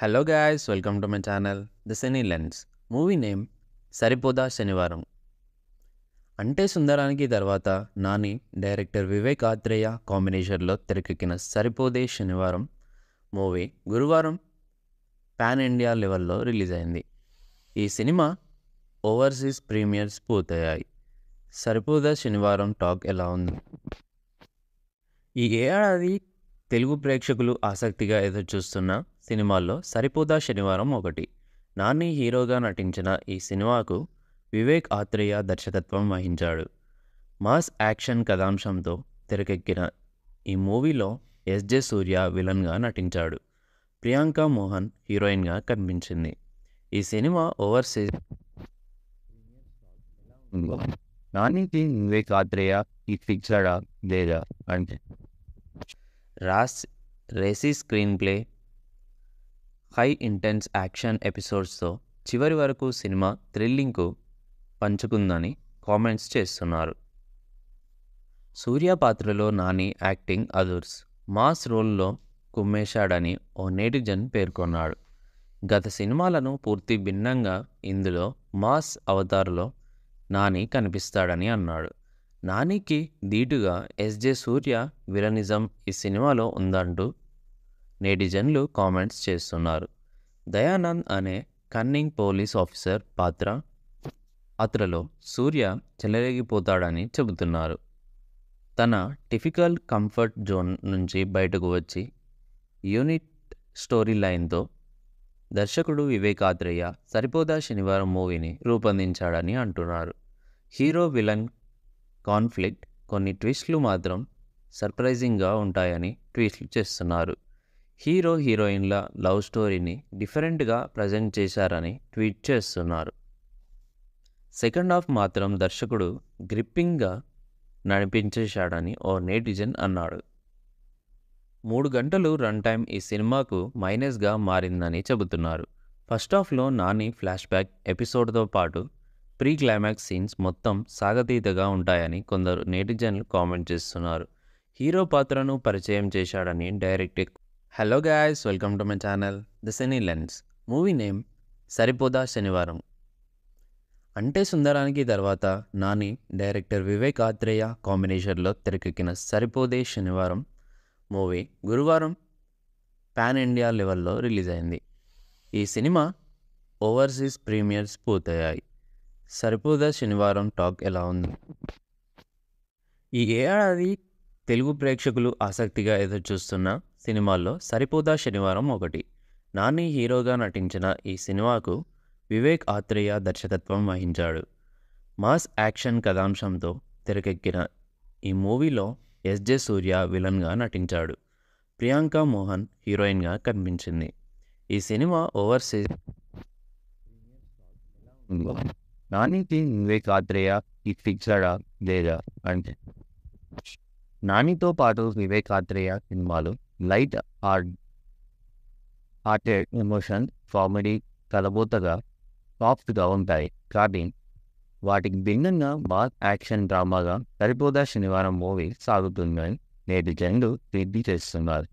hello guys welcome to my channel the cine lens movie name Saripodhaa Sanivaaram Ante సుందరానికి తర్వాత Nani director Vivek Athreya కాంబినేషన్లో తెరకెక్కిన సరిపోదే శనివారం మూవీ గురువారం పాన్ ఇండియా లెవెల్లో రిలీజ్ అయింది ఈ సినిమా ఓవర్సీస్ ప్రీమియర్స్ పూర్తయ్యాయి సరిపోదా శనివారం టాక్ ఎలా ఉంది ఈ ఏడాది తెలుగు ప్రేక్షకులు ఆసక్తిగా ఎదురు చూస్తున్నా సినిమాల్లో సరిపోదా శనివారం ఒకటి నాని హీరోగా నటించిన ఈ సినిమాకు వివేక్ ఆత్రేయ దర్శకత్వం వహించాడు మాస్ యాక్షన్ కథాంశంతో తెరకెక్కిన ఈ మూవీలో ఎస్జే సూర్య విలన్గా నటించాడు ప్రియాంక మోహన్ హీరోయిన్గా కనిపించింది ఈ సినిమా ఓవర్సీస్ నానికి వివేక్ ఆత్రేయ ఈ ఫిక్సడా లేదా అంటే రాస్ racy screen play high intense action ఎపిసోడ్స్తో చివరి వరకు సినిమా థ్రిల్లింగ్కు పంచుకుందని కామెంట్స్ చేస్తున్నారు సూర్య పాత్రలో నాని యాక్టింగ్ అదుర్స్ మాస్ రోల్లో కుమ్మేశాడని ఓ నెటిజన్ పేర్కొన్నాడు గత సినిమాలను పూర్తి భిన్నంగా ఇందులో మాస్ అవతారులో నాని కనిపిస్తాడని అన్నాడు నానికి ధీటుగా ఎస్జే సూర్య విలనిజం ఈ సినిమాలో ఉందంటూ నేటిజన్లు కామెంట్స్ చేస్తున్నారు దయానంద్ అనే కన్నింగ్ పోలీస్ ఆఫీసర్ పాత్ర అతలో సూర్య చెలరేగిపోతాడని చెబుతున్నారు తన టిఫికల్ కంఫర్ట్ జోన్ నుంచి బయటకు వచ్చి యూనిట్ స్టోరీ లైన్తో దర్శకుడు వివేకాత్రేయ సరిపోదా శనివారం మూవీని రూపొందించాడని అంటున్నారు హీరో విలన్ కాన్ఫ్లిక్ట్ కొన్ని ట్విస్ట్లు మాత్రం సర్ప్రైజింగ్గా ఉంటాయని ట్వీట్లు చేస్తున్నారు హీరో హీరోయిన్ల లవ్ స్టోరీని డిఫరెంట్గా ప్రజెంట్ చేశారని ట్వీట్ చేస్తున్నారు సెకండ్ హాఫ్ మాత్రం దర్శకుడు గ్రిప్పింగ్గా నడిపించేశాడని ఓ నేటిజన్ అన్నాడు మూడు గంటలు రన్ టైం ఈ సినిమాకు మైనస్గా మారిందని చెబుతున్నారు ఫస్ట్ హాఫ్లో నాని ఫ్లాష్ బ్యాక్ ఎపిసోడ్తో పాటు ప్రీ క్లైమాక్స్ సీన్స్ మొత్తం సాగతీతగా ఉంటాయని కొందరు నేటిజన్లు కామెంట్ చేస్తున్నారు హీరో పాత్రను పరిచయం చేశాడని direct hello guys welcome to my channel the cine lens movie name Saripodhaa Sanivaaram Ante సుందరానికి తర్వాత నాని డైరెక్టర్ వివేక్ ఆత్రేయ కాంబినేషన్లో తెరకెక్కిన సరిపోదే శనివారం మూవీ గురువారం పాన్ ఇండియా లెవెల్లో రిలీజ్ అయింది ఈ సినిమా ఓవర్సీస్ ప్రీమియర్స్ పూర్తయ్యాయి సరిపోదా శనివారం టాక్ ఎలా ఉంది ఈ ఏడాది తెలుగు ప్రేక్షకులు ఆసక్తిగా ఎదురు చూస్తున్నా సినిమాల్లో సరిపోదా శనివారం ఒకటి నాని హీరోగా నటించిన ఈ సినిమాకు వివేక్ ఆత్రేయ దర్శకత్వం వహించాడు మాస్ యాక్షన్ కథాంశంతో తెరకెక్కిన ఈ మూవీలో ఎస్జే సూర్య విలన్గా నటించాడు ప్రియాంక మోహన్ హీరోయిన్గా కనిపించింది ఈ సినిమా ఓవర్సీస్ నానికి వివేక్ ఆత్రేయ ఈ ఫిక్సడా లేదా అంటే నానితో పాటు వివేక్ ఆత్రేయ సినిమాలు light art hearted emotion comedy కలబోతగా సాఫ్ట్గా ఉంటాయి కానీ వాటికి భిన్నంగా బాత్ యాక్షన్ డ్రామాగా సరిపోదా శనివారం మూవీ సాగుతుందని నేటి జనులు తీర్పు చేస్తున్నారు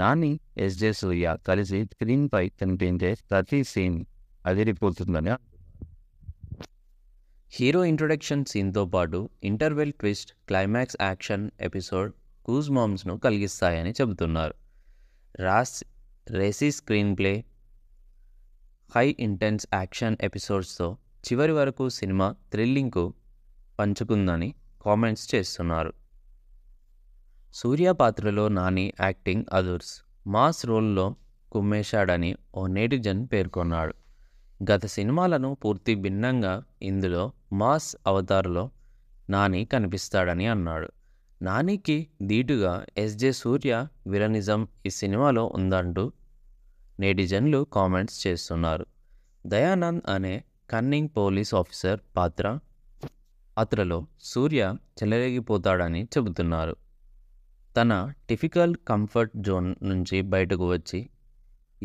నాని ఎస్జే సూర్య కలిసి స్క్రీన్పై కనిపించే ప్రతి సీన్ అదిరిపోతుందని హీరో ఇంట్రొడక్షన్ సీన్తో పాటు interval twist climax action episode మామ్స్ను కలిగిస్తాయని చెబుతున్నారు రాస్ racy screen play high intense action ఎపిసోడ్స్తో చివరి వరకు సినిమా థ్రిల్లింగ్కు పంచుకుందని కామెంట్స్ చేస్తున్నారు సూర్య పాత్రలో నాని యాక్టింగ్ అదుర్స్ మాస్ రోల్లో కుమ్మేశాడని ఓ నేటిజన్ పేర్కొన్నాడు గత సినిమాలను పూర్తి భిన్నంగా ఇందులో మాస్ అవతార్లో నాని కనిపిస్తాడని అన్నాడు నానికి ధీటుగా ఎస్జే సూర్య విరనిజం ఈ సినిమాలో ఉందంటూ నేటిజన్లు కామెంట్స్ చేస్తున్నారు దయానంద్ అనే కన్నింగ్ పోలీస్ ఆఫీసర్ పాత్ర పాత్రలో సూర్య చెలరేగిపోతాడని చెబుతున్నారు తన టిఫికల్ కంఫర్ట్ జోన్ నుంచి బయటకు వచ్చి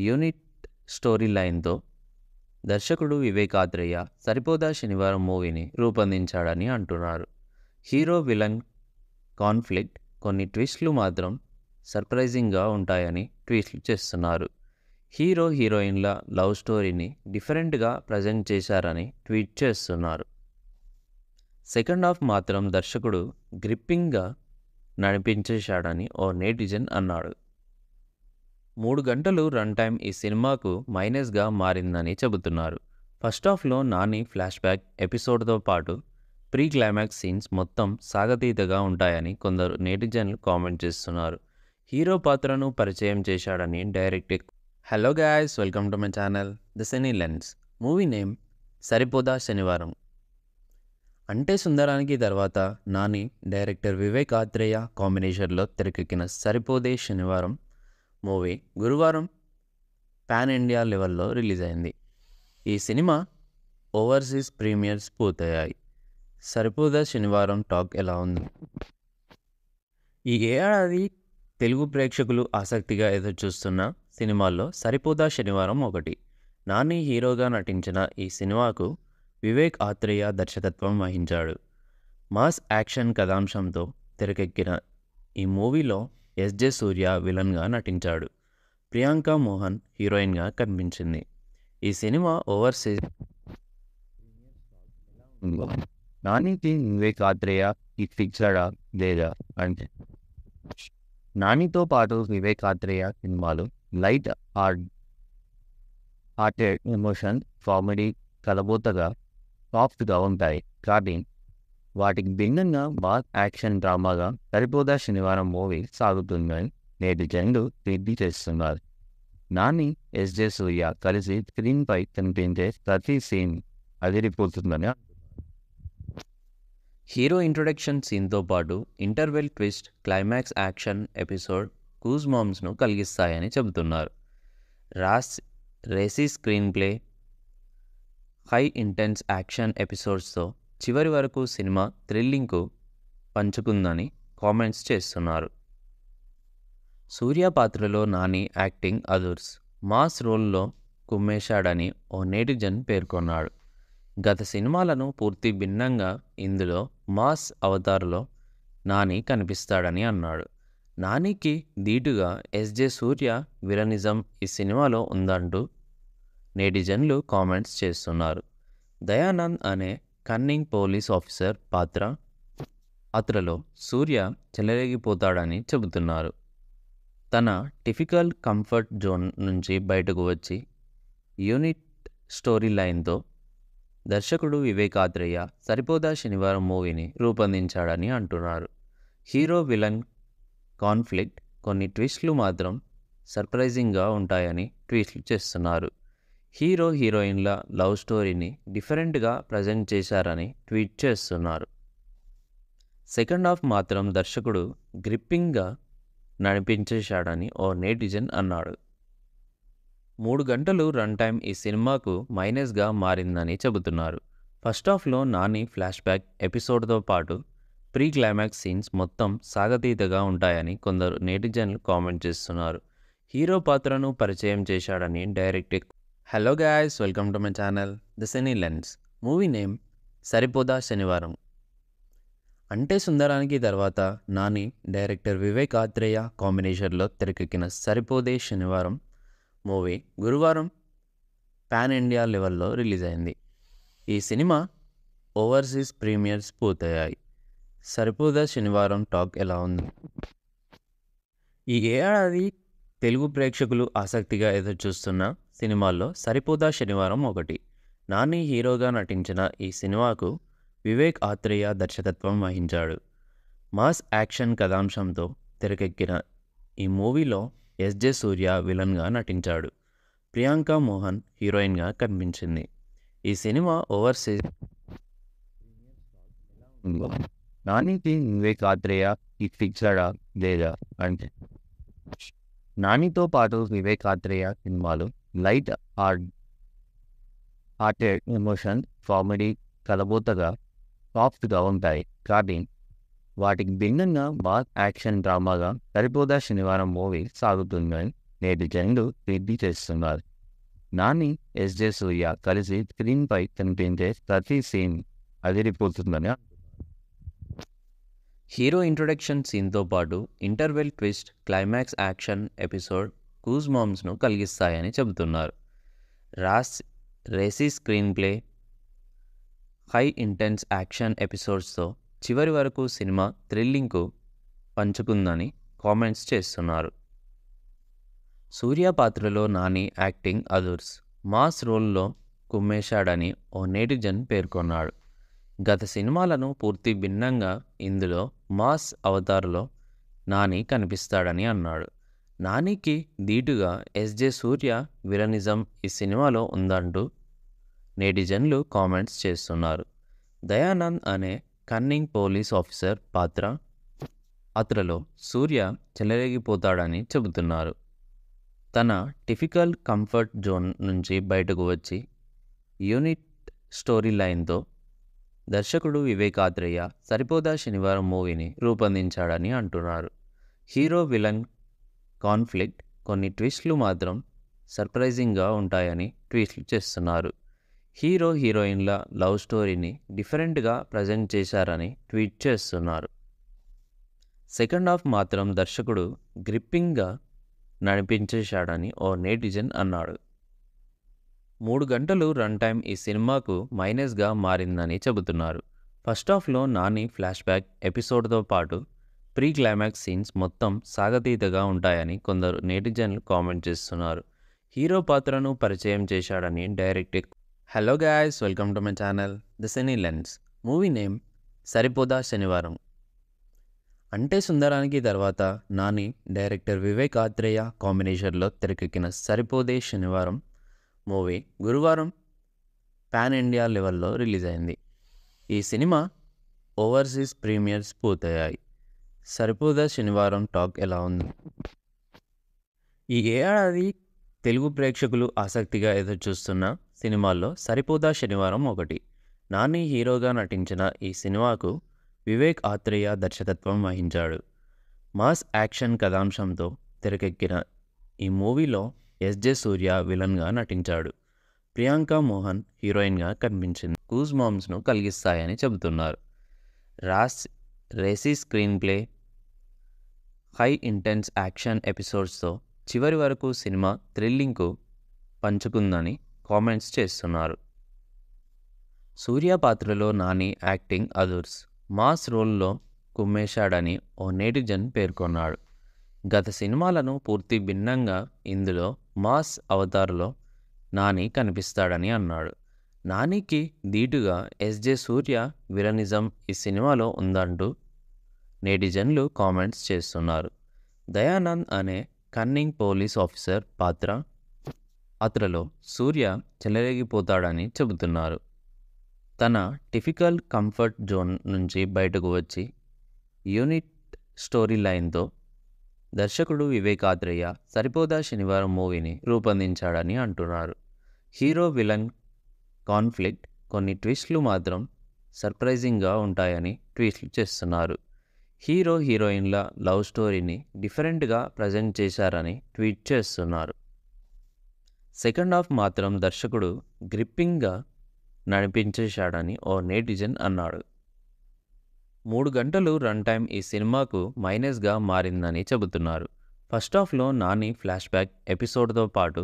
యూనిట్ స్టోరీ లైన్తో దర్శకుడు వివేకాత్రేయ సరిపోదా శనివారం మూవీని రూపొందించాడని అంటున్నారు హీరో విలన్ కాన్ఫ్లిక్ట్ కొన్ని ట్విస్ట్లు మాత్రం సర్ప్రైజింగ్గా ఉంటాయని ట్వీట్లు చేస్తున్నారు హీరో హీరోయిన్ల లవ్ స్టోరీని డిఫరెంట్గా ప్రజెంట్ చేశారని ట్వీట్ చేస్తున్నారు సెకండ్ హాఫ్ మాత్రం దర్శకుడు గ్రిప్పింగ్గా నడిపించేశాడని ఓ నేటిజన్ అన్నాడు మూడు గంటలు రన్ టైం ఈ సినిమాకు మైనస్గా మారిందని చెబుతున్నారు ఫస్ట్ హాఫ్లో నాని ఫ్లాష్ బ్యాక్ ఎపిసోడ్తో పాటు ప్రీ క్లైమాక్స్ సీన్స్ మొత్తం సాగతీతగా ఉంటాయని కొందరు నెటిజన్లు కామెంట్ చేస్తున్నారు హీరో పాత్రను పరిచయం చేశాడని direct hello guys welcome to my channel the cine lens movie name Saripodhaa Sanivaaram Ante సుందరానికి తర్వాత నాని డైరెక్టర్ వివేక్ ఆత్రేయ కాంబినేషన్లో తెరకెక్కిన సరిపోదే శనివారం మూవీ గురువారం పాన్ ఇండియా లెవెల్లో రిలీజ్ అయింది ఈ సినిమా ఓవర్సీస్ ప్రీమియర్స్ పూర్తయ్యాయి సరిపోదా శనివారం టాక్ ఎలా ఉంది ఈ ఏడాది తెలుగు ప్రేక్షకులు ఆసక్తిగా ఎదురు చూస్తున్న సినిమాల్లో సరిపోదా శనివారం ఒకటి నాని హీరోగా నటించిన ఈ సినిమాకు వివేక్ ఆత్రేయ దర్శకత్వం వహించాడు మాస్ యాక్షన్ కథాంశంతో తెరకెక్కిన ఈ మూవీలో ఎస్జే సూర్య విలన్గా నటించాడు ప్రియాంక మోహన్ హీరోయిన్గా కనిపించింది ఈ సినిమా ఓవర్సీస్ నానికి నువ్వే కాత్రేయా ఇది ఫిక్సడా లేదా అంటే నానితో పాటు నువ్వే ఆత్రేయ సినిమాలు light art hearted emotion comedy కలబోతగా సాఫ్ట్గా ఉంటాయి కానీ వాటికి భిన్నంగా బాస్ యాక్షన్ డ్రామాగా సరిపోదా శనివారం మూవీ సాగుతుందని నేటి జనులు తిరిగి చేస్తున్నారు నాని ఎస్జే సూర్య కలిసి స్క్రీన్పై కనిపించే ప్రతి సీన్ అదిరిపోతుందని హీరో ఇంట్రొడక్షన్ సీన్తో పాటు interval twist climax action episode కూజ్ మామ్స్ను కలిగిస్తాయని చెబుతున్నారు రాస్ racy screen play high intense action ఎపిసోడ్స్తో చివరి వరకు సినిమా థ్రిల్లింగ్కు పంచుకుందని కామెంట్స్ చేస్తున్నారు సూర్య పాత్రలో నాని యాక్టింగ్ అదుర్స్ మాస్ రోల్లో కుమ్మేశాడని ఓ నేటిజన్ పేర్కొన్నాడు గత సినిమాలను పూర్తి భిన్నంగా ఇందులో మాస్ అవతారులో నాని కనిపిస్తాడని అన్నాడు నానికి ధీటుగా ఎస్జే సూర్య విరనిజం ఈ సినిమాలో ఉందంటూ నేటిజన్లు కామెంట్స్ చేస్తున్నారు దయానంద్ అనే కన్నింగ్ పోలీస్ ఆఫీసర్ పాత్ర పాత్రలో సూర్య చెలరేగిపోతాడని చెబుతున్నారు తన టిఫికల్ కంఫర్ట్ జోన్ నుంచి బయటకు వచ్చి యూనిట్ స్టోరీ లైన్తో దర్శకుడు వివేకాద్రయ్య సరిపోదా శనివారం మూవీని రూపొందించాడని అంటున్నారు హీరో విలన్ కాన్ఫ్లిక్ట్ కొన్ని ట్విస్ట్లు మాత్రం సర్ప్రైజింగ్గా ఉంటాయని ట్వీట్లు చేస్తున్నారు హీరో హీరోయిన్ల లవ్ స్టోరీని డిఫరెంట్గా ప్రజెంట్ చేశారని ట్వీట్ చేస్తున్నారు సెకండ్ హాఫ్ మాత్రం దర్శకుడు గ్రిప్పింగ్గా నడిపించేశాడని ఓ నేటిజన్ అన్నాడు మూడు గంటలు రన్ టైం ఈ సినిమాకు మైనస్గా మారిందని చెబుతున్నారు ఫస్ట్ హాఫ్లో నాని ఫ్లాష్ బ్యాక్ ఎపిసోడ్తో పాటు ప్రీ క్లైమాక్స్ సీన్స్ మొత్తం సాగతీతగా ఉంటాయని కొందరు నెటిజన్లు కామెంట్ చేస్తున్నారు హీరో పాత్రను పరిచయం చేశాడని direct hello guys welcome to my channel the cine lens movie name Saripodhaa Sanivaaram Ante సుందరానికి తర్వాత నాని డైరెక్టర్ వివేక్ ఆత్రేయ కాంబినేషన్లో తెరకెక్కిన సరిపోదే శనివారం మూవీ గురువారం పాన్ ఇండియా లెవెల్లో రిలీజ్ అయింది ఈ సినిమా ఓవర్సీస్ ప్రీమియర్స్ పూర్తయ్యాయి సరిపోదా శనివారం టాక్ ఎలా ఉంది ఈ ఏడాది తెలుగు ప్రేక్షకులు ఆసక్తిగా ఎదురుచూస్తున్న సినిమాల్లో సరిపోదా శనివారం ఒకటి నాని హీరోగా నటించిన ఈ సినిమాకు వివేక్ ఆత్రేయ దర్శకత్వం వహించాడు మాస్ యాక్షన్ కథాంశంతో తెరకెక్కిన ఈ మూవీలో ఎస్ జే సూర్య విలన్గా నటించాడు ప్రియాంక మోహన్ హీరోయిన్గా కనిపించింది ఈ సినిమా ఓవర్సీస్ నానికి వివేక్ ఆత్రేయ ఫిక్సడా లేదా అంటే నానితో పాటు వివేక్ ఆత్రేయ సినిమాలు light hard hearted emotion comedy కలబోతగా సాఫ్ట్గా ఉంటాయి కానీ వాటికి భిన్నంగా బాత్ యాక్షన్ డ్రామాగా సరిపోదా శనివారం మూవీ సాగుతుందని నేటి జనులు తీర్పు చేస్తున్నారు నాని ఎస్జే సూర్య కలిసి స్క్రీన్పై కనిపించే ప్రతి సీన్ అదిరిపోతుందని హీరో ఇంట్రొడక్షన్ సీన్తో పాటు interval twist climax action episode కూజ్ మామ్స్ను కలిగిస్తాయని చెబుతున్నారు రాస్ racy screen play high intense action ఎపిసోడ్స్తో చివరి వరకు సినిమా థ్రిల్లింగ్కు పంచుకుందని కామెంట్స్ చేస్తున్నారు సూర్య పాత్రలో నాని యాక్టింగ్ అదుర్స్ మాస్ రోల్లో కుమ్మేశాడని ఓ నేటిజన్ పేర్కొన్నాడు గత సినిమాలను పూర్తి భిన్నంగా ఇందులో మాస్ అవతారులో నాని కనిపిస్తాడని అన్నాడు నానికి ధీటుగా ఎస్జే సూర్య విరనిజం ఈ సినిమాలో ఉందంటూ నేటిజన్లు కామెంట్స్ చేస్తున్నారు దయానంద్ అనే కన్నింగ్ పోలీస్ ఆఫీసర్ పాత్ర పాత్రలో సూర్య చెలరేగిపోతాడని చెబుతున్నారు తన టిఫికల్ కంఫర్ట్ జోన్ నుంచి బయటకు వచ్చి యూనిట్ స్టోరీ లైన్తో దర్శకుడు వివేకాద్రయ్య సరిపోదా శనివారం మూవీని రూపొందించాడని అంటున్నారు హీరో విలన్ కాన్ఫ్లిక్ట్ కొన్ని ట్విస్ట్లు మాత్రం సర్ప్రైజింగ్గా ఉంటాయని ట్వీట్లు చేస్తున్నారు హీరో హీరోయిన్ల లవ్ స్టోరీని డిఫరెంట్గా ప్రజెంట్ చేశారని ట్వీట్ చేస్తున్నారు సెకండ్ హాఫ్ మాత్రం దర్శకుడు గ్రిప్పింగ్గా నడిపించేశాడని ఓ నేటిజన్ అన్నాడు మూడు గంటలు రన్ టైం ఈ సినిమాకు మైనస్గా మారిందని చెబుతున్నారు ఫస్ట్ హాఫ్లో నాని ఫ్లాష్ బ్యాక్ ఎపిసోడ్తో పాటు ప్రీ క్లైమాక్స్ సీన్స్ మొత్తం సాగతీతగా ఉంటాయని కొందరు నెటిజన్లు కామెంట్ చేస్తున్నారు హీరో పాత్రను పరిచయం చేశాడని direct hello guys welcome to my channel the cine lens movie name Saripodhaa Sanivaaram Ante సుందరానికి తర్వాత నాని డైరెక్టర్ వివేక్ ఆత్రేయ కాంబినేషన్లో తెరకెక్కిన సరిపోదే శనివారం మూవీ గురువారం పాన్ ఇండియా లెవెల్లో రిలీజ్ అయింది ఈ సినిమా ఓవర్సీస్ ప్రీమియర్స్ పూర్తయ్యాయి సరిపోదా శనివారం టాక్ ఎలా ఉంది ఈ ఏడాది తెలుగు ప్రేక్షకులు ఆసక్తిగా ఎదురు చూస్తున్నా సినిమాల్లో సరిపోదా శనివారం ఒకటి నాని హీరోగా నటించిన ఈ సినిమాకు వివేక్ ఆత్రేయ దర్శకత్వం వహించాడు మాస్ యాక్షన్ కథాంశంతో తెరకెక్కిన ఈ మూవీలో ఎస్జే సూర్య విలన్గా నటించాడు ప్రియాంక మోహన్ హీరోయిన్గా కనిపించింది కూజ్ మామ్స్ను కలిగిస్తాయని చెబుతున్నారు రాస్ racy screen play high intense action ఎపిసోడ్స్తో చివరి వరకు సినిమా థ్రిల్లింగ్కు పంచుకుందని కామెంట్స్ చేస్తున్నారు సూర్య పాత్రలో నాని యాక్టింగ్ అదుర్స్ మాస్ రోల్లో కుమ్మేశాడని ఓ నేటిజన్ పేర్కొన్నాడు గత సినిమాలను పూర్తి భిన్నంగా ఇందులో మాస్ అవతార్లో నాని కనిపిస్తాడని అన్నాడు నానికి ధీటుగా ఎస్జే సూర్య విరనిజం ఈ సినిమాలో ఉందంటూ నేటిజన్లు కామెంట్స్ చేస్తున్నారు దయానంద్ అనే కన్నింగ్ పోలీస్ ఆఫీసర్ పాత్ర అతడిలో సూర్య చెలరేగిపోతాడని చెబుతున్నారు తన టిఫికల్ కంఫర్ట్ జోన్ నుంచి బయటకు వచ్చి యూనిట్ స్టోరీ లైన్తో దర్శకుడు వివేకాద్రయ్య సరిపోదా శనివారం మూవీని రూపొందించాడని అంటున్నారు హీరో విలన్ కాన్ఫ్లిక్ట్ కొన్ని ట్విస్ట్లు మాత్రం సర్ప్రైజింగ్గా ఉంటాయని ట్వీట్లు చేస్తున్నారు హీరో హీరోయిన్ల లవ్ స్టోరీని డిఫరెంట్గా ప్రజెంట్ చేశారని ట్వీట్ చేస్తున్నారు సెకండ్ హాఫ్ మాత్రం దర్శకుడు గ్రిప్పింగ్గా నడిపించేశాడని ఓ నేటిజన్ అన్నాడు మూడు గంటలు రన్ టైం ఈ సినిమాకు మైనస్గా మారిందని చెబుతున్నారు ఫస్ట్ హాఫ్లో నాని ఫ్లాష్ బ్యాక్ ఎపిసోడ్తో పాటు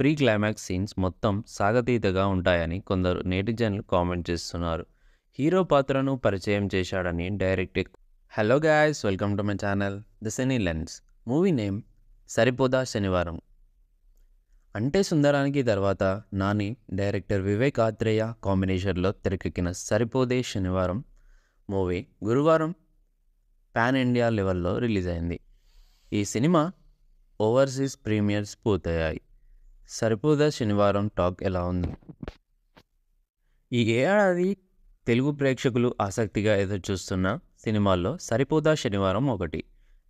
ప్రీ క్లైమాక్స్ సీన్స్ మొత్తం సాగతీతగా ఉంటాయని కొందరు నేటిజన్లు కామెంట్ చేస్తున్నారు హీరో పాత్రను పరిచయం చేశాడని direct hello guys welcome to my channel the cine lens movie name Saripodhaa Sanivaaram Ante సుందరానికి తర్వాత నాని డైరెక్టర్ వివేక్ ఆత్రేయ కాంబినేషన్లో తెరకెక్కిన సరిపోదే శనివారం మూవీ గురువారం పాన్ ఇండియా లెవెల్లో రిలీజ్ అయింది ఈ సినిమా ఓవర్సీస్ ప్రీమియర్స్ పూర్తయ్యాయి సరిపోదా శనివారం టాక్ ఎలా ఉంది ఈ ఏడాది తెలుగు ప్రేక్షకులు ఆసక్తిగా ఎదురుచూస్తున్న సినిమాల్లో సరిపోదా శనివారం ఒకటి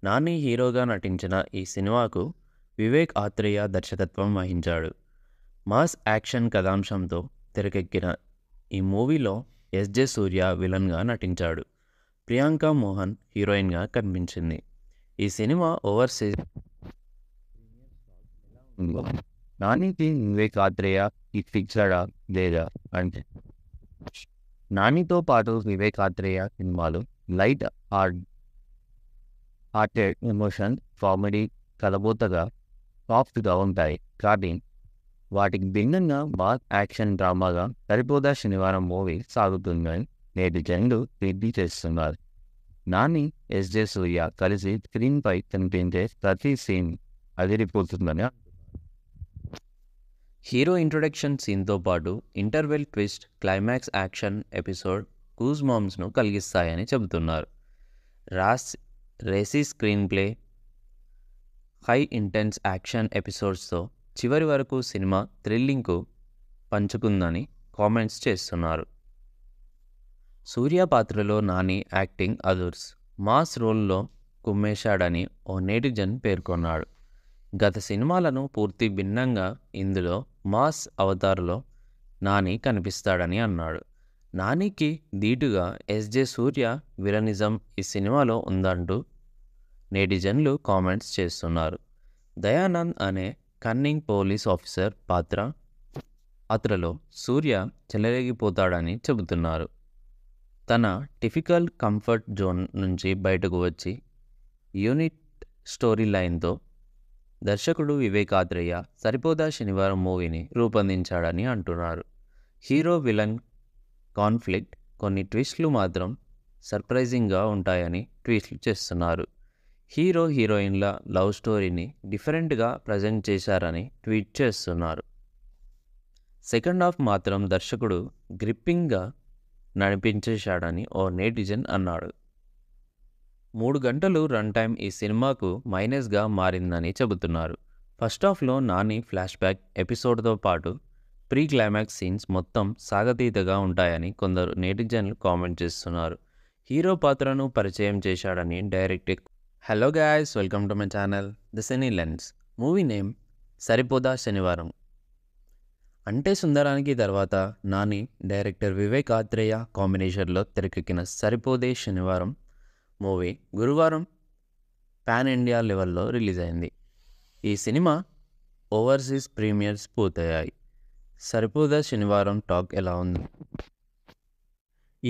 నాని హీరోగా నటించిన ఈ సినిమాకు వివేక్ ఆత్రేయ దర్శకత్వం వహించాడు మాస్ యాక్షన్ కథాంశంతో తెరకెక్కిన ఈ మూవీలో ఎస్జే సూర్య విలన్గా నటించాడు ప్రియాంక మోహన్ హీరోయిన్గా కనిపించింది ఈ సినిమా ఓవర్సీస్ నానికి వివేక్ ఆత్రేయ ఇది ఫిక్సడా లేదా అంటే నానితో పాటు వివేక్ ఆత్రేయ సినిమాలు light art hearted emotion comedy కలబోతగా సాఫ్ట్గా ఉంటాయి కానీ వాటికి భిన్నంగా బాత్ యాక్షన్ డ్రామాగా సరిపోదా శనివారం మూవీ సాగుతుందని నేటి జనులు తిరిగి చేస్తున్నారు నాని ఎస్జే సూర్య కలిసి స్క్రీన్పై కనిపించే ప్రతి సీన్ అదిరిపోతుందని హీరో ఇంట్రొడక్షన్ సీన్తో పాటు interval twist climax action episode కూజ్ మామ్స్ను కలిగిస్తాయని చెబుతున్నారు రాస్ racy screen play high intense action ఎపిసోడ్స్తో చివరి వరకు సినిమా థ్రిల్లింగ్కు పంచుకుందని కామెంట్స్ చేస్తున్నారు సూర్య పాత్రలో నాని యాక్టింగ్ అదుర్స్ మాస్ రోల్లో కుమ్మేశాడని ఓ నేటిజన్ పేర్కొన్నాడు గత సినిమాలను పూర్తి భిన్నంగా ఇందులో మాస్ అవతార్లో నాని కనిపిస్తాడని అన్నాడు నానికి ధీటుగా ఎస్జే సూర్య విరనిజం ఈ సినిమాలో ఉందంటూ నెటిజన్లు కామెంట్స్ చేస్తున్నారు దయానంద్ అనే కన్నింగ్ పోలీస్ ఆఫీసర్ పాత్ర పాత్రలో సూర్య చెలరేగిపోతాడని చెబుతున్నారు తన టిఫికల్ కంఫర్ట్ జోన్ నుంచి బయటకు వచ్చి యూనిట్ స్టోరీ లైన్తో దర్శకుడు వివేకాద్రయ్య సరిపోదా శనివారం మూవీని రూపొందించాడని అంటున్నారు హీరో విలన్ కాన్ఫ్లిక్ట్ కొన్ని ట్విస్ట్లు మాత్రం సర్ప్రైజింగ్గా ఉంటాయని ట్వీట్లు చేస్తున్నారు హీరో హీరోయిన్ల లవ్ స్టోరీని డిఫరెంట్గా ప్రజెంట్ చేశారని ట్వీట్ చేస్తున్నారు సెకండ్ హాఫ్ మాత్రం దర్శకుడు గ్రిప్పింగ్గా నడిపించేశాడని ఓ నేటిజన్ అన్నాడు మూడు గంటలు రన్ టైం ఈ సినిమాకు మైనస్గా మారిందని చెబుతున్నారు ఫస్ట్ హాఫ్లో నాని ఫ్లాష్ బ్యాక్ ఎపిసోడ్తో పాటు ప్రీ క్లైమాక్స్ సీన్స్ మొత్తం సాగతీతగా ఉంటాయని కొందరు నేటిజన్లు కామెంట్ చేస్తున్నారు హీరో పాత్రను పరిచయం చేశాడని direct hello guys welcome to my channel the cine lens movie name Saripodhaa Sanivaaram Ante సుందరానికి తర్వాత నాని డైరెక్టర్ వివేక్ ఆత్రేయ కాంబినేషన్లో తెరకెక్కిన సరిపోదే శనివారం మూవీ గురువారం పాన్ ఇండియా లెవెల్లో రిలీజ్ అయింది ఈ సినిమా ఓవర్సీస్ ప్రీమియర్స్ పూర్తయ్యాయి సరిపోదా శనివారం టాక్ ఎలా ఉంది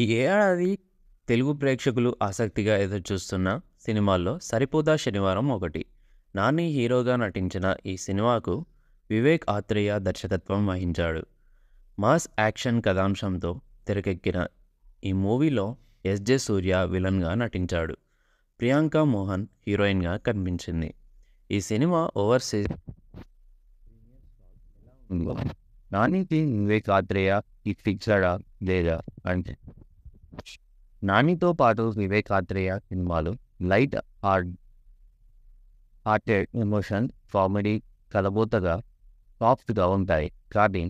ఈ ఏడాది తెలుగు ప్రేక్షకులు ఆసక్తిగా ఎదురు చూస్తున్నా సినిమాల్లో సరిపోదా శనివారం ఒకటి నాని హీరోగా నటించిన ఈ సినిమాకు వివేక్ ఆత్రేయ దర్శకత్వం వహించాడు మాస్ యాక్షన్ కథాంశంతో తెరకెక్కిన ఈ మూవీలో ఎస్జే సూర్య విలన్గా నటించాడు ప్రియాంక మోహన్ హీరోయిన్గా కనిపించింది ఈ సినిమా ఓవర్సీస్ నానికి వివేక్ ఆత్రేయ ఇది ఫిక్సడా లేదా అంటే నానితో పాటు వివేక్ ఆత్రేయ సినిమాలు light art hearted emotion comedy కలబోతగా సాఫ్ట్గా ఉంటాయి కానీ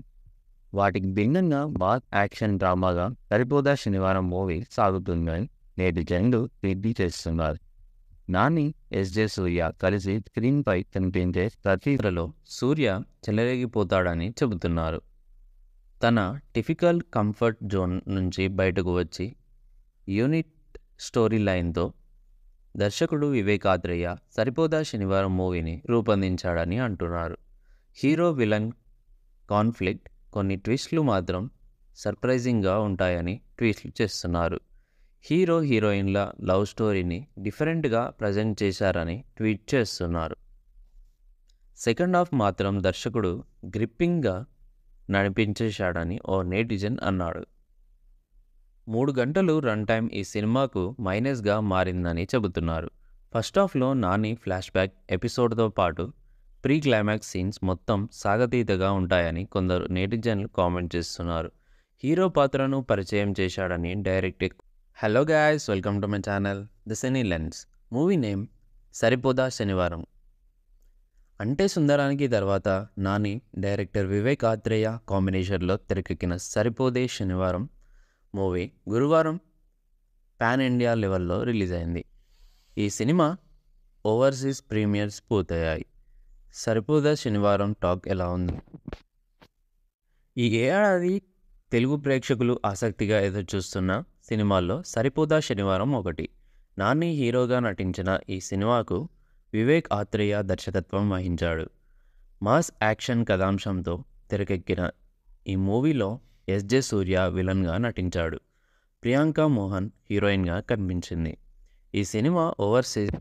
వాటికి భిన్నంగా బాగ్ యాక్షన్ డ్రామాగా సరిపోదా శనివారం మూవీ సాగుతుందని నేటి జనులు తీర్చి చేస్తున్నారు నాని ఎస్జే సూర్య కలిసి స్క్రీన్పై కనిపించే ప్రతిలో సూర్య చెలరేగిపోతాడని చెబుతున్నారు తన టిఫికల్ కంఫర్ట్ జోన్ నుంచి బయటకు వచ్చి యూనిట్ స్టోరీ లైన్తో దర్శకుడు వివేకాద్రయ్య సరిపోదా శనివారం మూవీని రూపొందించాడని అంటున్నారు హీరో విలన్ కాన్ఫ్లిక్ట్ కొన్ని ట్విస్ట్లు మాత్రం సర్ప్రైజింగ్గా ఉంటాయని ట్వీట్లు చేస్తున్నారు హీరో హీరోయిన్ల లవ్ స్టోరీని డిఫరెంట్గా ప్రజెంట్ చేశారని ట్వీట్ చేస్తున్నారు సెకండ్ హాఫ్ మాత్రం దర్శకుడు గ్రిప్పింగ్గా నడిపించేశాడని ఓ నేటిజన్ అన్నాడు మూడు గంటలు రన్ టైం ఈ సినిమాకు మైనస్గా మారిందని చెబుతున్నారు ఫస్ట్ హాఫ్లో నాని ఫ్లాష్ బ్యాక్ ఎపిసోడ్తో పాటు ప్రీ క్లైమాక్స్ సీన్స్ మొత్తం సాగతీతగా ఉంటాయని కొందరు నెటిజన్లు కామెంట్ చేస్తున్నారు హీరో పాత్రను పరిచయం చేశాడని direct hello guys welcome to my channel the cine lens movie name Saripodhaa Sanivaaram Ante సుందరానికి తర్వాత నాని డైరెక్టర్ వివేక్ ఆత్రేయ కాంబినేషన్లో తెరకెక్కిన సరిపోదే శనివారం మూవీ గురువారం పాన్ ఇండియా లెవెల్లో రిలీజ్ అయింది ఈ సినిమా ఓవర్సీస్ ప్రీమియర్స్ పూర్తయ్యాయి సరిపోదా శనివారం టాక్ ఎలా ఉంది ఈ ఏడాది తెలుగు ప్రేక్షకులు ఆసక్తిగా ఎదురుచూస్తున్న సినిమాల్లో సరిపోదా శనివారం ఒకటి నాని హీరోగా నటించిన ఈ సినిమాకు వివేక్ ఆత్రేయ దర్శకత్వం వహించాడు మాస్ యాక్షన్ కథాంశంతో తెరకెక్కిన ఈ మూవీలో ఎస్జే సూర్య విలన్గా నటించాడు ప్రియాంక మోహన్ హీరోయిన్గా కనిపించింది ఈ సినిమా ఓవర్సీస్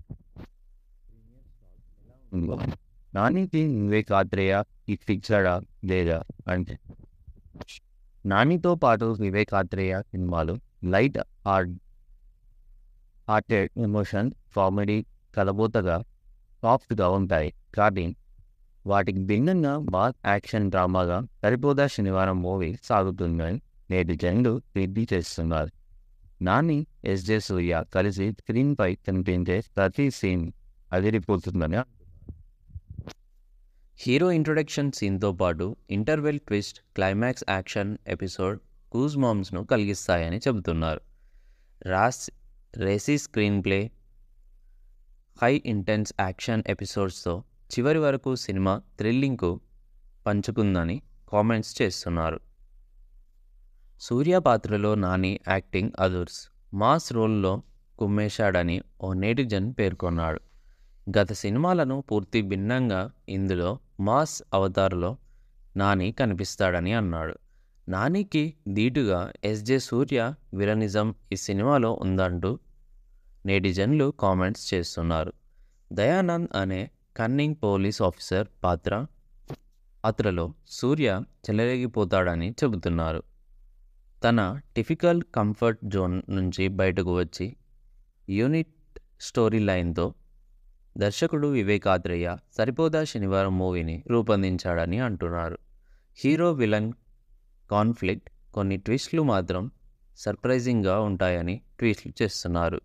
నానికి వివేక్ ఆత్రేయ ఫిక్సడా లేదా అంటే నానితో పాటు వివేక్ ఆత్రేయ సినిమాలు light hard hearted emotion comedy కలబోతగా సాఫ్ట్గా ఉంటాయి కానీ వాటికి భిన్నంగా బాత్ యాక్షన్ డ్రామాగా సరిపోదా శనివారం మూవీ సాగుతుందని నేటి జనులు రిబ్బీ చేస్తున్నారు నాని ఎస్ జే సూర్య కలిసి స్క్రీన్పై కనిపించే ప్రతి సీన్ అదిరిపోతుందని హీరో ఇంట్రొడక్షన్ సీన్తో పాటు interval twist climax action episode కూజ్ మామ్స్ను కలిగిస్తాయని చెబుతున్నారు రాస్ racy screen play high intense action ఎపిసోడ్స్తో చివరి వరకు సినిమా థ్రిల్లింగ్కు పంచుకుందని కామెంట్స్ చేస్తున్నారు సూర్య పాత్రలో నాని యాక్టింగ్ అదుర్స్ మాస్ రోల్లో కుమ్మేశాడని ఓ నేటిజన్ పేర్కొన్నాడు గత సినిమాలను పూర్తి భిన్నంగా ఇందులో మాస్ అవతార్లో నాని కనిపిస్తాడని అన్నాడు నానికి ధీటుగా ఎస్జే సూర్య విరనిజం ఈ సినిమాలో ఉందంటూ నేటిజన్లు కామెంట్స్ చేస్తున్నారు దయానంద్ అనే కన్నింగ్ పోలీస్ ఆఫీసర్ పాత్ర పాత్రలో సూర్య చెలరేగిపోతాడని చెబుతున్నారు తన టిఫికల్ కంఫర్ట్ జోన్ నుంచి బయటకు వచ్చి యూనిట్ స్టోరీ లైన్తో దర్శకుడు వివేకాద్రయ్య సరిపోదా శనివారం మూవీని రూపొందించాడని అంటున్నారు హీరో విలన్ కాన్ఫ్లిక్ట్ కొన్ని ట్విస్ట్లు మాత్రం సర్ప్రైజింగ్గా ఉంటాయని ట్వీట్లు చేస్తున్నారు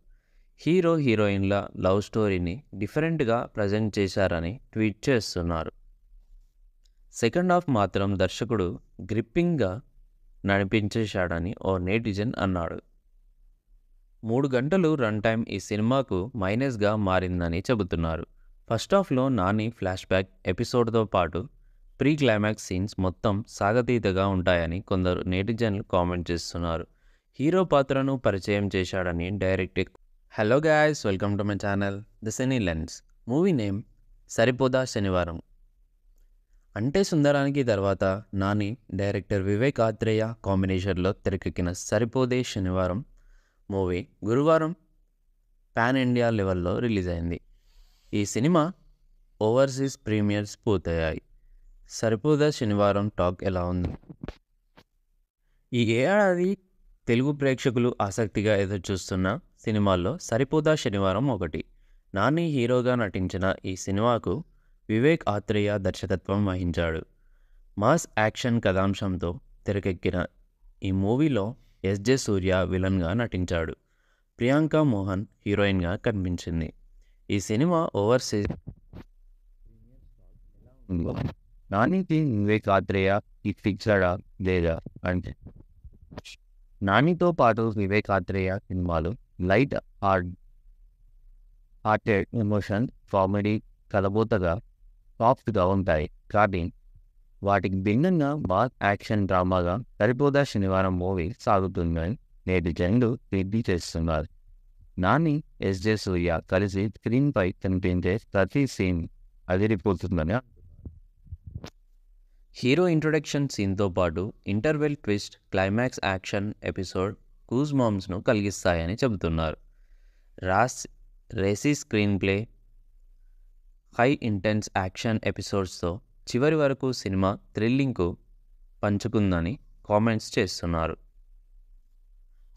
హీరో హీరోయిన్ల లవ్ స్టోరీని డిఫరెంట్గా ప్రజెంట్ చేశారని ట్వీట్ చేస్తున్నారు సెకండ్ హాఫ్ మాత్రం దర్శకుడు గ్రిప్పింగ్గా నడిపించేశాడని ఓ నేటిజన్ అన్నాడు మూడు గంటలు రన్ టైం ఈ సినిమాకు మైనస్గా మారిందని చెబుతున్నారు ఫస్ట్ హాఫ్లో నాని ఫ్లాష్ బ్యాక్ ఎపిసోడ్తో పాటు ప్రీ క్లైమాక్స్ సీన్స్ మొత్తం సాగతీతగా ఉంటాయని కొందరు నేటిజన్లు కామెంట్ చేస్తున్నారు హీరో పాత్రను పరిచయం చేశాడని direct hello guys welcome to my channel the cine lens movie name Saripodhaa Sanivaaram Ante సుందరానికి తర్వాత నాని డైరెక్టర్ వివేక్ ఆత్రేయ కాంబినేషన్లో తెరకెక్కిన సరిపోదే శనివారం మూవీ గురువారం పాన్ ఇండియా లెవెల్లో రిలీజ్ అయింది ఈ సినిమా ఓవర్సీస్ ప్రీమియర్స్ పూర్తయ్యాయి సరిపోదా శనివారం టాక్ ఎలా ఉంది ఈ ఏడాది తెలుగు ప్రేక్షకులు ఆసక్తిగా ఎదురు చూస్తున్నా సినిమాల్లో సరిపోదా శనివారం ఒకటి నాని హీరోగా నటించిన ఈ సినిమాకు వివేక్ ఆత్రేయ దర్శకత్వం వహించాడు మాస్ యాక్షన్ కథాంశంతో తెరకెక్కిన ఈ మూవీలో ఎస్జే సూర్య విలన్గా నటించాడు ప్రియాంక మోహన్ హీరోయిన్గా కనిపించింది ఈ సినిమా ఓవర్సీస్ నానికి వివేక్ ఆత్రేయ ఇట్టిచ్చాడా లేదా అంటే నానితో పాటు వివేక్ ఆత్రేయ సినిమాలు light hard hearted emotion comedy కలబోతగా సాఫ్ట్గా ఉంటాయి కానీ వాటికి భిన్నంగా బాత్ యాక్షన్ డ్రామాగా సరిపోదా శనివారం మూవీ సాగుతుందని నేటి జనులు తీర్పు చేస్తున్నారు నాని ఎస్జే సూర్య కలిసి స్క్రీన్పై కనిపించే ప్రతి సీన్ అదిరిపోతుందని హీరో ఇంట్రొడక్షన్ సీన్తో పాటు interval twist climax action episode మామ్స్ను కలిగిస్తాయని చెబుతున్నారు రాస్ racy screen play high intense action ఎపిసోడ్స్తో చివరి వరకు సినిమా థ్రిల్లింగ్కు పంచుకుందని కామెంట్స్ చేస్తున్నారు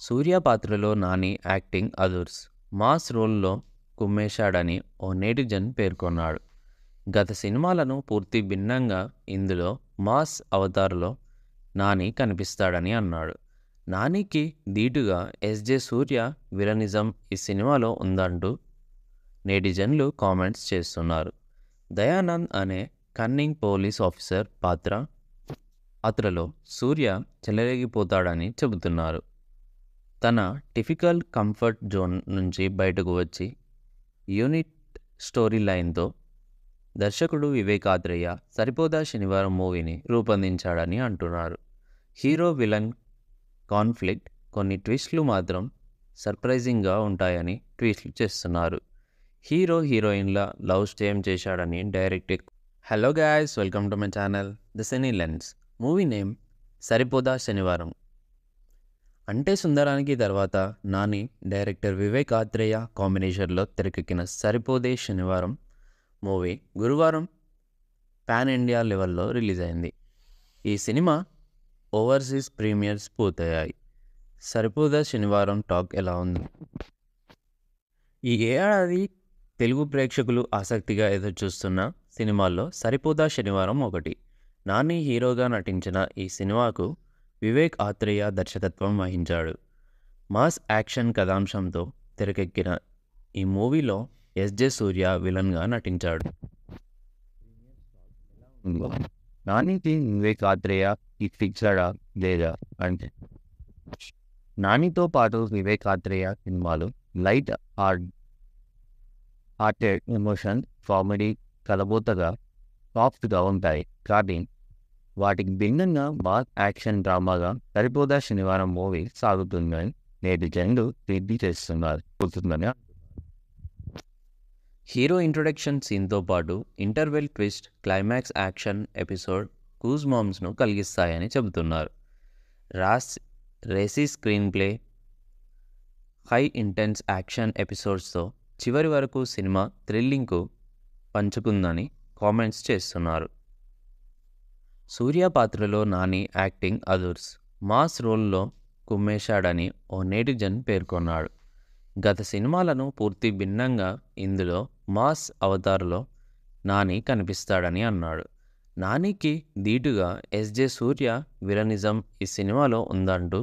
సూర్య పాత్రలో నాని యాక్టింగ్ అదుర్స్ మాస్ రోల్లో కుమ్మేశాడని ఓ నెటిజన్ పేర్కొన్నాడు గత సినిమాలను పూర్తి భిన్నంగా ఇందులో మాస్ అవతారులో నాని కనిపిస్తాడని అన్నాడు నానికి ధీటుగా ఎస్జే సూర్య విలనిజం ఈ సినిమాలో ఉందంటూ నేటిజన్లు కామెంట్స్ చేస్తున్నారు దయానంద్ అనే కన్నింగ్ పోలీస్ ఆఫీసర్ పాత్ర పాత్రలో సూర్య చెలరేగిపోతాడని చెబుతున్నారు తన టిఫికల్ కంఫర్ట్ జోన్ నుంచి బయటకు వచ్చి యూనిట్ స్టోరీ లైన్తో దర్శకుడు వివేకాత్రేయ సరిపోదా శనివారం మూవీని రూపొందించాడని అంటున్నారు హీరో విలన్ కాన్ఫ్లిక్ట్ కొన్ని ట్విస్ట్లు మాత్రం సర్ప్రైజింగ్గా ఉంటాయని ట్వీట్లు చేస్తున్నారు హీరో హీరోయిన్ల లవ్ స్టేమ్ చేశాడని direct hello guys welcome to my channel the cine lens movie name Saripodhaa Sanivaaram Ante సుందరానికి తర్వాత నాని డైరెక్టర్ వివేక్ ఆత్రేయ కాంబినేషన్లో తెరకెక్కిన సరిపోదే శనివారం మూవీ గురువారం పాన్ ఇండియా లెవెల్లో రిలీజ్ అయింది ఈ సినిమా ఓవర్సీస్ ప్రీమియర్స్ పూర్తయ్యాయి సరిపోదా శనివారం టాక్ ఎలా ఉంది ఈ ఏడాది తెలుగు ప్రేక్షకులు ఆసక్తిగా ఎదురు చూస్తున్న సినిమాల్లో సరిపోదా శనివారం ఒకటి నాని హీరోగా నటించిన ఈ సినిమాకు వివేక్ ఆత్రేయ దర్శకత్వం వహించాడు మాస్ యాక్షన్ కథాంశంతో తెరకెక్కిన ఈ మూవీలో ఎస్జే సూర్య విలన్గా నటించాడు నానికి వివేక్ ఆత్రేయ ఇప్పించాడా లేదా అంటే నానితో పాటు వివేక్ ఆత్రేయ సినిమాలు light art hearted emotion comedy కలబోతగా సాఫ్ట్గా ఉంటాయి కానీ వాటికి భిన్నంగా బాస్ యాక్షన్ డ్రామాగా సరిపోదా శనివారం మూవీ సాగుతుందని నేటి జనులు తిరిగి చేస్తున్నారు హీరో ఇంట్రొడక్షన్ సీన్తో పాటు interval twist climax action episode మామ్స్ను కలిగిస్తాయని చెబుతున్నారు రాస్ racy screen play high intense action ఎపిసోడ్స్తో చివరి వరకు సినిమా థ్రిల్లింగ్కు పంచుకుందని కామెంట్స్ చేస్తున్నారు సూర్య పాత్రలో నాని యాక్టింగ్ అదుర్స్ మాస్ రోల్లో కుమ్మేశాడని ఓ నెటిజన్ పేర్కొన్నాడు గత సినిమాలను పూర్తి భిన్నంగా ఇందులో మాస్ అవతారులో నాని కనిపిస్తాడని అన్నాడు నానికి ధీటుగా ఎస్జే సూర్య విరనిజం ఈ సినిమాలో ఉందంటూ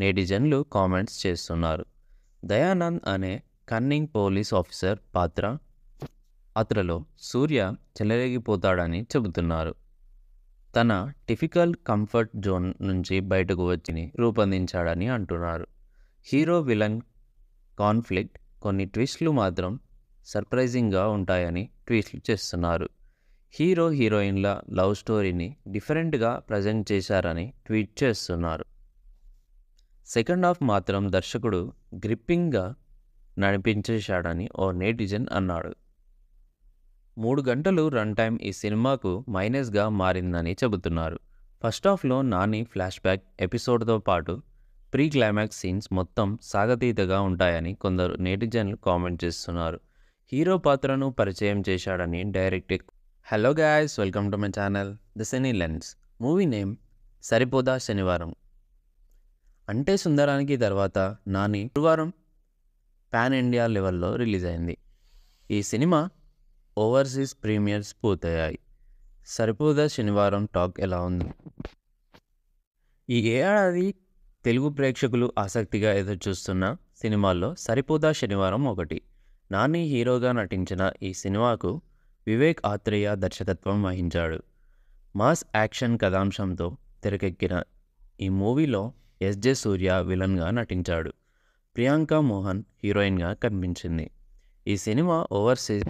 నేటిజన్లు కామెంట్స్ చేస్తున్నారు దయానంద్ అనే కన్నింగ్ పోలీస్ ఆఫీసర్ పాత్ర పాత్రలో సూర్య చెలరేగిపోతాడని చెబుతున్నారు తన టిఫికల్ కంఫర్ట్ జోన్ నుంచి బయటకు వచ్చి రూపొందించాడని అంటున్నారు హీరో విలన్ కాన్ఫ్లిక్ట్ కొన్ని ట్విస్ట్లు మాత్రం సర్ప్రైజింగ్గా ఉంటాయని ట్వీట్లు చేస్తున్నారు హీరో హీరోయిన్ల లవ్ స్టోరీని డిఫరెంట్గా ప్రజెంట్ చేశారని ట్వీట్ చేస్తున్నారు సెకండ్ హాఫ్ మాత్రం దర్శకుడు గ్రిప్పింగ్గా నడిపించేశాడని ఓ నేటిజన్ అన్నాడు మూడు గంటలు రన్ టైం ఈ సినిమాకు మైనస్గా మారిందని చెబుతున్నారు ఫస్ట్ హాఫ్లో నాని ఫ్లాష్ బ్యాక్ ఎపిసోడ్తో పాటు ప్రీ క్లైమాక్స్ సీన్స్ మొత్తం సాగతీతగా ఉంటాయని కొందరు నేటిజన్లు కామెంట్ చేస్తున్నారు హీరో పాత్రను పరిచయం చేశాడని direct hello guys welcome to my channel the cine lens movie name Saripodhaa Sanivaaram Ante సుందరానికి తర్వాత నాని గురువారం పాన్ ఇండియా లెవెల్లో రిలీజ్ అయింది ఈ సినిమా ఓవర్సీస్ ప్రీమియర్స్ పూర్తయ్యాయి సరిపోదా శనివారం టాక్ ఎలా ఉంది ఈ ఏడాది తెలుగు ప్రేక్షకులు ఆసక్తిగా ఎదురు చూస్తున్న సినిమాల్లో సరిపోదా శనివారం ఒకటి నాని హీరోగా నటించిన ఈ సినిమాకు వివేక్ ఆత్రేయ దర్శకత్వం వహించాడు మాస్ యాక్షన్ కథాంశంతో తెరకెక్కిన ఈ మూవీలో ఎస్జే సూర్య విలన్గా నటించాడు ప్రియాంక మోహన్ హీరోయిన్గా కనిపించింది ఈ సినిమా ఓవర్సీస్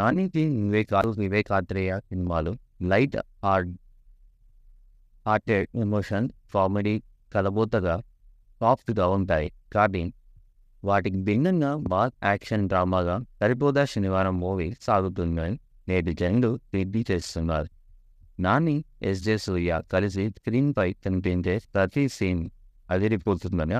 నానికి వివేక్ వివేక్ ఆత్రేయ సినిమాలు light hard hearted emotion comedy కలబోతగా సాఫ్ట్గా ఉంటాయి కానీ వాటికి భిన్నంగా బాత్ యాక్షన్ డ్రామాగా సరిపోదా శనివారం మూవీ సాగుతుందని నేటి జనులు రివ్యూ చేస్తున్నారు నాని ఎస్జే సూర్య కలిసి స్క్రీన్పై కనిపించే ప్రతి సీన్ అదిరిపోతుందని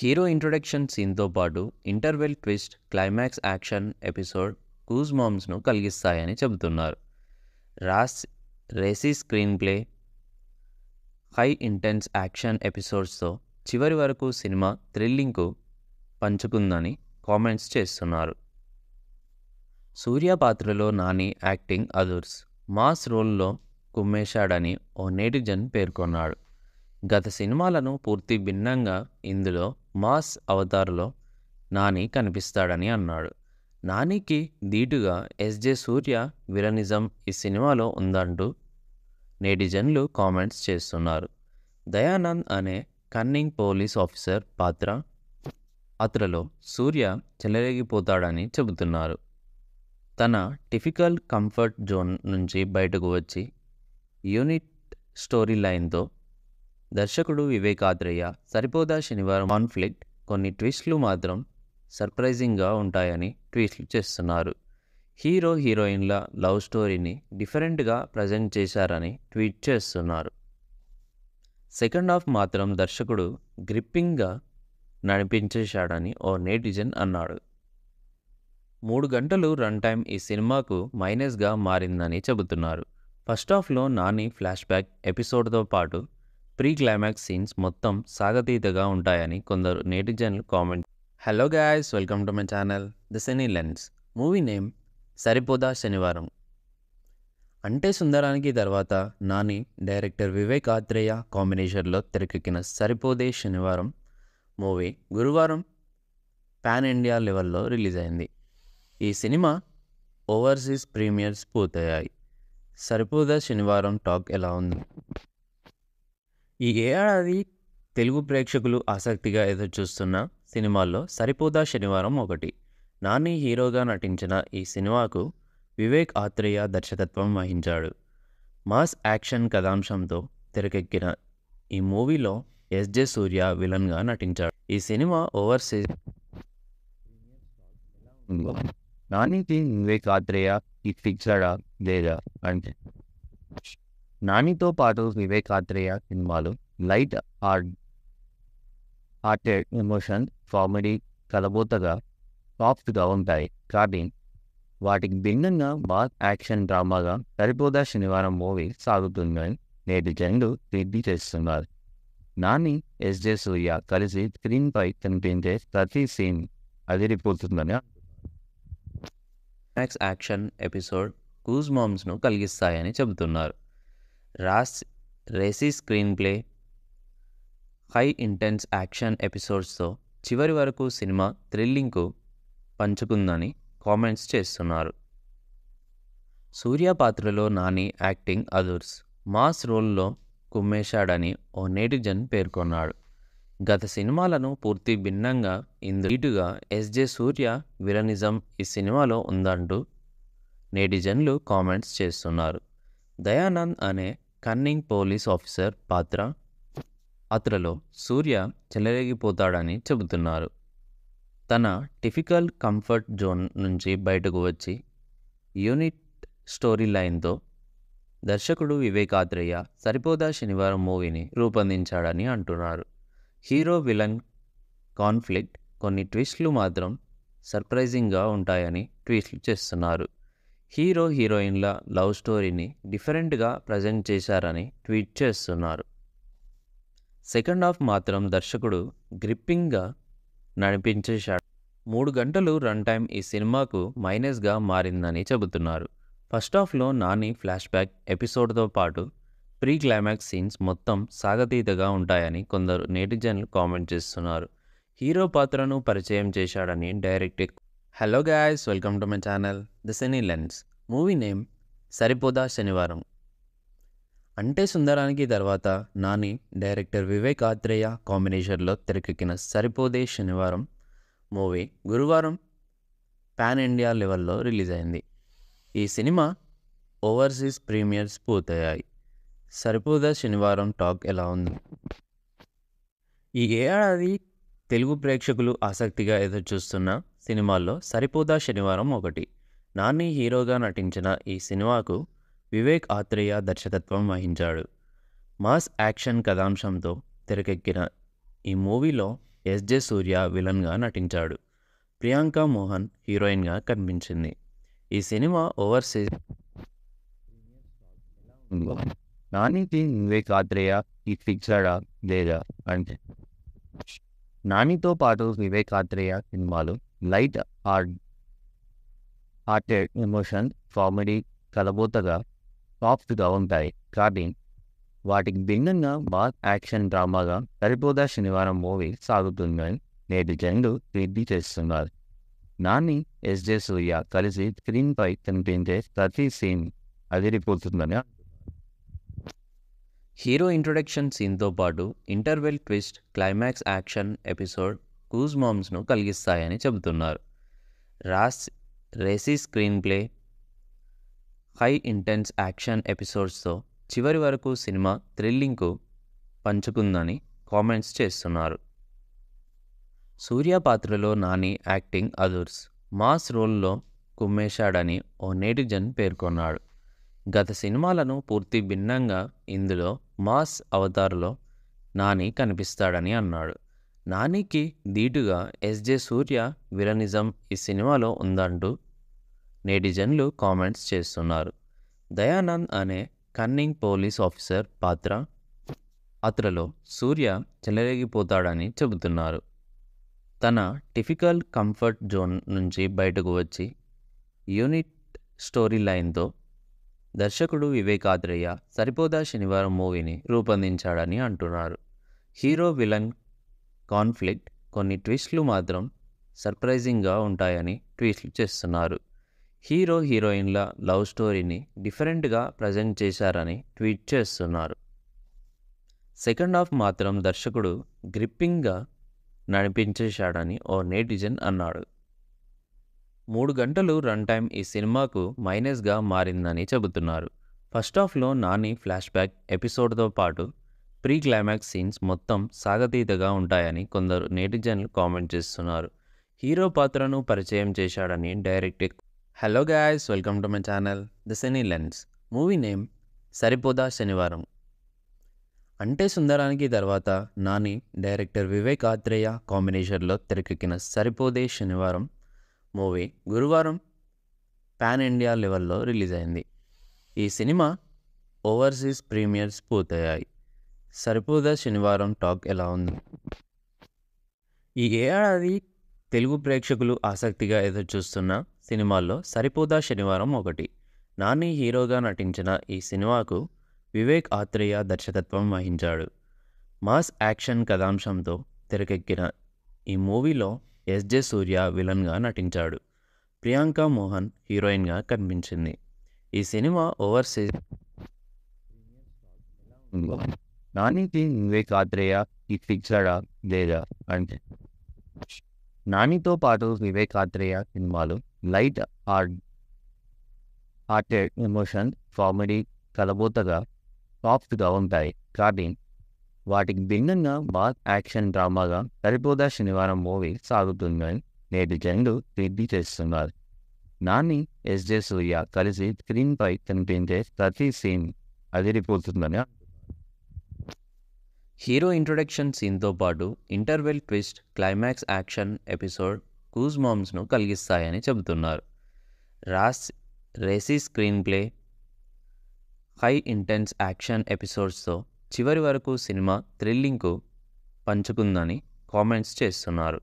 హీరో ఇంట్రొడక్షన్ సీన్తో పాటు interval twist climax action episode కూజ్ మామ్స్ను కలిగిస్తాయని చెబుతున్నారు రాస్ racy screen play high intense action ఎపిసోడ్స్తో చివరి వరకు సినిమా థ్రిల్లింగ్కు పంచుకుందని కామెంట్స్ చేస్తున్నారు సూర్య పాత్రలో నాని యాక్టింగ్ అదుర్స్ మాస్ రోల్లో కుమ్మేశాడని ఓ నేటిజన్ పేర్కొన్నాడు గత సినిమాలను పూర్తి భిన్నంగా ఇందులో మాస్ అవతారులో నాని కనిపిస్తాడని అన్నాడు నానికి ధీటుగా ఎస్జే సూర్య విరనిజం ఈ సినిమాలో ఉందంటూ నేటిజన్లు కామెంట్స్ చేస్తున్నారు దయానంద్ అనే కన్నింగ్ పోలీస్ ఆఫీసర్ పాత్ర పాత్రలో సూర్య చెలరేగిపోతాడని చెబుతున్నారు తన టిఫికల్ కంఫర్ట్ జోన్ నుంచి బయటకు వచ్చి యూనిట్ స్టోరీ లైన్తో దర్శకుడు వివేకాద్రయ్య సరిపోదా శనివారం కాన్ఫ్లిక్ట్ కొన్ని ట్విస్ట్లు మాత్రం సర్ప్రైజింగ్గా ఉంటాయని ట్వీట్లు చేస్తున్నారు హీరో హీరోయిన్ల లవ్ స్టోరీని డిఫరెంట్గా ప్రజెంట్ చేశారని ట్వీట్ చేస్తున్నారు సెకండ్ హాఫ్ మాత్రం దర్శకుడు గ్రిప్పింగ్గా నడిపించేశాడని ఓ నేటిజన్ అన్నాడు మూడు గంటలు రన్ టైం ఈ సినిమాకు మైనస్గా మారిందని చెబుతున్నారు ఫస్ట్ హాఫ్లో నాని ఫ్లాష్ బ్యాక్ ఎపిసోడ్తో పాటు ప్రీ క్లైమాక్స్ సీన్స్ మొత్తం సాగతీతగా ఉంటాయని కొందరు నేటిజన్లు comment hello guys welcome to my channel the cine lens movie name Saripodhaa Sanivaaram Ante సుందరానికి తర్వాత నాని డైరెక్టర్ వివేక్ ఆత్రేయ కాంబినేషన్లో తెరకెక్కిన సరిపోదే శనివారం మూవీ గురువారం పాన్ ఇండియా లెవెల్లో రిలీజ్ అయింది ఈ సినిమా ఓవర్సీస్ ప్రీమియర్స్ పూర్తయ్యాయి సరిపోదా శనివారం టాక్ ఎలా ఉంది ఈ ఏడాది తెలుగు ప్రేక్షకులు ఆసక్తిగా ఎదురుచూస్తున్న సినిమాల్లో సరిపోదా శనివారం ఒకటి నాని హీరోగా నటించిన ఈ సినిమాకు వివేక్ ఆత్రేయ దర్శకత్వం వహించాడు మాస్ యాక్షన్ కథాంశంతో తెరకెక్కిన ఈ మూవీలో ఎస్జే సూర్య విలన్గా నటించాడు ఈ సినిమా ఓవర్సీస్ నానికి వివేక్ ఆత్రేయ ఇట్ ఫిక్సడా లేదా అంటే నానితో పాటు వివేక్ ఆత్రేయ సినిమాలు light hard hearted emotion comedy కలబోతగా సాఫ్ట్గా ఉంటాయి కానీ వాటికి భిన్నంగా బాత్ యాక్షన్ డ్రామాగా సరిపోదా శనివారం మూవీ సాగుతుందని నేటి జనుడు తీర్పు చేస్తున్నారు నాని ఎస్జే సూర్య కలిసి స్క్రీన్పై కనిపించే ప్రతి సీన్ అదిరిపోతుందని మ్యాక్స్ యాక్షన్ ఎపిసోడ్ కూజ్ మామ్స్ను కలిగిస్తాయని చెబుతున్నారు రాస్ racy screen play high intense action ఎపిసోడ్స్తో చివరి వరకు సినిమా థ్రిల్లింగ్కు పంచుకుందని కామెంట్స్ చేస్తున్నారు సూర్య పాత్రలో నాని యాక్టింగ్ అదుర్స్ మాస్ రోల్లో కుమ్మేశాడని ఓ నెటిజన్ పేర్కొన్నాడు గత సినిమాలను పూర్తి భిన్నంగా ఇందు ఇటుగా ఎస్జే సూర్య విలనిజం ఈ సినిమాలో ఉందంటూ నేటిజన్లు కామెంట్స్ చేస్తున్నారు దయానంద్ అనే కన్నింగ్ పోలీస్ ఆఫీసర్ పాత్ర పాత్రలో సూర్య చెలరేగిపోతాడని చెబుతున్నారు తన టిఫికల్ కంఫర్ట్ జోన్ నుంచి బయటకు వచ్చి యూనిట్ స్టోరీ లైన్తో దర్శకుడు వివేకాద్రయ్య సరిపోదా శనివారం మూవీని రూపొందించాడని అంటున్నారు హీరో విలన్ కాన్ఫ్లిక్ట్ కొన్ని ట్విస్ట్లు మాత్రం సర్ప్రైజింగ్గా ఉంటాయని ట్వీట్లు చేస్తున్నారు హీరో హీరోయిన్ల లవ్ స్టోరీని డిఫరెంట్గా ప్రజెంట్ చేశారని ట్వీట్ చేస్తున్నారు సెకండ్ హాఫ్ మాత్రం దర్శకుడు గ్రిప్పింగ్గా నడిపించేశాడు మూడు గంటలు రన్ టైం ఈ సినిమాకు మైనస్గా మారిందని చెబుతున్నారు ఫస్ట్ హాఫ్లో నాని ఫ్లాష్ బ్యాక్ ఎపిసోడ్తో పాటు ప్రీ క్లైమాక్స్ సీన్స్ మొత్తం సాగతీతగా ఉంటాయని కొందరు నెటిజన్లు కామెంట్ చేస్తున్నారు హీరో పాత్రను పరిచయం చేశాడని direct hello guys welcome to my channel the cine lens movie name Saripodhaa Sanivaaram Ante సుందరానికి తర్వాత నాని డైరెక్టర్ వివేక్ ఆత్రేయ కాంబినేషన్లో తెరకెక్కిన సరిపోదే శనివారం మూవీ గురువారం పాన్ ఇండియా లెవెల్లో రిలీజ్ అయింది ఈ సినిమా ఓవర్సీస్ ప్రీమియర్స్ పూర్తయ్యాయి సరిపోదా శనివారం టాక్ ఎలా ఉంది ఈ ఏడాది తెలుగు ప్రేక్షకులు ఆసక్తిగా ఎదురు చూస్తున్న సినిమాల్లో సరిపోదా శనివారం ఒకటి నాని హీరోగా నటించిన ఈ సినిమాకు వివేక్ ఆత్రేయ దర్శకత్వం వహించాడు మాస్ యాక్షన్ కథాంశంతో తెరకెక్కిన ఈ మూవీలో ఎస్జే సూర్య విలన్గా నటించాడు ప్రియాంక మోహన్ హీరోయిన్గా కనిపించింది ఈ సినిమా ఓవర్సీస్ నానికి వివేక్ ఆత్రేయ ఈ ఫిక్సడా లేదా అంటే నానితో పాటు వివేక్ ఆత్రేయ సినిమాలు light heart hearted emotion comedy కలబోతగా సాఫ్ట్గా ఉంటాయి కానీ వాటికి భిన్నంగా బాల్ యాక్షన్ డ్రామాగా సరిపోదా శనివారం మూవీ సాగుతుందని నేటి జన్లు క్రియేట్ చేస్తున్నారు నాని ఎస్జే సూర్య కలిసి స్క్రీన్పై కనిపించే ప్రతి సీన్ అదిరిపోతుందని హీరో ఇంట్రొడక్షన్ సీన్తో పాటు interval twist climax action episode కూజ్ మామ్స్ను కలిగిస్తాయని చెబుతున్నారు రాస్ racy screen play high intense action ఎపిసోడ్స్తో చివరి వరకు సినిమా థ్రిల్లింగ్కు పంచుకుందని కామెంట్స్ చేస్తున్నారు సూర్య పాత్రలో నాని యాక్టింగ్ అదుర్స్ మాస్ రోల్లో కుమ్మేశాడని ఓ జన్ పేర్కొన్నాడు గత సినిమాలను పూర్తి భిన్నంగా ఇందులో మాస్ అవతారులో నాని కనిపిస్తాడని అన్నాడు నానికి ధీటుగా ఎస్జే సూర్య విరనిజం ఈ సినిమాలో ఉందంటూ నేటిజన్లు కామెంట్స్ చేస్తున్నారు దయానంద్ అనే కన్నింగ్ పోలీస్ ఆఫీసర్ పాత్ర అతలో సూర్య చెలరేగిపోతాడని చెబుతున్నారు తన టిఫికల్ కంఫర్ట్ జోన్ నుంచి బయటకు వచ్చి యూనిట్ స్టోరీ లైన్తో దర్శకుడు వివేకాద్రయ్య సరిపోదా శనివారం మూవీని రూపొందించాడని అంటున్నారు హీరో విలన్ కాన్ఫ్లిక్ట్ కొన్ని ట్విస్ట్లు మాత్రం సర్ప్రైజింగ్గా ఉంటాయని ట్వీట్లు చేస్తున్నారు హీరో హీరోయిన్ల లవ్ స్టోరీని డిఫరెంట్గా ప్రజెంట్ చేశారని ట్వీట్ చేస్తున్నారు సెకండ్ హాఫ్ మాత్రం దర్శకుడు గ్రిప్పింగ్గా నడిపించేశాడని ఓ నేటిజన్ అన్నాడు మూడు గంటలు రన్ టైం ఈ సినిమాకు మైనస్గా మారిందని చెబుతున్నారు ఫస్ట్ హాఫ్లో నాని ఫ్లాష్ బ్యాక్ ఎపిసోడ్తో పాటు ప్రీ క్లైమాక్స్ సీన్స్ మొత్తం సాగతీతగా ఉంటాయని కొందరు నేటిజన్లు కామెంట్ చేస్తున్నారు హీరో పాత్రను పరిచయం చేశాడని director hello guys welcome to my channel the cine lens movie name Saripodhaa Sanivaaram Ante సుందరానికి తర్వాత నాని డైరెక్టర్ వివేక్ ఆత్రేయ కాంబినేషన్లో తెరకెక్కిన సరిపోదే శనివారం మూవీ గురువారం పాన్ ఇండియా లెవెల్లో రిలీజ్ అయింది ఈ సినిమా ఓవర్సీస్ ప్రీమియర్స్ పూర్తయ్యాయి సరిపోదా శనివారం టాక్ ఎలా ఉంది ఈ ఏడాది తెలుగు ప్రేక్షకులు ఆసక్తిగా ఎదురు సినిమాల్లో సరిపోదా శనివారం ఒకటి నాని హీరోగా నటించిన ఈ సినిమాకు వివేక్ ఆత్రేయ దర్శకత్వం వహించాడు మాస్ యాక్షన్ కథాంశంతో తెరకెక్కిన ఈ మూవీలో ఎస్జే సూర్య విలన్గా నటించాడు ప్రియాంక మోహన్ హీరోయిన్గా కనిపించింది ఈ సినిమా ఓవర్సీస్ నానికి వివేక్ ఆత్రేయ ఈ పిక్చరా లేదా అంటే నానితో పాటు వివేక్ ఆత్రేయ సినిమాలు light art hearted emotion comedy కలబోతగా సాఫ్ట్గా ఉంటాయి కానీ వాటికి భిన్నంగా బాస్ యాక్షన్ డ్రామాగా సరిపోదా శనివారం మూవీ సాగుతుందని నేటి జనులు తిరిగి చేస్తున్నారు నాని ఎస్జే సూర్య కలిసి స్క్రీన్పై కనిపించే ప్రతి సీన్ అదిరిపోతుందని హీరో ఇంట్రొడక్షన్ సీన్తో పాటు interval twist climax action episode కూజ్ మామ్స్ను కలిగిస్తాయని చెబుతున్నారు రాస్ racy screen play high intense action ఎపిసోడ్స్తో చివరి వరకు సినిమా థ్రిల్లింగ్కు పంచుకుందని కామెంట్స్ చేస్తున్నారు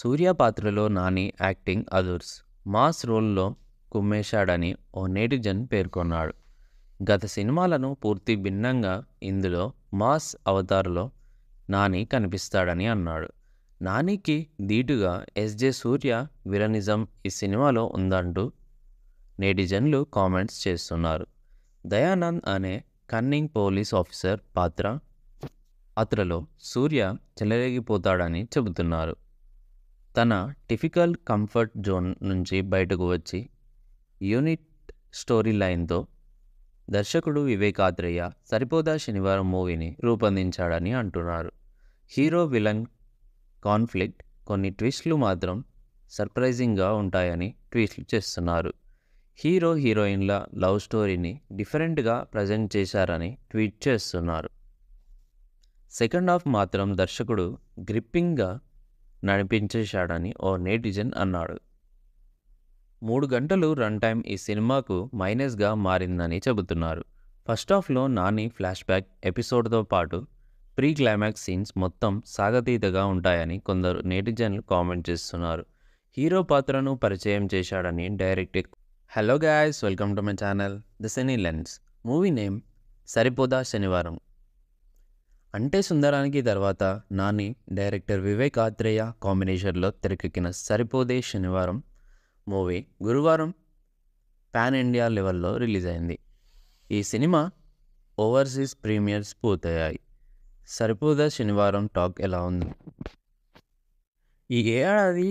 సూర్య పాత్రలో నాని యాక్టింగ్ అదుర్స్ మాస్ రోల్లో కుమ్మేశాడని ఓ నేటిజన్ పేర్కొన్నాడు గత సినిమాలను పూర్తి భిన్నంగా ఇందులో మాస్ అవతారులో నాని కనిపిస్తాడని అన్నాడు నానికి ధీటుగా ఎస్జే సూర్య విరనిజం ఈ సినిమాలో ఉందంటూ నేటిజన్లు కామెంట్స్ చేస్తున్నారు దయానంద్ అనే కన్నింగ్ పోలీస్ ఆఫీసర్ పాత్ర పాత్రలో సూర్య చెలరేగిపోతాడని చెబుతున్నారు తన టిఫికల్ కంఫర్ట్ జోన్ నుంచి బయటకు వచ్చి యూనిట్ స్టోరీ లైన్తో దర్శకుడు వివేకాద్రయ్య సరిపోదా శనివారం మూవీని రూపొందించాడని అంటున్నారు హీరో విలన్ కాన్ఫ్లిక్ట్ కొన్ని ట్విస్ట్లు మాత్రం సర్ప్రైజింగ్గా ఉంటాయని ట్వీట్లు చేస్తున్నారు హీరో హీరోయిన్ల లవ్ స్టోరీని డిఫరెంట్గా ప్రజెంట్ చేశారని ట్వీట్ చేస్తున్నారు సెకండ్ హాఫ్ మాత్రం దర్శకుడు గ్రిప్పింగ్గా నడిపించేశాడని ఓ నేటిజన్ అన్నాడు మూడు గంటలు రన్ టైం ఈ సినిమాకు మైనస్గా మారిందని చెబుతున్నారు ఫస్ట్ హాఫ్లో నాని ఫ్లాష్ బ్యాక్ ఎపిసోడ్తో పాటు ప్రీ క్లైమాక్స్ సీన్స్ మొత్తం సాగతీతగా ఉంటాయని కొందరు నెటిజన్లు కామెంట్ చేస్తున్నారు హీరో పాత్రను పరిచయం చేశాడని direct hello guys welcome to my channel the cine lens movie name Saripodhaa Sanivaaram Ante సుందరానికి తర్వాత నాని డైరెక్టర్ వివేక్ ఆత్రేయ కాంబినేషన్లో తెరకెక్కిన సరిపోదే శనివారం మూవీ గురువారం పాన్ ఇండియా లెవెల్లో రిలీజ్ అయింది ఈ సినిమా ఓవర్సీస్ ప్రీమియర్స్ పూర్తయ్యాయి సరిపోదా శనివారం టాక్ ఎలా ఉంది ఈ ఏడాది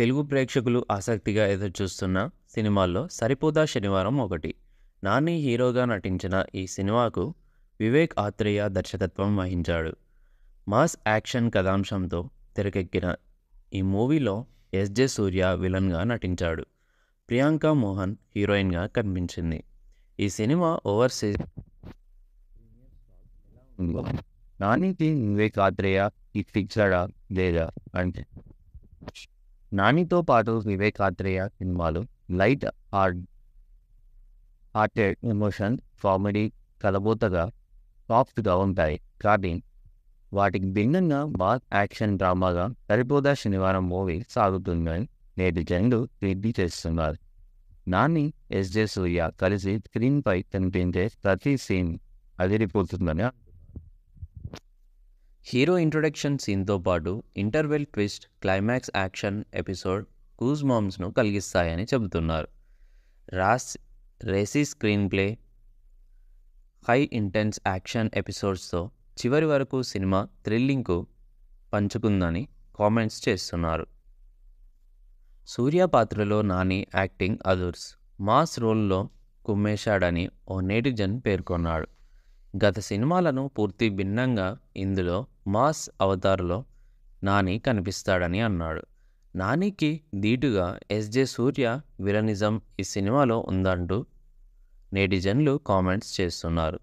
తెలుగు ప్రేక్షకులు ఆసక్తిగా ఎదురుచూస్తున్న సినిమాల్లో సరిపోదా శనివారం ఒకటి నాని హీరోగా నటించిన ఈ సినిమాకు వివేక్ ఆత్రేయ దర్శకత్వం వహించాడు మాస్ యాక్షన్ కథాంశంతో తెరకెక్కిన ఈ మూవీలో ఎస్ జె సూర్య విలన్గా నటించాడు ప్రియాంక మోహన్ హీరోయిన్గా కనిపించింది ఈ సినిమా ఓవర్సీస్ నానికి వివేక్ ఆత్రేయ ఇప్పించాడా లేదా అంటే నానితో పాటు వివేక్ ఆత్రేయ సినిమాలు light hard hearted emotion comedy కలబోతగా సాఫ్ట్గా ఉంటాయి కానీ వాటికి భిన్నంగా బాత్ యాక్షన్ డ్రామాగా సరిపోదా శనివారం మూవీ సాగుతుందని నేటి జనులు తీర్పు చేస్తున్నారు నాని ఎస్జే సూర్య కలిసి స్క్రీన్పై కనిపించే ప్రతి సీన్ అదిరిపోతుందని హీరో ఇంట్రొడక్షన్ సీన్తో పాటు interval twist climax action episode కూజ్ మామ్స్ను కలిగిస్తాయని చెబుతున్నారు రాస్ racy screen play high intense action ఎపిసోడ్స్తో చివరి వరకు సినిమా థ్రిల్లింగ్కు పంచుకుందని కామెంట్స్ చేస్తున్నారు సూర్య పాత్రలో నాని యాక్టింగ్ అదుర్స్ మాస్ రోల్లో కుమ్మేశాడని ఓ నేటిజన్ పేర్కొన్నాడు గత సినిమాలను పూర్తి భిన్నంగా ఇందులో మాస్ అవతారులో నాని కనిపిస్తాడని అన్నాడు నానికి ధీటుగా ఎస్జే సూర్య విరనిజం ఈ సినిమాలో ఉందంటూ నేటిజన్లు కామెంట్స్ చేస్తున్నారు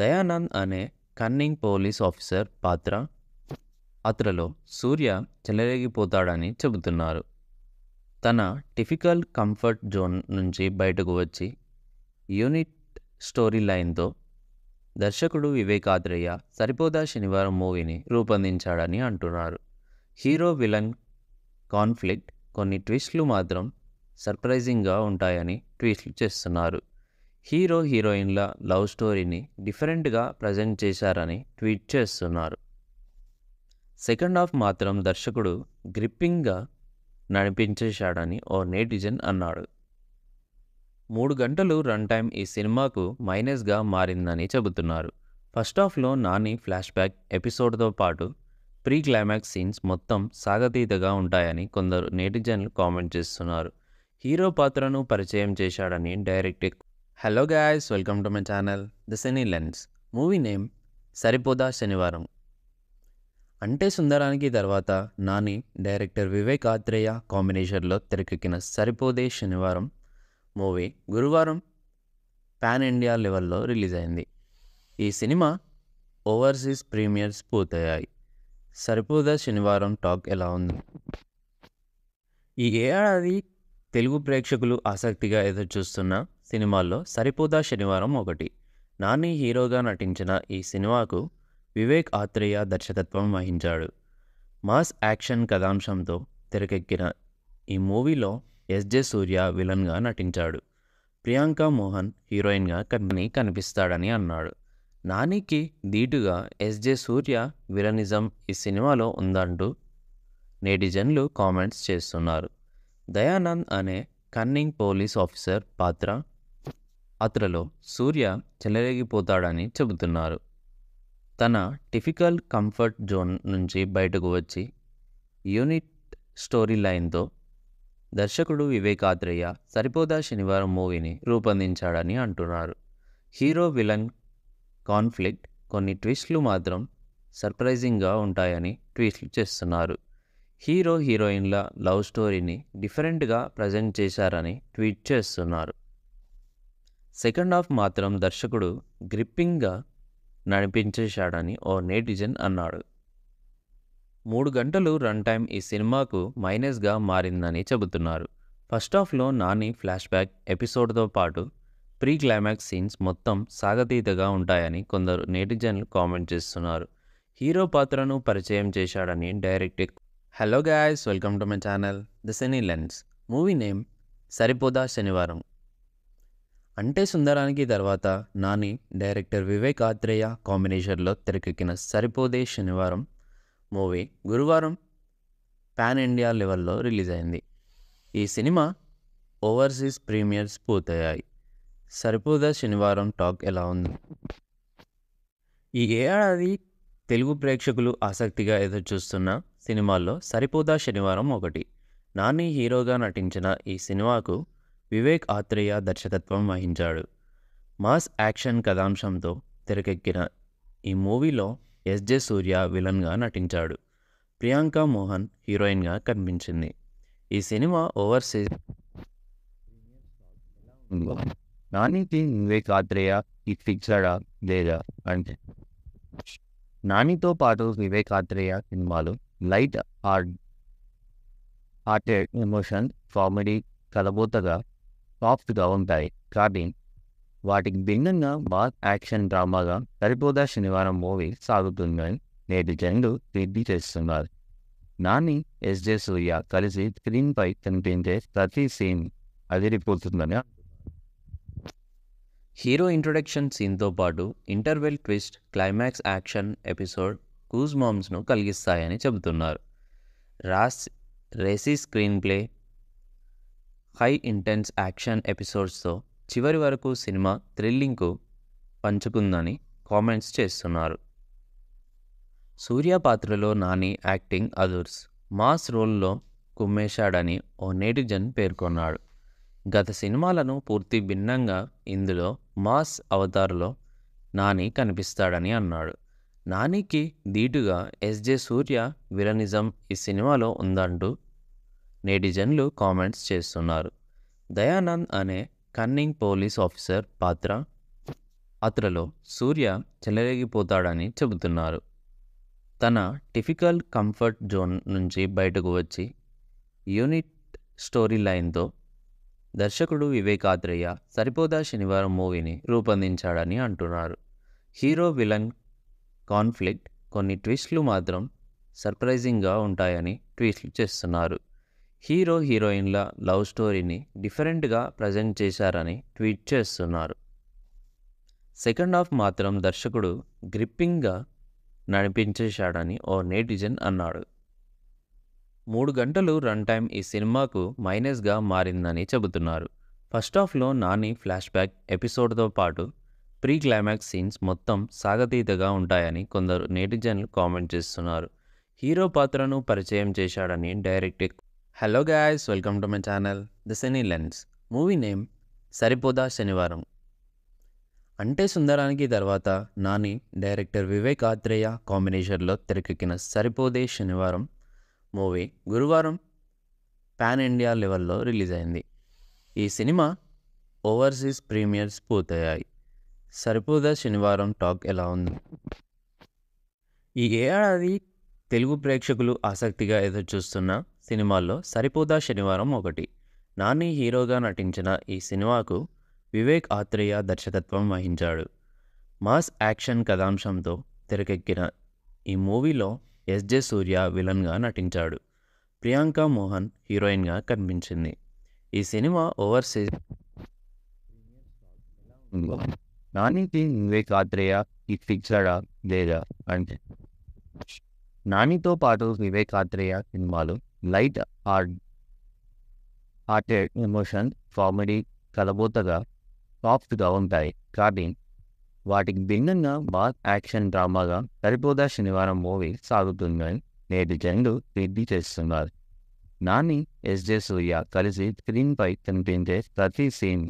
దయానంద్ అనే కన్నింగ్ పోలీస్ ఆఫీసర్ పాత్ర అతడిలో సూర్య చెలరేగిపోతాడని చెబుతున్నారు తన టిఫికల్ కంఫర్ట్ జోన్ నుంచి బయటకు వచ్చి యూనిట్ స్టోరీ లైన్తో దర్శకుడు వివేకాద్రయ్య సరిపోదా శనివారం మూవీని రూపొందించాడని అంటున్నారు హీరో విలన్ కాన్ఫ్లిక్ట్ కొన్ని ట్విస్ట్లు మాత్రం సర్ప్రైజింగ్గా ఉంటాయని ట్వీట్లు చేస్తున్నారు హీరో హీరోయిన్ల లవ్ స్టోరీని డిఫరెంట్గా ప్రజెంట్ చేశారని ట్వీట్ చేస్తున్నారు సెకండ్ హాఫ్ మాత్రం దర్శకుడు గ్రిప్పింగ్గా నడిపించేశాడని ఓ నేటిజన్ అన్నాడు మూడు గంటలు రన్ టైం ఈ సినిమాకు మైనస్గా మారిందని చెబుతున్నారు ఫస్ట్ హాఫ్లో నాని ఫ్లాష్ బ్యాక్ ఎపిసోడ్తో పాటు ప్రీ క్లైమాక్స్ సీన్స్ మొత్తం సాగతీతగా ఉంటాయని కొందరు నేటిజన్లు కామెంట్ చేస్తున్నారు హీరో పాత్రను పరిచయం చేశాడని direct hello guys welcome to my channel the cine lens movie name Saripodhaa Sanivaaram Ante సుందరానికి తర్వాత నాని డైరెక్టర్ వివేక్ ఆత్రేయ కాంబినేషన్లో తెరకెక్కిన సరిపోదే శనివారం మూవీ గురువారం పాన్ ఇండియా లెవెల్లో రిలీజ్ అయింది ఈ సినిమా ఓవర్సీస్ ప్రీమియర్స్ పూర్తయ్యాయి సరిపోదా శనివారం టాక్ ఎలా ఉంది ఈ ఏడాది తెలుగు ప్రేక్షకులు ఆసక్తిగా ఎదురు చూస్తున్నా సినిమాల్లో సరిపోదా శనివారం ఒకటి నాని హీరోగా నటించిన ఈ సినిమాకు వివేక్ ఆత్రేయ దర్శకత్వం వహించాడు మాస్ యాక్షన్ కథాంశంతో తెరకెక్కిన ఈ మూవీలో ఎస్జే సూర్య విలన్గా నటించాడు ప్రియాంక మోహన్ హీరోయిన్గా కంపెనీ కనిపిస్తాడని అన్నాడు నానికి ధీటుగా ఎస్జే సూర్య విలనిజం ఈ సినిమాలో ఉందంటూ నేటిజన్లు కామెంట్స్ చేస్తున్నారు దయానంద్ అనే కన్నింగ్ పోలీస్ ఆఫీసర్ పాత్ర అతడిలో సూర్య చెలరేగిపోతాడని చెబుతున్నారు తన టిఫికల్ కంఫర్ట్ జోన్ నుంచి బయటకు వచ్చి యూనిట్ స్టోరీ లైన్తో దర్శకుడు వివేకాద్రయ్య సరిపోదా శనివారం మూవీని రూపొందించాడని అంటున్నారు హీరో విలన్ కాన్ఫ్లిక్ట్ కొన్ని ట్విస్ట్లు మాత్రం సర్ప్రైజింగ్గా ఉంటాయని ట్వీట్లు చేస్తున్నారు హీరో హీరోయిన్ల లవ్ స్టోరీని డిఫరెంట్గా ప్రజెంట్ చేశారని ట్వీట్ చేస్తున్నారు సెకండ్ హాఫ్ మాత్రం దర్శకుడు గ్రిప్పింగ్గా నడిపించేశాడని ఓ నేటిజన్ అన్నాడు మూడు గంటలు రన్ టైం ఈ సినిమాకు మైనస్గా మారిందని చెబుతున్నారు ఫస్ట్ హాఫ్లో నాని ఫ్లాష్ బ్యాక్ ఎపిసోడ్తో పాటు ప్రీ క్లైమాక్స్ సీన్స్ మొత్తం సాగతీతగా ఉంటాయని కొందరు నేటిజన్లు కామెంట్ చేస్తున్నారు హీరో పాత్రను పరిచయం చేశాడని direct hello guys welcome to my channel the cine lens movie name Saripodhaa Sanivaaram Ante సుందరానికి తర్వాత నాని డైరెక్టర్ వివేక్ ఆత్రేయ కాంబినేషన్లో తెరకెక్కిన సరిపోదే శనివారం మూవీ గురువారం పాన్ ఇండియా లెవెల్లో రిలీజ్ అయింది ఈ సినిమా ఓవర్సీస్ ప్రీమియర్స్ పూర్తయ్యాయి సరిపోదా శనివారం టాక్ ఎలా ఉంది ఈ ఏడాది తెలుగు ప్రేక్షకులు ఆసక్తిగా ఎదురుచూస్తున్న సినిమాల్లో సరిపోదా శనివారం ఒకటి నాని హీరోగా నటించిన ఈ సినిమాకు వివేక్ ఆత్రేయ దర్శకత్వం వహించాడు మాస్ యాక్షన్ కథాంశంతో తెరకెక్కిన ఈ మూవీలో ఎస్జే సూర్య విలన్గా నటించాడు ప్రియాంక మోహన్ హీరోయిన్గా కనిపించింది ఈ సినిమా ఓవర్సీస్ నానికి వివేక్ ఆత్రేయ ఇది ఫిక్సడా లేదా అంటే నానితో పాటు వివేక్ ఆత్రేయ సినిమాలు light art hearted emotion comedy కలబోతగా సాఫ్ట్గా ఉంటాయి కానీ వాటికి భిన్నంగా బాత్ యాక్షన్ డ్రామాగా సరిపోదా శనివారం మూవీ సాగుతుందని నేటి జనులు తీర్పు చేస్తున్నారు నాని ఎస్జే సూర్య కలిసి స్క్రీన్పై కనిపించే ప్రతి సీన్ అదిరిపోతుందని హీరో ఇంట్రొడక్షన్ సీన్తో పాటు interval twist climax action episode కూజ్ మామ్స్ను కలిగిస్తాయని చెబుతున్నారు రాస్ racy screen play high intense action ఎపిసోడ్స్తో చివరి వరకు సినిమా థ్రిల్లింగ్కు పంచుకుందని కామెంట్స్ చేస్తున్నారు సూర్య పాత్రలో నాని యాక్టింగ్ అదుర్స్ మాస్ రోల్లో కుమ్మేశాడని ఓ నేటిజన్ పేర్కొన్నాడు గత సినిమాలను పూర్తి భిన్నంగా ఇందులో మాస్ అవతారులో నాని కనిపిస్తాడని అన్నాడు నానికి ధీటుగా ఎస్జే సూర్య విలనిజం ఈ సినిమాలో ఉందంటూ నెటిజన్లు కామెంట్స్ చేస్తున్నారు దయానంద్ అనే కన్నింగ్ పోలీస్ ఆఫీసర్ పాత్ర అతడిలో సూర్య చెలరేగిపోతాడని చెబుతున్నారు తన టిఫికల్ కంఫర్ట్ జోన్ నుంచి బయటకు వచ్చి యూనిట్ స్టోరీ లైన్తో దర్శకుడు వివేకాద్రయ్య సరిపోదా శనివారం మూవీని రూపొందించాడని అంటున్నారు హీరో విలన్ కాన్ఫ్లిక్ట్ కొన్ని ట్విస్ట్లు మాత్రం సర్ప్రైజింగ్గా ఉంటాయని ట్వీట్లు చేస్తున్నారు హీరో హీరోయిన్ల లవ్ స్టోరీని డిఫరెంట్గా ప్రజెంట్ చేశారని ట్వీట్ చేస్తున్నారు సెకండ్ హాఫ్ మాత్రం దర్శకుడు గ్రిప్పింగ్గా నడిపించేశాడని ఓ నేటిజన్ అన్నాడు మూడు గంటలు రన్ టైం ఈ సినిమాకు మైనస్గా మారిందని చెబుతున్నారు ఫస్ట్ హాఫ్లో నాని ఫ్లాష్ బ్యాక్ ఎపిసోడ్తో పాటు ప్రీ క్లైమాక్స్ సీన్స్ మొత్తం సాగతీతగా ఉంటాయని కొందరు నేటిజన్లు కామెంట్ చేస్తున్నారు హీరో పాత్రను పరిచయం చేశాడని direct hello guys welcome to my channel the cine lens movie name Saripodhaa Sanivaaram Ante సుందరానికి తర్వాత నాని డైరెక్టర్ వివేక్ ఆత్రేయ కాంబినేషన్లో తెరకెక్కిన సరిపోదే శనివారం మూవీ గురువారం పాన్ ఇండియా లెవెల్లో రిలీజ్ అయింది ఈ సినిమా ఓవర్సీస్ ప్రీమియర్స్ పూర్తయ్యాయి సరిపోదా శనివారం టాక్ ఎలా ఉంది ఈ ఏడాది తెలుగు ప్రేక్షకులు ఆసక్తిగా ఎదురు చూస్తున్న సినిమాల్లో సరిపోదా శనివారం ఒకటి నాని హీరోగా నటించిన ఈ సినిమాకు వివేక్ ఆత్రేయ దర్శకత్వం వహించాడు మాస్ యాక్షన్ కథాంశంతో తెరకెక్కిన ఈ మూవీలో ఎస్జే సూర్య విలన్గా నటించాడు ప్రియాంక మోహన్ హీరోయిన్గా కనిపించింది ఈ సినిమా ఓవర్సీస్ నానికి వివేక్ ఆత్రేయ ఈ ఫిక్సడా లేదా అంటే నానితో పాటు వివేక్ ఆత్రేయ సినిమాలు light art hearted emotion comedy కలబోతగా సాఫ్ట్గా ఉంటాయి కానీ వాటికి భిన్నంగా బాత్ యాక్షన్ డ్రామాగా సరిపోదా శనివారం మూవీ సాగుతుందని నేటి జనులు రెడ్డి చేస్తున్నారు నాని ఎస్జే సూర్య కలిసి స్క్రీన్పై కనిపించే ప్రతి సీన్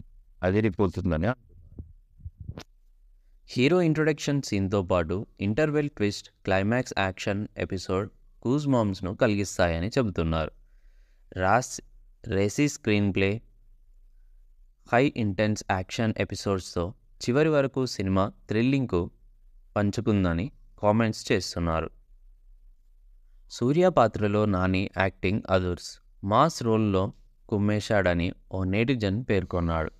అదిరిపోతుందని హీరో ఇంట్రొడక్షన్ సీన్తో పాటు interval twist climax action episode మామ్స్ను కలిగిస్తాయని చెబుతున్నారు రాస్ racy screen play high intense action ఎపిసోడ్స్తో చివరి వరకు సినిమా థ్రిల్లింగ్కు పంచుకుందని కామెంట్స్ చేస్తున్నారు సూర్య పాత్రలో నాని యాక్టింగ్ అదుర్స్ మాస్ రోల్లో కుమ్మేశాడని ఓ నేటిజన్ పేర్కొన్నాడు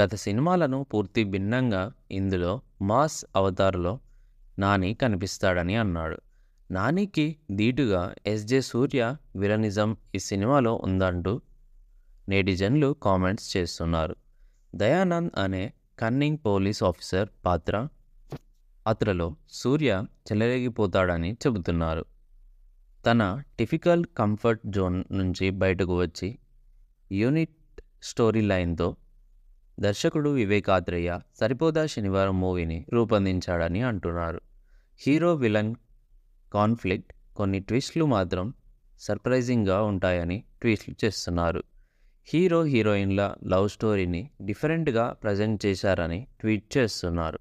గత సినిమాలను పూర్తి భిన్నంగా ఇందులో మాస్ అవతార్లో నాని కనిపిస్తాడని అన్నాడు నానికి ధీటుగా ఎస్జే సూర్య విలనిజం ఈ సినిమాలో ఉందంటూ నేటిజన్లు కామెంట్స్ చేస్తున్నారు దయానంద్ అనే కన్నింగ్ పోలీస్ ఆఫీసర్ పాత్ర పాత్రలో సూర్య చెలరేగిపోతాడని చెబుతున్నారు తన టిఫికల్ కంఫర్ట్ జోన్ నుంచి బయటకు వచ్చి యూనిట్ స్టోరీ లైన్తో దర్శకుడు వివేకాద్రయ్య సరిపోదా శనివారం మూవీని రూపొందించాడని అంటున్నారు హీరో విలన్ కాన్ఫ్లిక్ట్ కొన్ని ట్విస్ట్లు మాత్రం సర్ప్రైజింగ్గా ఉంటాయని ట్వీట్లు చేస్తున్నారు హీరో హీరోయిన్ల లవ్ స్టోరీని డిఫరెంట్గా ప్రజెంట్ చేశారని ట్వీట్ చేస్తున్నారు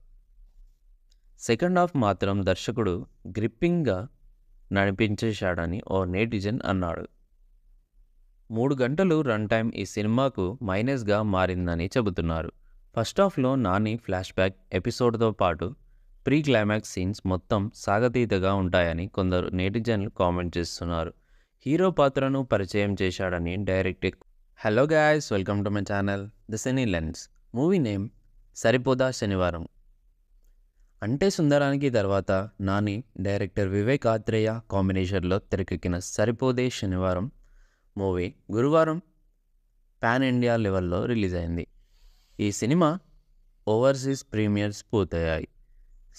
సెకండ్ హాఫ్ మాత్రం దర్శకుడు గ్రిప్పింగ్గా నడిపించేశాడని ఓ నేటిజన్ అన్నాడు మూడు గంటలు రన్ టైం ఈ సినిమాకు మైనస్గా మారిందని చెబుతున్నారు ఫస్ట్ హాఫ్లో నాని ఫ్లాష్ బ్యాక్ ఎపిసోడ్తో పాటు ప్రీ క్లైమాక్స్ సీన్స్ మొత్తం సాగతీతగా ఉంటాయని కొందరు నెటిజన్లు కామెంట్ చేస్తున్నారు హీరో పాత్రను పరిచయం చేశాడని direct hello guys welcome to my channel the cine lens movie name Saripodhaa Sanivaaram Ante సుందరానికి తర్వాత నాని డైరెక్టర్ వివేక్ ఆత్రేయ కాంబినేషన్లో తెరకెక్కిన సరిపోదే శనివారం మూవీ గురువారం పాన్ ఇండియా లెవెల్లో రిలీజ్ అయింది ఈ సినిమా ఓవర్సీస్ ప్రీమియర్స్ పూర్తయ్యాయి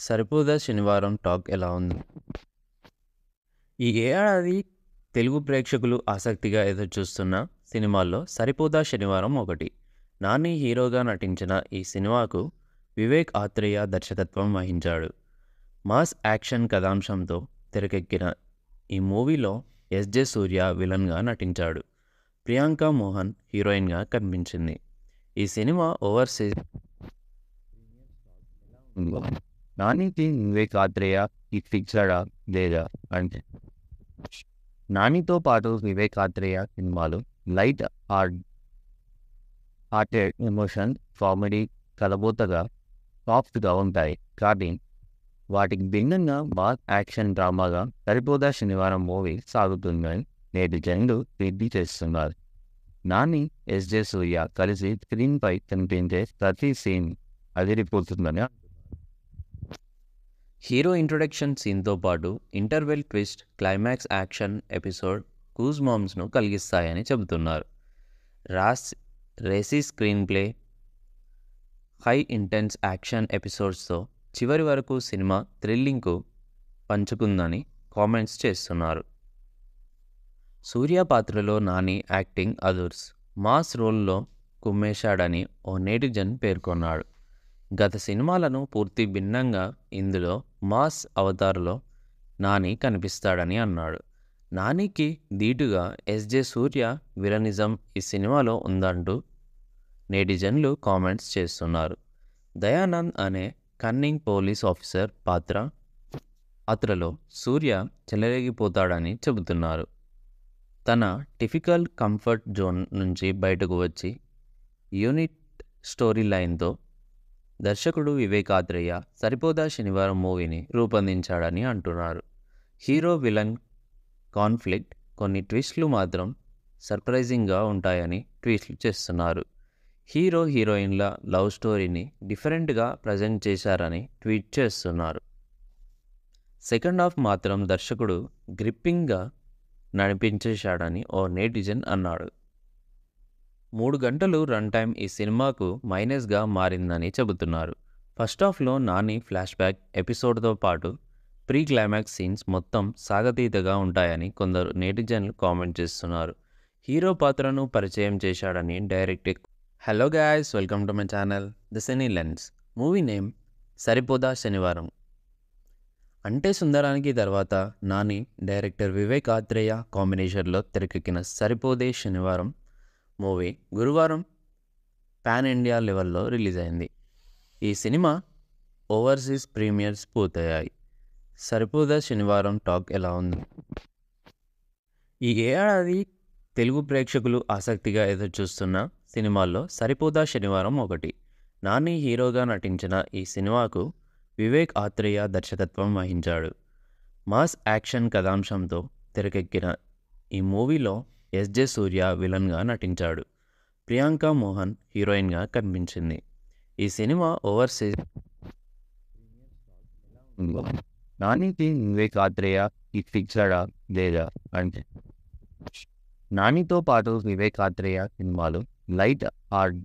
సరిపోదా శనివారం టాక్ ఎలా ఉంది ఈ ఏడాది తెలుగు ప్రేక్షకులు ఆసక్తిగా ఎదురుచూస్తున్న సినిమాల్లో సరిపోదా శనివారం ఒకటి నాని హీరోగా నటించిన ఈ సినిమాకు వివేక్ ఆత్రేయ దర్శకత్వం వహించాడు మాస్ యాక్షన్ కథాంశంతో తెరకెక్కిన ఈ మూవీలో ఎస్జే సూర్య విలన్గా నటించాడు ప్రియాంక మోహన్ హీరోయిన్గా కనిపించింది ఈ సినిమా ఓవర్సీస్ నానికి నువ్వే కాత్రేయా ఇది ఫిక్సడా లేదా అంటే నానితో పాటు నువ్వే ఆత్రేయ సినిమాలు light heart hearted emotion comedy కలబోతగా సాఫ్ట్గా ఉంటాయి కానీ వాటికి భిన్నంగా బాస్ యాక్షన్ డ్రామాగా సరిపోదా శనివారం మూవీ సాగుతుందని నేటి జనులు రెడ్డి చేస్తున్నారు నాని ఎస్జే సూర్య కలిసి స్క్రీన్పై కనిపించే ప్రతి సీన్ అదిరిపోతుందని హీరో ఇంట్రొడక్షన్ సీన్తో పాటు interval twist climax action episode కూజ్ మామ్స్ను కలిగిస్తాయని చెబుతున్నారు రాస్ racy screen play high intense action ఎపిసోడ్స్తో చివరి వరకు సినిమా థ్రిల్లింగ్కు పంచుకుందని కామెంట్స్ చేస్తున్నారు సూర్య పాత్రలో నాని యాక్టింగ్ అదుర్స్ మాస్ రోల్లో కుమ్మేశాడని ఓ నేటిజన్ పేర్కొన్నాడు గత సినిమాలను పూర్తి భిన్నంగా ఇందులో మాస్ అవతారులో నాని కనిపిస్తాడని అన్నాడు నానికి ధీటుగా ఎస్జే సూర్య విరనిజం ఈ సినిమాలో ఉందంటూ నేటిజన్లు కామెంట్స్ చేస్తున్నారు దయానంద్ అనే కన్నింగ్ పోలీస్ ఆఫీసర్ పాత్ర పాత్రలో సూర్య చెలరేగిపోతాడని చెబుతున్నారు తన టిఫికల్ కంఫర్ట్ జోన్ నుంచి బయటకు వచ్చి యూనిట్ స్టోరీ లైన్తో దర్శకుడు వివేకాద్రయ్య సరిపోదా శనివారం మూవీని రూపొందించాడని అంటున్నారు హీరో విలన్ కాన్ఫ్లిక్ట్ కొన్ని ట్విస్ట్లు మాత్రం సర్ప్రైజింగ్గా ఉంటాయని ట్వీట్లు చేస్తున్నారు హీరో హీరోయిన్ల లవ్ స్టోరీని డిఫరెంట్గా ప్రజెంట్ చేశారని ట్వీట్ చేస్తున్నారు సెకండ్ హాఫ్ మాత్రం దర్శకుడు గ్రిప్పింగ్గా నడిపించేశాడని ఓ నేటిజన్ అన్నాడు మూడు గంటలు రన్ టైం ఈ సినిమాకు మైనస్గా మారిందని చెబుతున్నారు ఫస్ట్ హాఫ్లో నాని ఫ్లాష్ బ్యాక్ ఎపిసోడ్తో పాటు ప్రీ క్లైమాక్స్ సీన్స్ మొత్తం సాగతీతగా ఉంటాయని కొందరు నెటిజన్లు కామెంట్ చేస్తున్నారు హీరో పాత్రను పరిచయం చేశాడని direct hello guys welcome to my channel the cine lens movie name Saripodhaa Sanivaaram Ante సుందరానికి తర్వాత నాని డైరెక్టర్ వివేక్ ఆత్రేయ కాంబినేషన్లో తెరకెక్కిన సరిపోదే శనివారం మూవీ గురువారం పాన్ ఇండియా లెవెల్లో రిలీజ్ అయింది ఈ సినిమా ఓవర్సీస్ ప్రీమియర్స్ పూర్తయ్యాయి సరిపోదా శనివారం టాక్ ఎలా ఉంది ఈ ఏడాది తెలుగు ప్రేక్షకులు ఆసక్తిగా ఎదురుచూస్తున్న సినిమాల్లో సరిపోదా శనివారం ఒకటి నాని హీరోగా నటించిన ఈ సినిమాకు వివేక్ ఆత్రేయ దర్శకత్వం వహించాడు మాస్ యాక్షన్ కథాంశంతో తెరకెక్కిన ఈ మూవీలో ఎస్ జే సూర్య విలన్గా నటించాడు ప్రియాంక మోహన్ హీరోయిన్గా కనిపించింది ఈ సినిమా ఓవర్సీస్ నానికి వివేక్ ఆత్రేయ ఫిక్సడా లేదా అంటే నానితో పాటు వివేక్ ఆత్రేయ సినిమాలు light hard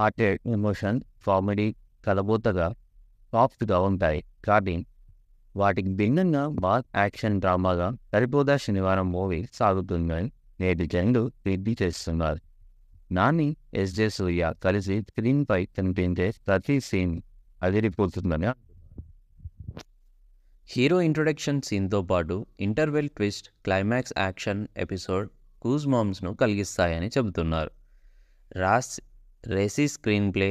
hearted emotion comedy కలబోతగా సాఫ్ట్గా ఉంటాయి కానీ వాటికి భిన్నంగా బాత్ యాక్షన్ డ్రామాగా సరిపోదా శనివారం మూవీ సాగుతుందని నేటి జనులు రిడ్డి చేస్తున్నారు నాని ఎస్జే సూర్య కలిసి స్క్రీన్పై కనిపించే ప్రతి సీన్ అదిరిపోతుందని హీరో ఇంట్రొడక్షన్ సీన్తో పాటు interval twist climax action episode కూజ్ మామ్స్ను కలిగిస్తాయని చెబుతున్నారు రాస్ racy screen play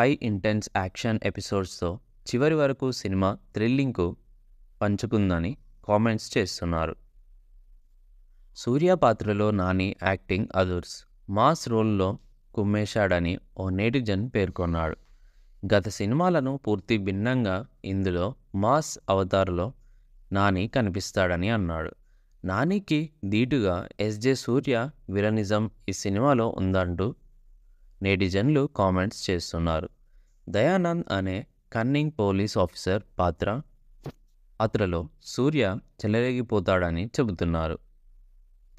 high intense action ఎపిసోడ్స్తో చివరి వరకు సినిమా థ్రిల్లింగ్కు పంచుకుందని కామెంట్స్ చేస్తున్నారు సూర్య పాత్రలో నాని యాక్టింగ్ అదుర్స్ మాస్ రోల్లో కుమ్మేశాడని ఓ నేటిజన్ పేర్కొన్నాడు గత సినిమాలను పూర్తి భిన్నంగా ఇందులో మాస్ అవతారులో నాని కనిపిస్తాడని అన్నాడు నానికి ధీటుగా ఎస్జే సూర్య విరనిజం ఈ సినిమాలో ఉందంటూ నేటిజన్లు కామెంట్స్ చేస్తున్నారు దయానంద్ అనే కన్నింగ్ పోలీస్ ఆఫీసర్ పాత్ర పాత్రలో సూర్య చెలరేగిపోతాడని చెబుతున్నారు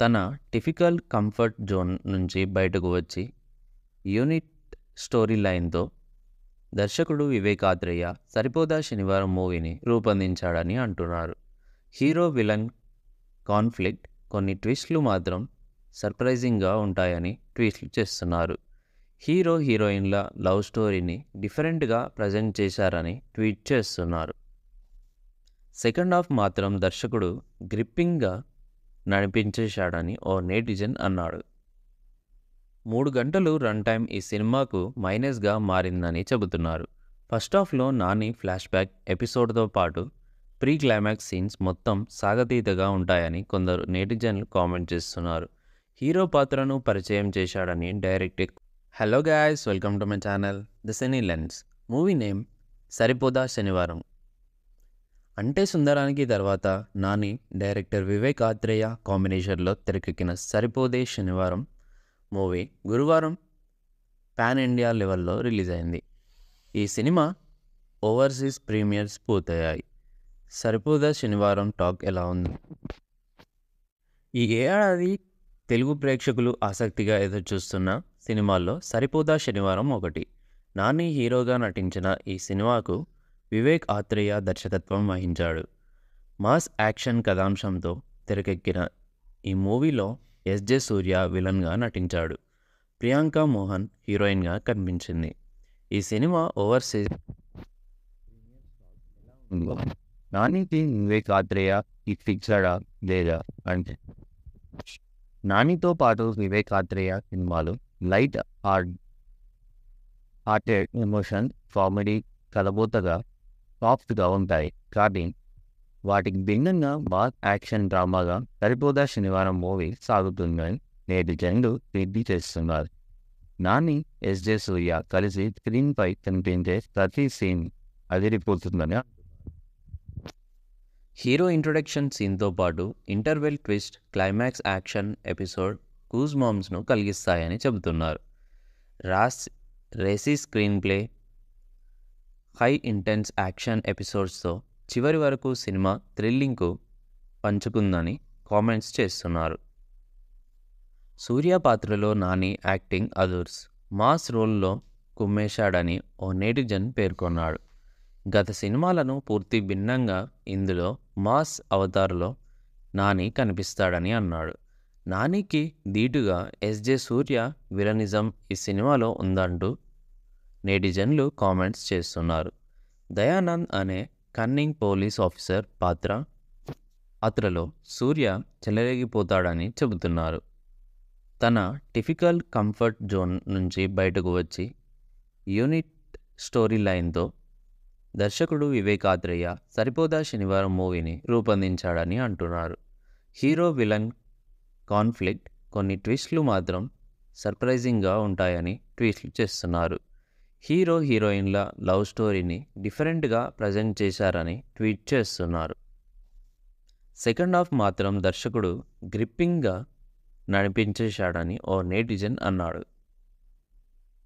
తన టిఫికల్ కంఫర్ట్ జోన్ నుంచి బయటకు వచ్చి యూనిట్ స్టోరీ లైన్తో దర్శకుడు వివేకాద్రయ్య సరిపోదా శనివారం మూవీని రూపొందించాడని అంటున్నారు హీరో విలన్ కాన్ఫ్లిక్ట్ కొన్ని ట్విస్ట్లు మాత్రం సర్ప్రైజింగ్గా ఉంటాయని ట్వీట్లు చేస్తున్నారు హీరో హీరోయిన్ల లవ్ స్టోరీని డిఫరెంట్గా ప్రజెంట్ చేశారని ట్వీట్ చేస్తున్నారు సెకండ్ హాఫ్ మాత్రం దర్శకుడు గ్రిప్పింగ్గా నడిపించేశాడని ఓ నేటిజన్ అన్నాడు మూడు గంటలు రన్ టైం ఈ సినిమాకు మైనస్గా మారిందని చెబుతున్నారు ఫస్ట్ హాఫ్లో నాని ఫ్లాష్ బ్యాక్ ఎపిసోడ్తో పాటు ప్రీ క్లైమాక్స్ సీన్స్ మొత్తం సాగతీతగా ఉంటాయని కొందరు నేటిజన్లు కామెంట్ చేస్తున్నారు హీరో పాత్రను పరిచయం చేశాడని direct hello guys welcome to my channel the cine lens movie name Saripodhaa Sanivaaram Ante సుందరానికి తర్వాత నాని డైరెక్టర్ వివేక్ ఆత్రేయ కాంబినేషన్లో తెరకెక్కిన సరిపోదే శనివారం మూవీ గురువారం పాన్ ఇండియా లెవెల్లో రిలీజ్ అయింది ఈ సినిమా ఓవర్సీస్ ప్రీమియర్స్ పూర్తయ్యాయి సరిపోదా శనివారం టాక్ ఎలా ఉంది ఈ ఏడాది తెలుగు ప్రేక్షకులు ఆసక్తిగా ఎదురు చూస్తున్నా సినిమాల్లో సరిపోదా శనివారం ఒకటి నాని హీరోగా నటించిన ఈ సినిమాకు వివేక్ ఆత్రేయ దర్శకత్వం వహించాడు మాస్ యాక్షన్ కథాంశంతో తెరకెక్కిన ఈ మూవీలో ఎస్జే సూర్య విలన్గా నటించాడు ప్రియాంక మోహన్ హీరోయిన్గా కనిపించింది ఈ సినిమా ఓవర్సీస్ నానికి వివేక్ ఆత్రేయ ఇట్ ఫిక్సడా లేదా అంటే నానితో పాటు వివేక్ ఆత్రేయ సినిమాలు light are hearted emotion comedy కలబోతగా సాఫ్ట్గా ఉంటాయి కానీ వాటికి భిన్నంగా బాత్ యాక్షన్ డ్రామాగా సరిపోదా శనివారం మూవీ సాగుతుందని నేటి జనులు రెడ్డి చేస్తున్నారు నాని ఎస్జే సూర్య కలిసి స్క్రీన్పై కనిపించే ప్రతి సీన్ అదిరిపోతుందని హీరో ఇంట్రొడక్షన్ సీన్తో పాటు interval twist climax action episode మామ్స్ను కలిగిస్తాయని చెబుతున్నారు రాస్ racy screen play high intense action ఎపిసోడ్స్తో చివరి వరకు సినిమా థ్రిల్లింగ్కు పంచుకుందని కామెంట్స్ చేస్తున్నారు సూర్య పాత్రలో నాని యాక్టింగ్ అదుర్స్ మాస్ రోల్లో కుమ్మేశాడని ఓ నేటిజన్ పేర్కొన్నాడు గత సినిమాలను పూర్తి భిన్నంగా ఇందులో మాస్ అవతారులో నాని కనిపిస్తాడని అన్నాడు నానికి ధీటుగా ఎస్జే సూర్య విలనిజం ఈ సినిమాలో ఉందంటూ నేటిజన్లు కామెంట్స్ చేస్తున్నారు దయానంద్ అనే కన్నింగ్ పోలీస్ ఆఫీసర్ పాత్ర పాత్రలో సూర్య చెలరేగిపోతాడని చెబుతున్నారు తన టిఫికల్ కంఫర్ట్ జోన్ నుంచి బయటకు వచ్చి యూనిట్ స్టోరీ లైన్తో దర్శకుడు వివేకాద్రయ్య సరిపోదా శనివారం మూవీని రూపొందించాడని అంటున్నారు హీరో విలన్ కాన్ఫ్లిక్ట్ కొన్ని ట్విస్ట్లు మాత్రం సర్ప్రైజింగ్గా ఉంటాయని ట్వీట్లు చేస్తున్నారు హీరో హీరోయిన్ల లవ్ స్టోరీని డిఫరెంట్గా ప్రజెంట్ చేశారని ట్వీట్ చేస్తున్నారు సెకండ్ హాఫ్ మాత్రం దర్శకుడు గ్రిప్పింగ్గా నడిపించేశాడని ఓ నేటిజన్ అన్నాడు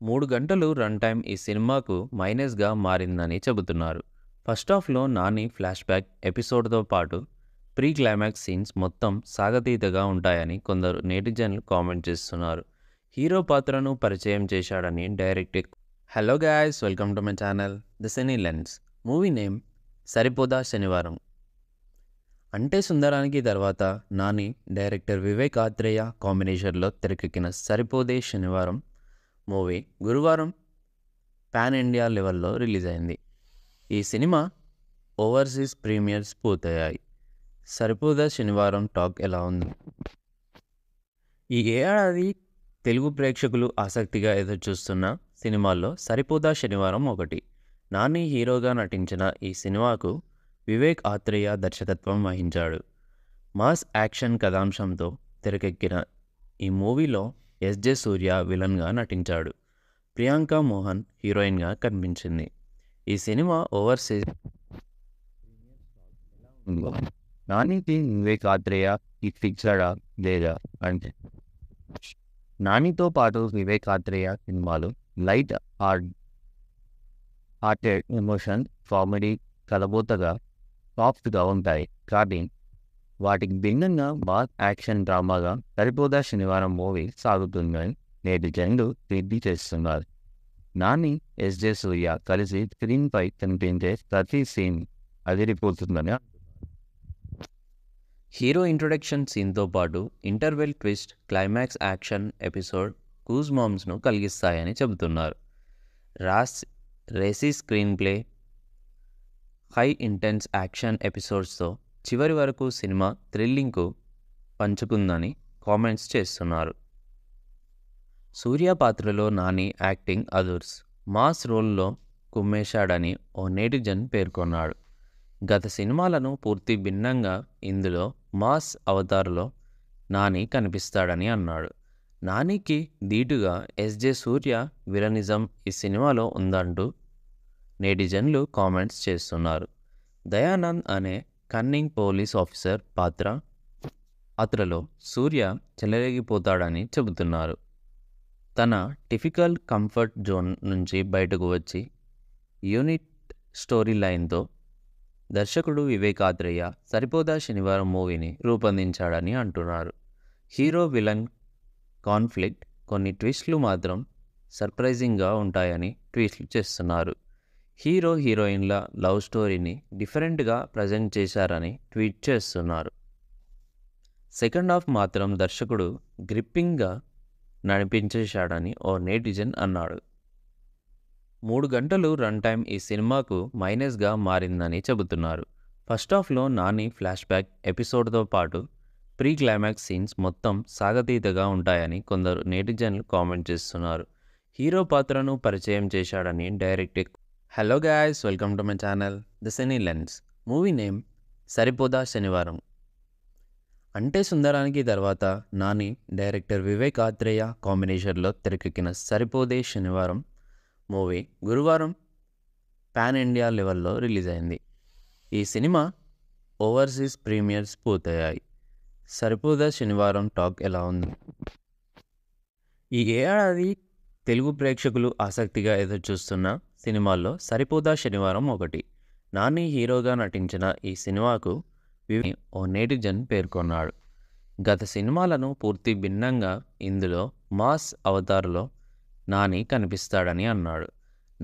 మూడు గంటలు రన్ టైం ఈ సినిమాకు మైనస్గా మారిందని చెబుతున్నారు ఫస్ట్ హాఫ్లో నాని ఫ్లాష్ బ్యాక్ ఎపిసోడ్తో పాటు ప్రీ క్లైమాక్స్ సీన్స్ మొత్తం సాగతీతగా ఉంటాయని కొందరు నెటిజన్లు కామెంట్ చేస్తున్నారు హీరో పాత్రను పరిచయం చేశాడని direct hello guys welcome to my channel the cine lens movie name Saripodhaa Sanivaaram Ante సుందరానికి తర్వాత నాని డైరెక్టర్ వివేక్ ఆత్రేయ కాంబినేషన్లో తెరకెక్కిన సరిపోదే శనివారం మూవీ గురువారం పాన్ ఇండియా లెవెల్లో రిలీజ్ అయింది ఈ సినిమా ఓవర్సీస్ ప్రీమియర్స్ పూర్తయ్యాయి సరిపోదా శనివారం టాక్ ఎలా ఉంది ఈ ఏడాది తెలుగు ప్రేక్షకులు ఆసక్తిగా ఎదురు చూస్తున్న సినిమాల్లో సరిపోదా శనివారం ఒకటి నాని హీరోగా నటించిన ఈ సినిమాకు వివేక్ ఆత్రేయ దర్శకత్వం వహించాడు మాస్ యాక్షన్ కథాంశంతో తెరకెక్కిన ఈ మూవీలో ఎస్జే సూర్య విలన్గా నటించాడు ప్రియాంక మోహన్ హీరోయిన్గా కనిపించింది ఈ సినిమా ఓవర్సీస్ నానికి నువ్వే కాత్రేయ ఇట్ ఫిక్సడా లేదా అంటే నానితో పాటు వివేక్ ఆత్రేయ సినిమాలు light hard hearted emotion comedy కలబోతగా సాఫ్ట్గా ఉంటాయి కానీ వాటికి భిన్నంగా బాస్ యాక్షన్ డ్రామాగా సరిపోదా శనివారం మూవీ సాగుతుందని నేటి జనులు తీర్పు చేస్తున్నారు నాని ఎస్జే సూర్య కలిసి స్క్రీన్పై కనిపించే ప్రతి సీన్ అదిరిపోతుందని హీరో ఇంట్రొడక్షన్ సీన్తో పాటు interval twist climax action episode కూజ్ మామ్స్ను కలిగిస్తాయని చెబుతున్నారు రాస్ racy screen play high intense action ఎపిసోడ్స్తో చివరి వరకు సినిమా థ్రిల్లింగ్కు పంచుకుందని కామెంట్స్ చేస్తున్నారు సూర్య పాత్రలో నాని యాక్టింగ్ అదుర్స్ మాస్ రోల్లో కుమ్మేశాడని ఓ నేటిజన్ పేర్కొన్నాడు గత సినిమాలను పూర్తి భిన్నంగా ఇందులో మాస్ అవతారులో నాని కనిపిస్తాడని అన్నాడు నానికి ధీటుగా ఎస్జే సూర్య విలనిజం ఈ సినిమాలో ఉందంటూ నేటిజన్లు కామెంట్స్ చేస్తున్నారు దయానంద్ అనే కన్నింగ్ పోలీస్ ఆఫీసర్ పాత్ర పాత్రలో సూర్య చెలరేగిపోతాడని చెబుతున్నారు తన టిఫికల్ కంఫర్ట్ జోన్ నుంచి బయటకు వచ్చి యూనిట్ స్టోరీ లైన్తో దర్శకుడు వివేకాద్రయ్య సరిపోదా శనివారం మూవీని రూపొందించాడని అంటున్నారు హీరో విలన్ కాన్ఫ్లిక్ట్ కొన్ని ట్విస్ట్లు మాత్రం సర్ప్రైజింగ్గా ఉంటాయని ట్వీట్లు చేస్తున్నారు హీరో హీరోయిన్ల లవ్ స్టోరీని డిఫరెంట్గా ప్రజెంట్ చేశారని ట్వీట్ చేస్తున్నారు సెకండ్ హాఫ్ మాత్రం దర్శకుడు గ్రిప్పింగ్గా నడిపించేశాడని ఓ నేటిజన్ అన్నాడు మూడు గంటలు రన్ టైం ఈ సినిమాకు మైనస్గా మారిందని చెబుతున్నారు ఫస్ట్ హాఫ్లో నాని ఫ్లాష్ బ్యాక్ ఎపిసోడ్తో పాటు ప్రీ క్లైమాక్స్ సీన్స్ మొత్తం సాగతీతగా ఉంటాయని కొందరు నెటిజన్లు కామెంట్ చేస్తున్నారు హీరో పాత్రను పరిచయం చేశాడని direct hello guys welcome to my channel the cine lens movie name Saripodhaa Sanivaaram Ante సుందరానికి తర్వాత నాని డైరెక్టర్ వివేక్ ఆత్రేయ కాంబినేషన్లో తెరకెక్కిన సరిపోదే శనివారం మూవీ గురువారం పాన్ ఇండియా లెవెల్లో రిలీజ్ అయింది ఈ సినిమా ఓవర్సీస్ ప్రీమియర్స్ పూర్తయ్యాయి సరిపోదా శనివారం టాక్ ఎలా ఉంది ఈ ఏడాది తెలుగు ప్రేక్షకులు ఆసక్తిగా ఎదురుచూస్తున్న సినిమాల్లో సరిపోదా శనివారం ఒకటి నాని హీరోగా నటించిన ఈ సినిమాకు వివి ఓ నేటిజన్ పేర్కొన్నాడు గత సినిమాలను పూర్తి భిన్నంగా ఇందులో మాస్ అవతారులో నాని కనిపిస్తాడని అన్నాడు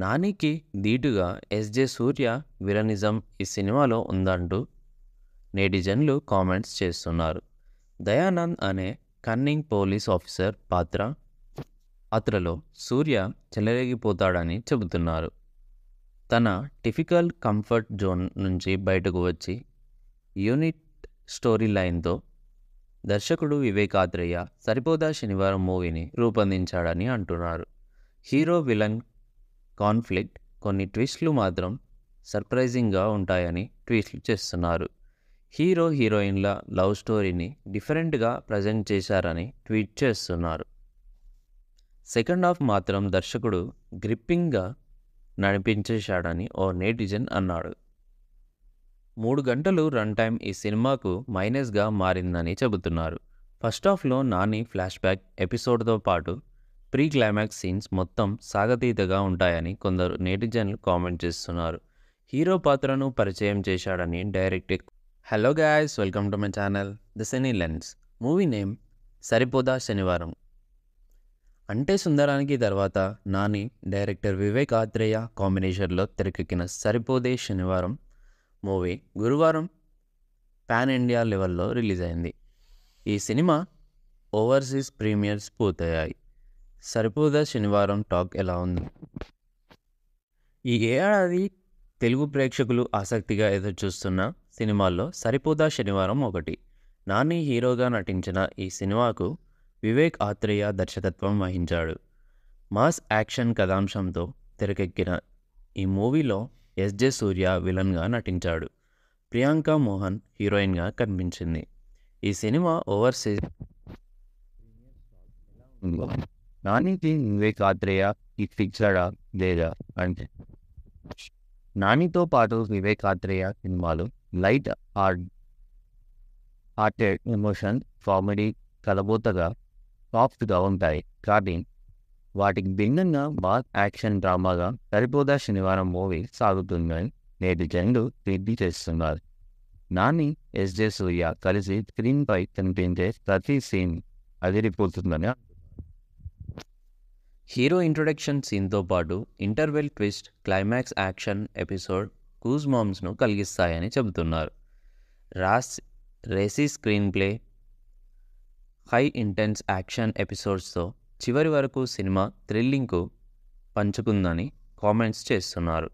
నానికి ధీటుగా ఎస్జే సూర్య విరనిజం ఈ సినిమాలో ఉందంటూ నేటిజన్లు కామెంట్స్ చేస్తున్నారు దయానంద్ అనే కన్నింగ్ పోలీస్ ఆఫీసర్ పాత్ర అతలో సూర్య చెలరేగిపోతాడని చెబుతున్నారు తన టిఫికల్ కంఫర్ట్ జోన్ నుంచి బయటకు వచ్చి యూనిట్ స్టోరీ లైన్తో దర్శకుడు వివేకాద్రయ్య సరిపోదా శనివారం మూవీని రూపొందించాడని అంటున్నారు హీరో విలన్ కాన్ఫ్లిక్ట్ కొన్ని ట్విస్ట్లు మాత్రం సర్ప్రైజింగ్గా ఉంటాయని ట్వీట్లు చేస్తున్నారు హీరో హీరోయిన్ల లవ్ స్టోరీని డిఫరెంట్గా ప్రజెంట్ చేశారని ట్వీట్ చేస్తున్నారు సెకండ్ హాఫ్ మాత్రం దర్శకుడు గ్రిప్పింగ్గా నడిపించేశాడని ఓ నేటిజన్ అన్నాడు మూడు గంటలు రన్ టైం ఈ సినిమాకు మైనస్గా మారిందని చెబుతున్నారు ఫస్ట్ హాఫ్లో నాని ఫ్లాష్ బ్యాక్ ఎపిసోడ్తో పాటు ప్రీ క్లైమాక్స్ సీన్స్ మొత్తం సాగతీతగా ఉంటాయని కొందరు నెటిజన్లు కామెంట్ చేస్తున్నారు హీరో పాత్రను పరిచయం చేశాడని direct hello guys welcome to my channel the cine lens movie name Saripodhaa Sanivaaram Ante సుందరానికి తర్వాత నాని డైరెక్టర్ వివేక్ ఆత్రేయ కాంబినేషన్లో తెరకెక్కిన సరిపోదే శనివారం మూవీ గురువారం పాన్ ఇండియా లెవెల్లో రిలీజ్ అయింది ఈ సినిమా ఓవర్సీస్ ప్రీమియర్స్ పూర్తయ్యాయి సరిపోదా శనివారం టాక్ ఎలా ఉంది ఈ ఏడాది తెలుగు ప్రేక్షకులు ఆసక్తిగా ఎదురు చూస్తున్న సినిమాల్లో సరిపోదా శనివారం ఒకటి నాని హీరోగా నటించిన ఈ సినిమాకు వివేక్ ఆత్రేయ దర్శకత్వం వహించాడు మాస్ యాక్షన్ కథాంశంతో తెరకెక్కిన ఈ మూవీలో ఎస్జే సూర్య విలన్గా నటించాడు ప్రియాంక మోహన్ హీరోయిన్గా కనిపించింది ఈ సినిమా ఓవర్సీస్ నానికి నువ్వే కాత్రేయ ఇట్ ఫిక్సడా లేదా అంటే నానితో పాటు వివేక్ ఆత్రేయ సినిమాలు light hard hearted emotion comedy కలబోతగా సాఫ్ట్గా ఉంటాయి కానీ వాటికి భిన్నంగా బాస్ యాక్షన్ డ్రామాగా సరిపోదా శనివారం మూవీ సాగుతుందని నేటి జనులు తీర్పు చేస్తున్నారు నాని ఎస్జే సూర్య కలిసి స్క్రీన్పై కనిపించే ప్రతి సీన్ అదిరిపోతుందని హీరో ఇంట్రొడక్షన్ సీన్తో పాటు interval twist climax action episode కూజ్ మామ్స్ను కలిగిస్తాయని చెబుతున్నారు రాస్ racy screen play high intense action ఎపిసోడ్స్తో చివరి వరకు సినిమా థ్రిల్లింగ్కు పంచుకుందని కామెంట్స్ చేస్తున్నారు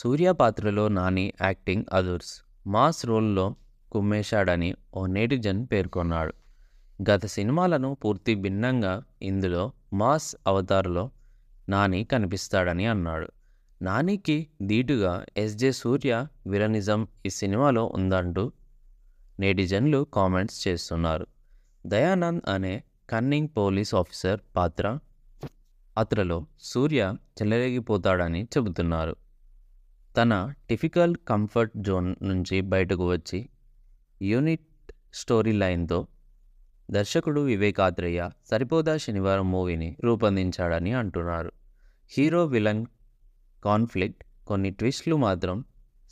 సూర్య పాత్రలో నాని యాక్టింగ్ అదుర్స్ మాస్ రోల్లో కుమ్మేశాడని ఓ నేటిజన్ పేర్కొన్నాడు గత సినిమాలను పూర్తి భిన్నంగా ఇందులో మాస్ అవతారులో నాని కనిపిస్తాడని అన్నాడు నానికి ధీటుగా ఎస్జే సూర్య విరనిజం ఈ సినిమాలో ఉందంటూ నేటిజన్లు కామెంట్స్ చేస్తున్నారు దయానంద్ అనే కన్నింగ్ పోలీస్ ఆఫీసర్ పాత్ర అతలో సూర్య చెల్లరేగిపోతాడని చెబుతున్నారు తన టిఫికల్ కంఫర్ట్ జోన్ నుంచి బయటకు వచ్చి యూనిట్ స్టోరీ లైన్తో దర్శకుడు వివేకాద్రయ్య సరిపోదా శనివారం మూవీని రూపొందించాడని అంటున్నారు హీరో విలన్ కాన్ఫ్లిక్ట్ కొన్ని ట్విస్ట్లు మాత్రం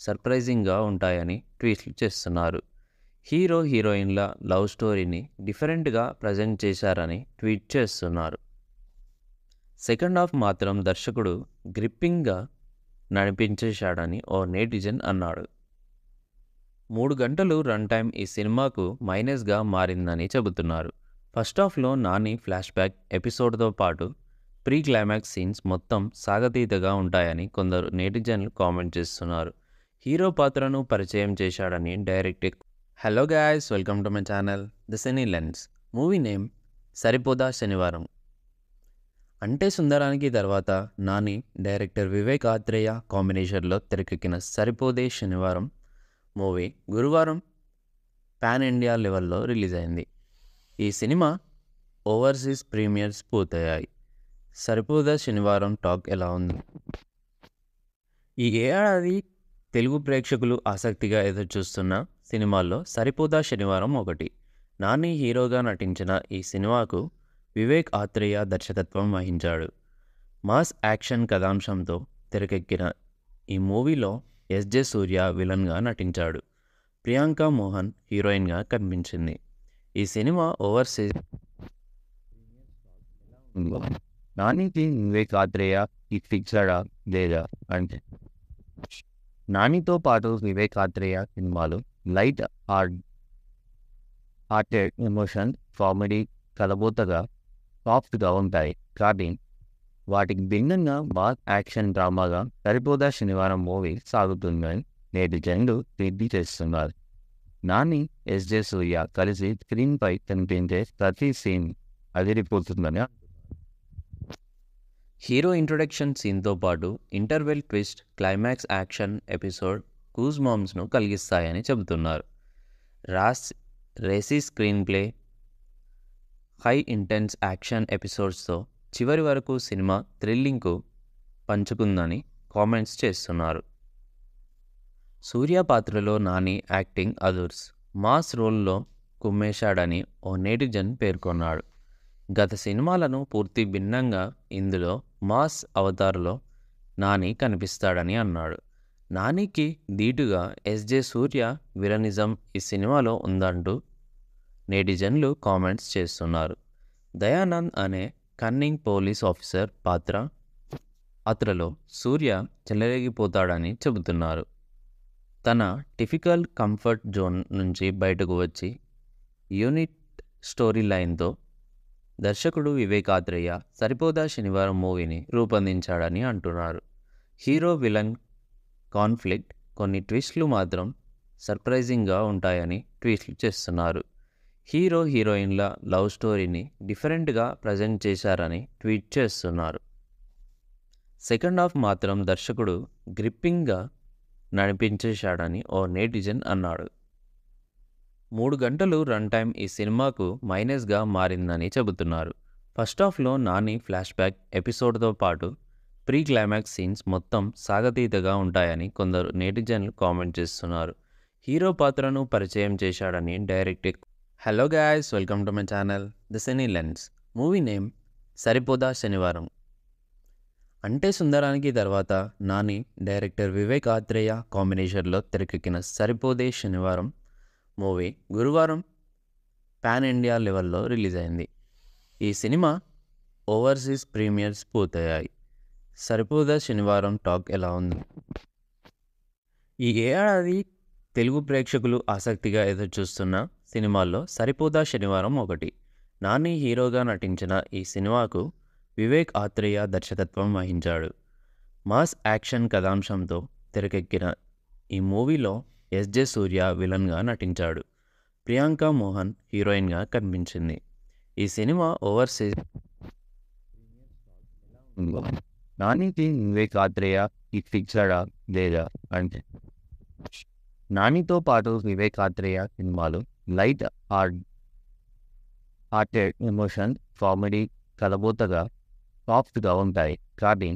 సర్ప్రైజింగ్గా ఉంటాయని ట్వీట్లు చేస్తున్నారు హీరో హీరోయిన్ల లవ్ స్టోరీని డిఫరెంట్గా ప్రజెంట్ చేశారని ట్వీట్ చేస్తున్నారు సెకండ్ హాఫ్ మాత్రం దర్శకుడు గ్రిప్పింగ్గా నడిపించేశాడని ఓ నేటిజన్ అన్నాడు మూడు గంటలు రన్ టైం ఈ సినిమాకు మైనస్గా మారిందని చెబుతున్నారు ఫస్ట్ హాఫ్లో నాని ఫ్లాష్ బ్యాక్ ఎపిసోడ్తో పాటు ప్రీ క్లైమాక్స్ సీన్స్ మొత్తం సాగతీతగా ఉంటాయని కొందరు నెటిజన్లు కామెంట్ చేస్తున్నారు హీరో పాత్రను పరిచయం చేశాడని direct hello guys welcome to my channel the cine lens movie name Saripodhaa Sanivaaram Ante సుందరానికి తర్వాత నాని డైరెక్టర్ వివేక్ ఆత్రేయ కాంబినేషన్లో తెరకెక్కిన సరిపోదే శనివారం మూవీ గురువారం పాన్ ఇండియా లెవెల్లో రిలీజ్ అయింది ఈ సినిమా ఓవర్సీస్ ప్రీమియర్స్ పూర్తయ్యాయి సరిపోదా శనివారం టాక్ ఎలా ఉంది ఈ ఏడాది తెలుగు ప్రేక్షకులు ఆసక్తిగా ఎదురుచూస్తున్న సినిమాల్లో సరిపోదా శనివారం ఒకటి నాని హీరోగా నటించిన ఈ సినిమాకు వివేక్ ఆత్రేయ దర్శకత్వం వహించాడు మాస్ యాక్షన్ కథాంశంతో తెరకెక్కిన ఈ మూవీలో ఎస్ జె సూర్య విలన్గా నటించాడు ప్రియాంక మోహన్ హీరోయిన్గా కనిపించింది ఈ సినిమా ఓవర్సీస్ నానికి వివేక్ ఆత్రేయ ఫిక్సడా లేదా అంటే నానితో పాటు వివేక్ ఆత్రేయ సినిమాలు light hard hearted emotion comedy కలబోతగా సాఫ్ట్గా ఉంటాయి కానీ వాటికి భిన్నంగా బాత్ యాక్షన్ డ్రామాగా సరిపోదా శనివారం మూవీ సాగుతుందని నేటి జనులు రెడ్డి చేస్తున్నారు నాని ఎస్జే సూర్య కలిసి స్క్రీన్పై కనిపించే ప్రతి సీన్ అదిరిపోతుందని హీరో ఇంట్రొడక్షన్ సీన్తో పాటు interval twist climax action episode కూజ్ మామ్స్ను కలిగిస్తాయని చెబుతున్నారు రాస్ racy screen play high intense action ఎపిసోడ్స్తో చివరి వరకు సినిమా థ్రిల్లింగ్కు పంచుకుందని కామెంట్స్ చేస్తున్నారు సూర్య పాత్రలో నాని యాక్టింగ్ అదుర్స్ మాస్ రోల్లో కుమ్మేశాడని ఓ నేటిజన్ పేర్కొన్నాడు గత సినిమాలను పూర్తి భిన్నంగా ఇందులో మాస్ అవతార్లో నాని కనిపిస్తాడని అన్నాడు నానికి ధీటుగా ఎస్జే సూర్య విరనిజం ఈ సినిమాలో ఉందంటూ నేటిజన్లు కామెంట్స్ చేస్తున్నారు దయానంద్ అనే కన్నింగ్ పోలీస్ ఆఫీసర్ పాత్ర పాత్రలో సూర్య చెలరేగిపోతాడని చెబుతున్నారు తన టిఫికల్ కంఫర్ట్ జోన్ నుంచి బయటకు వచ్చి యూనిట్ స్టోరీ లైన్తో దర్శకుడు వివేకాత్రేయ సరిపోదా శనివారం మూవీని రూపొందించాడని అంటున్నారు హీరో విలన్ కాన్ఫ్లిక్ట్ కొన్ని ట్విస్ట్లు మాత్రం సర్ప్రైజింగ్గా ఉంటాయని ట్వీట్లు చేస్తున్నారు హీరో హీరోయిన్ల లవ్ స్టోరీని డిఫరెంట్గా ప్రజెంట్ చేశారని ట్వీట్ చేస్తున్నారు సెకండ్ హాఫ్ మాత్రం దర్శకుడు గ్రిప్పింగ్గా నడిపించేశాడని ఓ నేటిజన్ అన్నాడు మూడు గంటలు రన్ టైం ఈ సినిమాకు మైనస్గా మారిందని చెబుతున్నారు ఫస్ట్ హాఫ్లో నాని ఫ్లాష్ బ్యాక్ ఎపిసోడ్తో పాటు ప్రీ క్లైమాక్స్ సీన్స్ మొత్తం సాగతీతగా ఉంటాయని కొందరు నేటిజన్లు కామెంట్ చేస్తున్నారు హీరో పాత్రను పరిచయం చేశాడని direct hello guys welcome to my channel the cine lens movie name Saripodhaa Sanivaaram Ante సుందరానికి తర్వాత నాని డైరెక్టర్ వివేక్ ఆత్రేయ కాంబినేషన్లో తెరకెక్కిన సరిపోదే శనివారం మూవీ గురువారం పాన్ ఇండియా లెవెల్లో రిలీజ్ అయింది ఈ సినిమా ఓవర్సీస్ ప్రీమియర్స్ పూర్తయ్యాయి సరిపోదా శనివారం టాక్ ఎలా ఉంది ఈ ఏడాది తెలుగు ప్రేక్షకులు ఆసక్తిగా ఎదురు చూస్తున్న సినిమాల్లో సరిపోదా శనివారం ఒకటి నాని హీరోగా నటించిన ఈ సినిమాకు వివేక్ ఆత్రేయ దర్శకత్వం వహించాడు మాస్ యాక్షన్ కథాంశంతో తెరకెక్కిన ఈ మూవీలో ఎస్జే సూర్య విలన్గా నటించాడు ప్రియాంక మోహన్ హీరోయిన్గా కనిపించింది ఈ సినిమా ఓవర్సీస్ నానికి వివేక్ ఆత్రేయ ఈ ఫిక్సడా లేదా అంటే నానితో పాటు వివేక్ ఆత్రేయ సినిమాలు light art hearted emotion comedy కలబోతగా సాఫ్ట్గా ఉంటాయి కానీ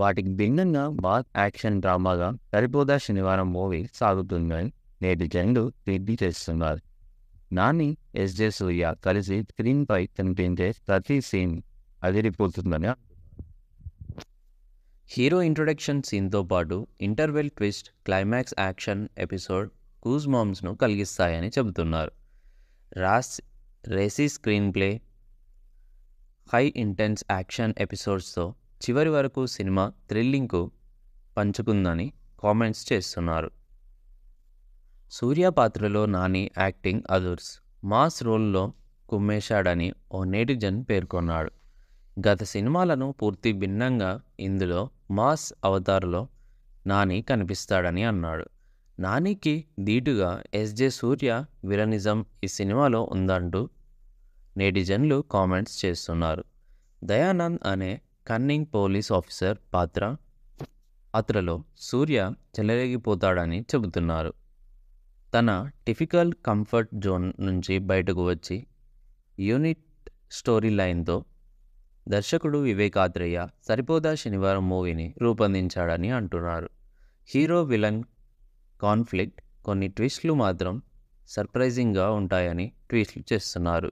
వాటికి భిన్నంగా బాత్ యాక్షన్ డ్రామాగా సరిపోదా శనివారం మూవీ సాగుతుందని నేటి జనులు తీర్పు చేస్తున్నారు నాని ఎస్జే సూర్య కలిసి స్క్రీన్పై కనిపించే ప్రతి సీన్ అదిరిపోతుందని హీరో ఇంట్రొడక్షన్ సీన్తో పాటు interval twist climax action episode మామ్స్ను కలిగిస్తాయని చెబుతున్నారు రాస్ racy screen play high intense action ఎపిసోడ్స్తో చివరి వరకు సినిమా థ్రిల్లింగ్కు పంచుకుందని కామెంట్స్ చేస్తున్నారు సూర్య పాత్రలో నాని యాక్టింగ్ అదుర్స్ మాస్ రోల్లో కుమ్మేశాడని ఓ నేటిజన్ పేర్కొన్నాడు గత సినిమాలను పూర్తి భిన్నంగా ఇందులో మాస్ అవతారులో నాని కనిపిస్తాడని అన్నాడు నానికి ధీటుగా ఎస్జే సూర్య విలనిజం ఈ సినిమాలో ఉందంటూ నేటిజన్లు కామెంట్స్ చేస్తున్నారు దయానంద్ అనే కన్నింగ్ పోలీస్ ఆఫీసర్ పాత్ర పాత్రలో సూర్య చెలరేగిపోతాడని చెబుతున్నారు తన టిఫికల్ కంఫర్ట్ జోన్ నుంచి బయటకు వచ్చి యూనిట్ స్టోరీ లైన్తో దర్శకుడు వివేకాత్రేయ సరిపోదా శనివారం మూవీని రూపొందించాడని అంటున్నారు హీరో విలన్ కాన్ఫ్లిక్ట్ కొన్ని ట్విస్ట్లు మాత్రం సర్ప్రైజింగ్గా ఉంటాయని ట్వీట్లు చేస్తున్నారు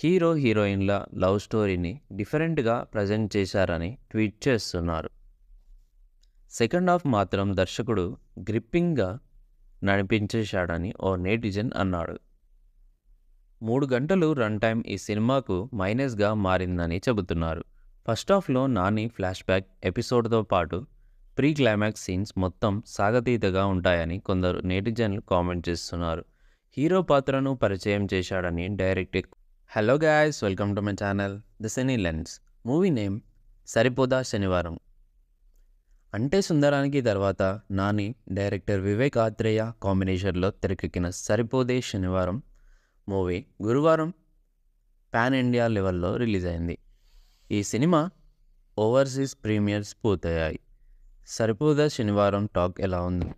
హీరో హీరోయిన్ల లవ్ స్టోరీని డిఫరెంట్గా ప్రజెంట్ చేశారని ట్వీట్ చేస్తున్నారు సెకండ్ హాఫ్ మాత్రం దర్శకుడు గ్రిప్పింగ్గా నడిపించేశాడని ఓ నేటిజన్ అన్నాడు మూడు గంటలు రన్ టైం ఈ సినిమాకు మైనస్గా మారిందని చెబుతున్నారు ఫస్ట్ హాఫ్లో నాని ఫ్లాష్ బ్యాక్ ఎపిసోడ్తో పాటు ప్రీ క్లైమాక్స్ సీన్స్ మొత్తం సాగతీతగా ఉంటాయని కొందరు నెటిజన్లు కామెంట్ చేస్తున్నారు హీరో పాత్రను పరిచయం చేశాడని direct hello guys welcome to my channel the cine lens movie name Saripodhaa Sanivaaram Ante సుందరానికి తర్వాత నాని డైరెక్టర్ వివేక్ ఆత్రేయ కాంబినేషన్లో తెరకెక్కిన సరిపోదే శనివారం మూవీ గురువారం పాన్ ఇండియా లెవెల్లో రిలీజ్ అయింది ఈ సినిమా ఓవర్సీస్ ప్రీమియర్స్ పూర్తయ్యాయి సరిపోదా శనివారం టాక్ ఎలా ఉంది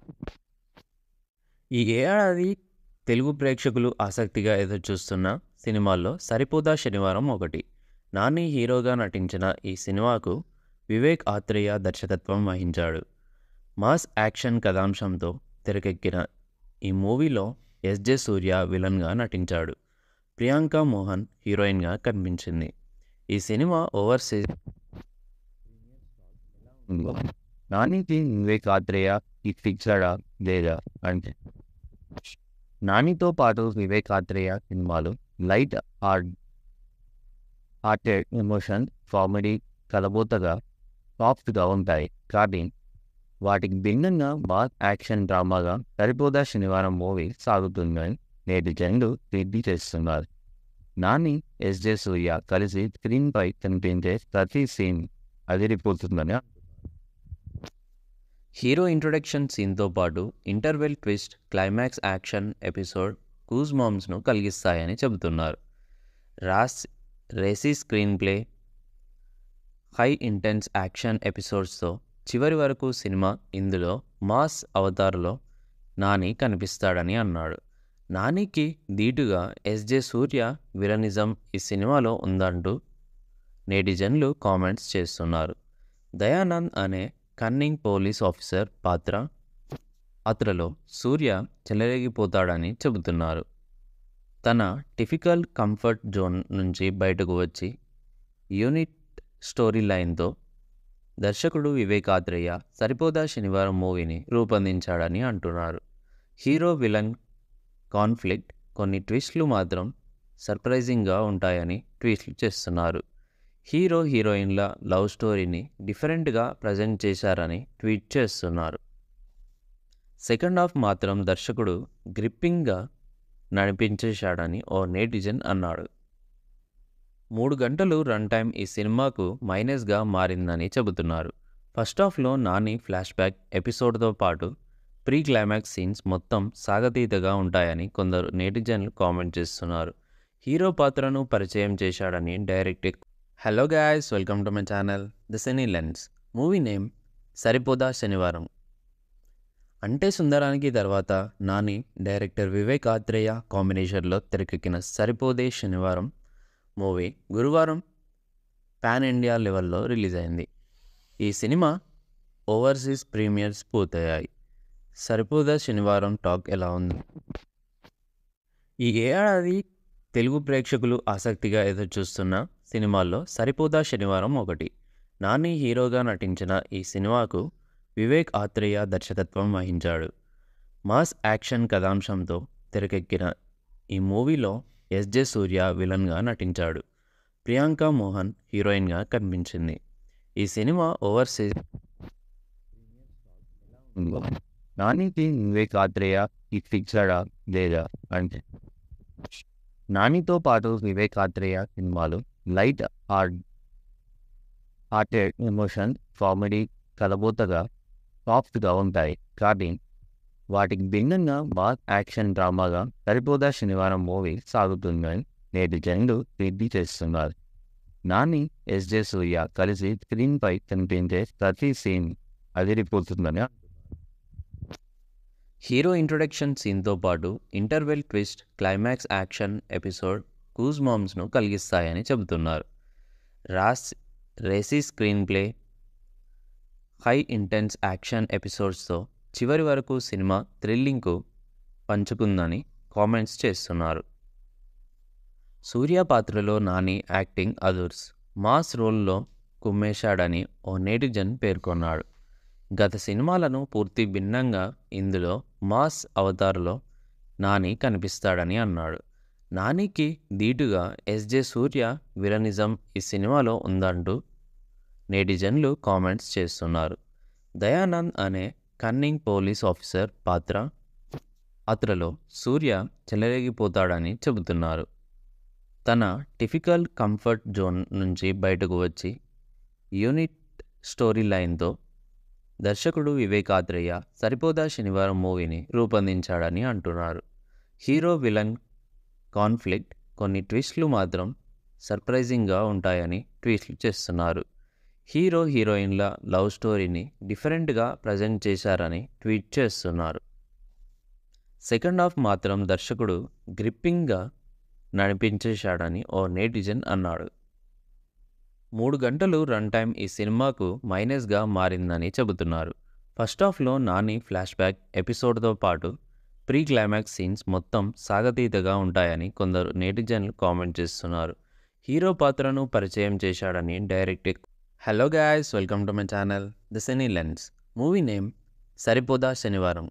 ఈ ఏడాది తెలుగు ప్రేక్షకులు ఆసక్తిగా ఎదురుచూస్తున్న సినిమాల్లో సరిపోదా శనివారం ఒకటి నాని హీరోగా నటించిన ఈ సినిమాకు వివేక్ ఆత్రేయ దర్శకత్వం వహించాడు మాస్ యాక్షన్ కథాంశంతో తెరకెక్కిన ఈ మూవీలో ఎస్జే సూర్య విలన్గా నటించాడు ప్రియాంక మోహన్ హీరోయిన్గా కనిపించింది ఈ సినిమా ఓవర్సీస్ నానికి నువ్వే కాత్రేయ ఇది ఫిక్సడా లేదా అంటే నానితో పాటు నువ్వే ఆత్రేయ సినిమాలు light hard hearted emotion comedy కలబోతగా సాఫ్ట్గా ఉంటాయి కానీ వాటికి భిన్నంగా బాస్ యాక్షన్ డ్రామాగా సరిపోదా శనివారం మూవీ సాగుతుందని నేటి జనులు తిరిగి చేస్తున్నారు నాని ఎస్జే సూర్య కలిసి స్క్రీన్పై కనిపించే ప్రతి సీన్ అదిరిపోతుందని హీరో ఇంట్రొడక్షన్ సీన్తో పాటు interval twist climax action episode కూజ్ మామ్స్ను కలిగిస్తాయని చెబుతున్నారు రాస్ racy screen play high intense action ఎపిసోడ్స్తో చివరి వరకు సినిమా ఇందులో మాస్ అవతార్లో నాని కనిపిస్తాడని అన్నాడు నానికి ధీటుగా ఎస్జే సూర్య విరనిజం ఈ సినిమాలో ఉందంటూ నేటిజన్లు కామెంట్స్ చేస్తున్నారు దయానంద్ అనే కన్నింగ్ పోలీస్ ఆఫీసర్ పాత్ర పాత్రలో సూర్య చెలరేగిపోతాడని చెబుతున్నారు తన టిఫికల్ కంఫర్ట్ జోన్ నుంచి బయటకు వచ్చి యూనిట్ స్టోరీ లైన్తో దర్శకుడు వివేకాద్రయ్య సరిపోదా శనివారం మూవీని రూపొందించాడని అంటున్నారు హీరో విలన్ కాన్ఫ్లిక్ట్ కొన్ని ట్విస్ట్లు మాత్రం సర్ప్రైజింగ్గా ఉంటాయని ట్వీట్లు చేస్తున్నారు హీరో హీరోయిన్ల లవ్ స్టోరీని డిఫరెంట్గా ప్రజెంట్ చేశారని ట్వీట్ చేస్తున్నారు సెకండ్ హాఫ్ మాత్రం దర్శకుడు గ్రిప్పింగ్గా నడిపించేశాడని ఓ నేటిజన్ అన్నాడు మూడు గంటలు రన్ టైం ఈ సినిమాకు మైనస్గా మారిందని చెబుతున్నారు ఫస్ట్ హాఫ్లో నాని ఫ్లాష్ బ్యాక్ ఎపిసోడ్తో పాటు ప్రీ క్లైమాక్స్ సీన్స్ మొత్తం సాగతీతగా ఉంటాయని కొందరు నేటిజన్లు కామెంట్ చేస్తున్నారు హీరో పాత్రను పరిచయం చేశాడని direct hello guys welcome to my channel the cine lens movie name Saripodhaa Sanivaaram Ante సుందరానికి తర్వాత నాని డైరెక్టర్ వివేక్ ఆత్రేయ కాంబినేషన్లో తెరకెక్కిన సరిపోదే శనివారం మూవీ గురువారం పాన్ ఇండియా లెవెల్లో రిలీజ్ అయింది ఈ సినిమా ఓవర్సీస్ ప్రీమియర్స్ పూర్తయ్యాయి సరిపోదా శనివారం టాక్ ఎలా ఉంది ఈ ఏడాది తెలుగు ప్రేక్షకులు ఆసక్తిగా ఎదురు చూస్తున్నా సినిమాల్లో సరిపోదా శనివారం ఒకటి నాని హీరోగా నటించిన ఈ సినిమాకు వివేక్ ఆత్రేయ దర్శకత్వం వహించాడు మాస్ యాక్షన్ కథాంశంతో తెరకెక్కిన ఈ మూవీలో ఎస్జే సూర్య విలన్గా నటించాడు ప్రియాంక మోహన్ హీరోయిన్గా కనిపించింది ఈ సినిమా ఓవర్సీస్ నానికి వివేక్ ఆత్రేయ ఈ ఫిక్సడా లేదా అంటే నానితో పాటు వివేక్ ఆత్రేయ సినిమాలు light art hearted emotion comedy కలబోతగా సాఫ్ట్గా ఉంటాయి కానీ వాటికి భిన్నంగా బాత్ యాక్షన్ డ్రామాగా సరిపోదా శనివారం మూవీ సాగుతుందని నేటి జనులు తీర్పు చేస్తున్నారు నాని ఎస్జే సూర్య కలిసి స్క్రీన్పై కనిపించే ప్రతి సీన్ అదిరిపోతుందని హీరో ఇంట్రొడక్షన్ సీన్తో పాటు interval twist climax action episode మామ్స్ను కలిగిస్తాయని చెబుతున్నారు రాస్ racy screen play high intense action ఎపిసోడ్స్తో చివరి వరకు సినిమా థ్రిల్లింగ్కు పంచుకుందని కామెంట్స్ చేస్తున్నారు సూర్య పాత్రలో నాని యాక్టింగ్ అదుర్స్ మాస్ రోల్లో కుమ్మేశాడని ఓ నేటిజన్ పేర్కొన్నాడు గత సినిమాలను పూర్తి భిన్నంగా ఇందులో మాస్ అవతార్లో నాని కనిపిస్తాడని అన్నాడు నానికి ధీటుగా ఎస్జే సూర్య విలనిజం ఈ సినిమాలో ఉందంటూ నేటిజన్లు కామెంట్స్ చేస్తున్నారు దయానంద్ అనే కన్నింగ్ పోలీస్ ఆఫీసర్ పాత్ర అతడిలో సూర్య చెలరేగిపోతాడని చెబుతున్నారు తన టిఫికల్ కంఫర్ట్ జోన్ నుంచి బయటకు వచ్చి యూనిట్ స్టోరీ లైన్తో దర్శకుడు వివేకాద్రయ్య సరిపోదా శనివారం మూవీని రూపొందించాడని అంటున్నారు హీరో విలన్ కాన్ఫ్లిక్ట్ కొన్ని ట్విస్ట్లు మాత్రం సర్ప్రైజింగ్గా ఉంటాయని ట్వీట్లు చేస్తున్నారు హీరో హీరోయిన్ల లవ్ స్టోరీని డిఫరెంట్గా ప్రజెంట్ చేశారని ట్వీట్ చేస్తున్నారు సెకండ్ హాఫ్ మాత్రం దర్శకుడు గ్రిప్పింగ్గా నడిపించేశాడని ఓ నేటిజన్ అన్నాడు మూడు గంటలు రన్ టైం ఈ సినిమాకు మైనస్గా మారిందని చెబుతున్నారు ఫస్ట్ హాఫ్లో నాని ఫ్లాష్ బ్యాక్ ఎపిసోడ్తో పాటు ప్రీ క్లైమాక్స్ సీన్స్ మొత్తం సాగతీతగా ఉంటాయని కొందరు నెటిజన్లు కామెంట్ చేస్తున్నారు హీరో పాత్రను పరిచయం చేశాడని direct hello guys welcome to my channel the cine lens movie name Saripodhaa Sanivaaram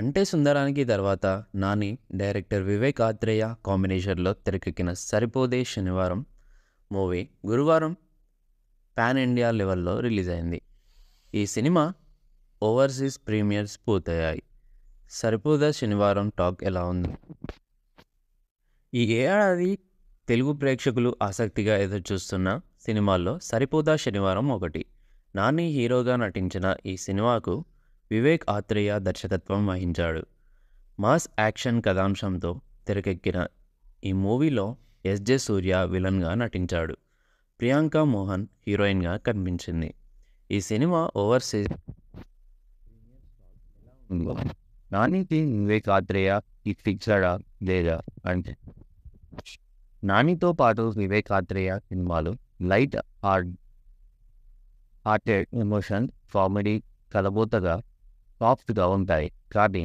Ante సుందరానికి తర్వాత నాని డైరెక్టర్ వివేక్ ఆత్రేయ కాంబినేషన్లో తెరకెక్కిన సరిపోదే శనివారం మూవీ గురువారం పాన్ ఇండియా లెవెల్లో రిలీజ్ అయింది ఈ సినిమా ఓవర్సీస్ ప్రీమియర్స్ పూర్తయ్యాయి సరిపోదా శనివారం టాక్ ఎలా ఉంది ఈ ఏడాది తెలుగు ప్రేక్షకులు ఆసక్తిగా ఎదురుచూస్తున్న సినిమాల్లో సరిపోదా శనివారం ఒకటి నాని హీరోగా నటించిన ఈ సినిమాకు వివేక్ ఆత్రేయ దర్శకత్వం వహించాడు మాస్ యాక్షన్ కథాంశంతో తెరకెక్కిన ఈ మూవీలో ఎస్జే సూర్య విలన్గా నటించాడు ప్రియాంక మోహన్ హీరోయిన్గా కనిపించింది ఈ సినిమా ఓవర్సీస్ నానికి నువ్వే కాత్రేయా ఈ ఫిక్సడా లేదా అంటే నానితో పాటు వివేక్ ఆత్రేయ సినిమాలు light hard hearted emotion comedy కలబోతగా సాఫ్ట్గా ఉంటాయి కానీ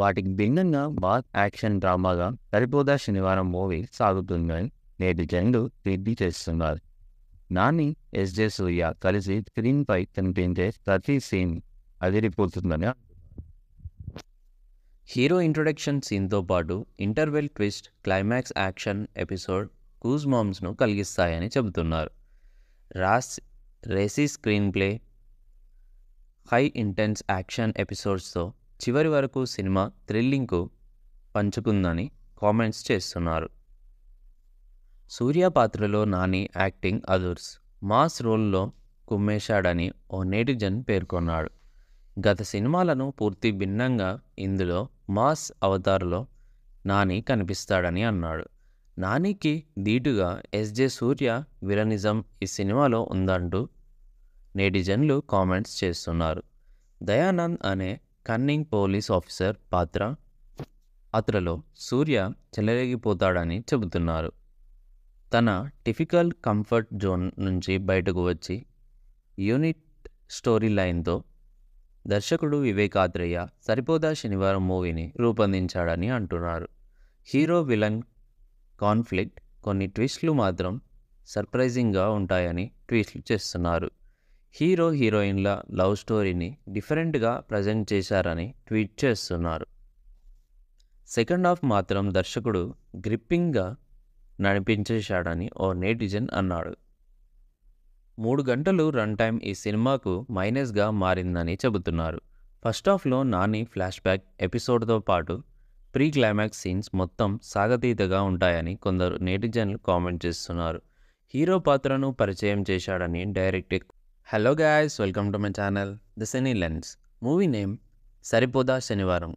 వాటికి భిన్నంగా బాస్ యాక్షన్ డ్రామాగా సరిపోదా శనివారం మూవీ సాగుతుందని నేటి జనులు తిరిగి చేస్తున్నారు నాని ఎస్జే సూర్య కలిసి స్క్రీన్పై కనిపించే ప్రతి సీన్ అదిరిపోతుందని హీరో ఇంట్రొడక్షన్ సీన్తో పాటు interval twist climax action episode కూజ్ మామ్స్ను కలిగిస్తాయని చెబుతున్నారు రాస్ racy screen play high intense action ఎపిసోడ్స్తో చివరి వరకు సినిమా థ్రిల్లింగ్కు పంచుకుందని కామెంట్స్ చేస్తున్నారు సూర్య పాత్రలో నాని యాక్టింగ్ అదుర్స్ మాస్ రోల్లో కుమ్మేశాడని ఓ నేటిజన్ పేర్కొన్నాడు గత సినిమాలను పూర్తి భిన్నంగా ఇందులో మాస్ అవతారులో నాని కనిపిస్తాడని అన్నాడు నానికి ధీటుగా ఎస్జే సూర్య విలనిజం ఈ సినిమాలో ఉందంటూ నేటిజన్లు కామెంట్స్ చేస్తున్నారు దయానంద్ అనే కన్నింగ్ పోలీస్ ఆఫీసర్ పాత్ర అతలో సూర్య చెలరేగిపోతాడని చెబుతున్నారు తన టిఫికల్ కంఫర్ట్ జోన్ నుంచి బయటకు వచ్చి యూనిట్ స్టోరీ లైన్తో దర్శకుడు వివేకాద్రయ్య సరిపోదా శనివారం మూవీని రూపొందించాడని అంటున్నారు హీరో విలన్ కాన్ఫ్లిక్ట్ కొన్ని ట్విస్ట్లు మాత్రం సర్ప్రైజింగ్గా ఉంటాయని ట్వీట్లు చేస్తున్నారు హీరో హీరోయిన్ల లవ్ స్టోరీని డిఫరెంట్గా ప్రజెంట్ చేశారని ట్వీట్ చేస్తున్నారు సెకండ్ హాఫ్ మాత్రం దర్శకుడు గ్రిప్పింగ్గా నడిపించేశాడని ఓ నేటిజన్ అన్నాడు మూడు గంటలు రన్ టైం ఈ సినిమాకు మైనస్గా మారిందని చెబుతున్నారు ఫస్ట్ హాఫ్లో నాని ఫ్లాష్ బ్యాక్ ఎపిసోడ్తో పాటు ప్రీ క్లైమాక్స్ సీన్స్ మొత్తం సాగతీతగా ఉంటాయని కొందరు నెటిజన్లు కామెంట్ చేస్తున్నారు హీరో పాత్రను పరిచయం చేశాడని direct hello guys welcome to my channel the cine lens movie name Saripodhaa Sanivaaram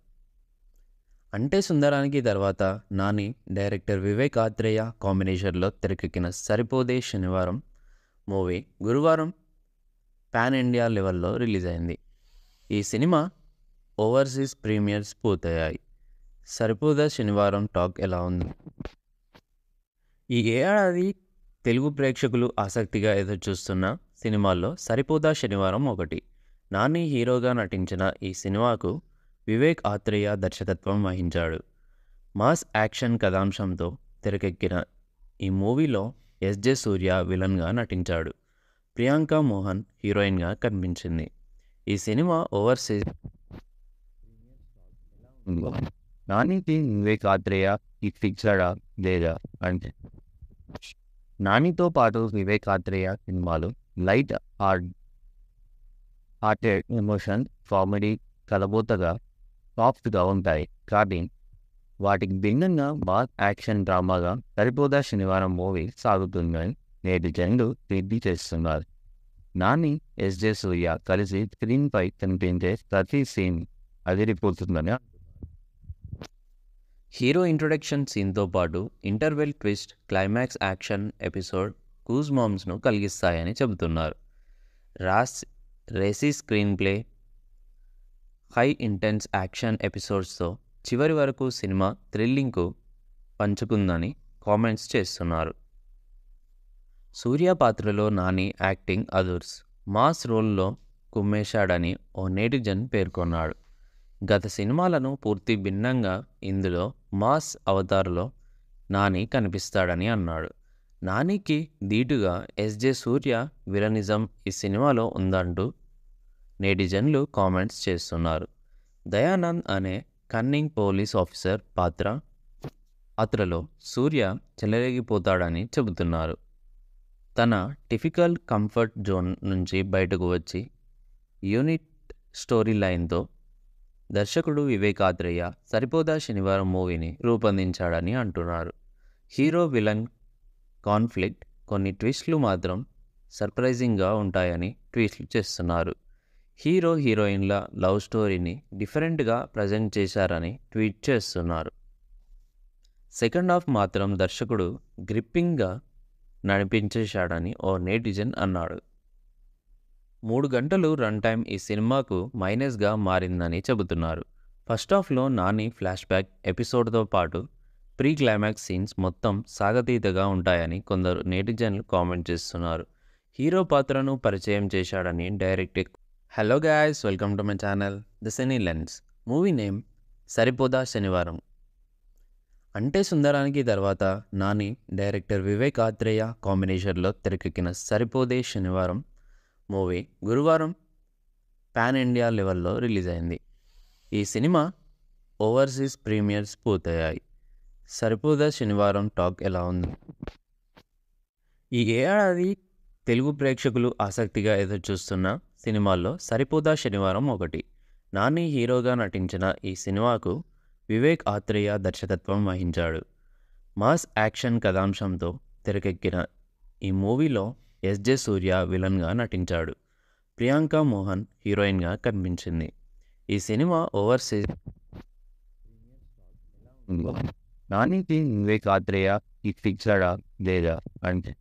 Ante సుందరానికి తర్వాత నాని డైరెక్టర్ వివేక్ ఆత్రేయ కాంబినేషన్లో తెరకెక్కిన సరిపోదే శనివారం మూవీ గురువారం పాన్ ఇండియా లెవెల్లో రిలీజ్ అయింది ఈ సినిమా ఓవర్సీస్ ప్రీమియర్స్ పూర్తయ్యాయి సరిపోదా శనివారం టాక్ ఎలా ఉంది ఈ ఏడాది తెలుగు ప్రేక్షకులు ఆసక్తిగా ఎదురుచూస్తున్న సినిమాల్లో సరిపోదా శనివారం ఒకటి నాని హీరోగా నటించిన ఈ సినిమాకు వివేక్ ఆత్రేయ దర్శకత్వం వహించాడు మాస్ యాక్షన్ కథాంశంతో తెరకెక్కిన ఈ మూవీలో ఎస్ జే సూర్య విలన్గా నటించాడు ప్రియాంక మోహన్ హీరోయిన్గా కనిపించింది ఈ సినిమా ఓవర్సీస్ నానికి వివేక్ ఆత్రేయ ఫిక్సడా లేదా అంటే నానితో పాటు వివేక్ ఆత్రేయ సినిమాలు light hard hearted emotion comedy కలబోతగా సాఫ్ట్గా ఉంటాయి కానీ వాటికి భిన్నంగా బాత్ యాక్షన్ డ్రామాగా సరిపోదా శనివారం మూవీ సాగుతుందని నేటి జనులు తీర్పు చేస్తున్నారు నాని ఎస్జే సూర్య కలిసి స్క్రీన్పై కనిపించే ప్రతి సీన్ అదిరిపోతుందని హీరో ఇంట్రొడక్షన్ సీన్తో పాటు interval twist climax action episode కూజ్ మామ్స్ను కలిగిస్తాయని చెబుతున్నారు రాస్ racy screen play high intense action ఎపిసోడ్స్తో చివరి వరకు సినిమా థ్రిల్లింగ్కు పంచుకుందని కామెంట్స్ చేస్తున్నారు సూర్య పాత్రలో నాని యాక్టింగ్ అదుర్స్ మాస్ రోల్లో కుమ్మేశాడని ఓ నేటిజన్ పేర్కొన్నాడు గత సినిమాలను పూర్తి భిన్నంగా ఇందులో మాస్ అవతారులో నాని కనిపిస్తాడని అన్నాడు నానికి ధీటుగా ఎస్జే సూర్య విలనిజం ఈ సినిమాలో ఉందంటూ నేటిజన్లు కామెంట్స్ చేస్తున్నారు దయానంద్ అనే కన్నింగ్ పోలీస్ ఆఫీసర్ పాత్ర పాత్రలో సూర్య చెలరేగిపోతాడని చెబుతున్నారు తన టిఫికల్ కంఫర్ట్ జోన్ నుంచి బయటకు వచ్చి యూనిట్ స్టోరీ లైన్తో దర్శకుడు వివేకాద్రయ్య సరిపోదా శనివారం మూవీని రూపొందించాడని అంటున్నారు హీరో విలన్ కాన్ఫ్లిక్ట్ కొన్ని ట్విస్ట్లు మాత్రం సర్ప్రైజింగ్గా ఉంటాయని ట్వీట్లు చేస్తున్నారు హీరో హీరోయిన్ల లవ్ స్టోరీని డిఫరెంట్గా ప్రజెంట్ చేశారని ట్వీట్ చేస్తున్నారు సెకండ్ హాఫ్ మాత్రం దర్శకుడు గ్రిప్పింగ్గా నడిపించేశాడని ఓ నేటిజన్ అన్నాడు మూడు గంటలు రన్ టైం ఈ సినిమాకు మైనస్గా మారిందని చెబుతున్నారు ఫస్ట్ హాఫ్లో నాని ఫ్లాష్ బ్యాక్ ఎపిసోడ్తో పాటు ప్రీ క్లైమాక్స్ సీన్స్ మొత్తం సాగతీతగా ఉంటాయని కొందరు నెటిజన్లు కామెంట్ చేస్తున్నారు హీరో పాత్రను పరిచయం చేశాడని direct hello guys welcome to my channel the cine lens movie name Saripodhaa Sanivaaram Ante సుందరానికి తర్వాత నాని డైరెక్టర్ వివేక్ ఆత్రేయ కాంబినేషన్లో తెరకెక్కిన సరిపోదే శనివారం మూవీ గురువారం పాన్ ఇండియా లెవెల్లో రిలీజ్ అయింది ఈ సినిమా ఓవర్సీస్ ప్రీమియర్స్ పూర్తయ్యాయి సరిపోదా శనివారం టాక్ ఎలా ఉంది ఈ ఏడాది తెలుగు ప్రేక్షకులు ఆసక్తిగా ఎదురు చూస్తున్నా సినిమాల్లో సరిపోదా శనివారం ఒకటి నాని హీరోగా నటించిన ఈ సినిమాకు వివేక్ ఆత్రేయ దర్శకత్వం వహించాడు మాస్ యాక్షన్ కథాంశంతో తెరకెక్కిన ఈ మూవీలో ఎస్జే సూర్య విలన్గా నటించాడు ప్రియాంక మోహన్ హీరోయిన్గా కనిపించింది ఈ సినిమా ఓవర్సీస్ నానికి వివేక్ ఆత్రేయ ఫిక్సడా లేదా అంటే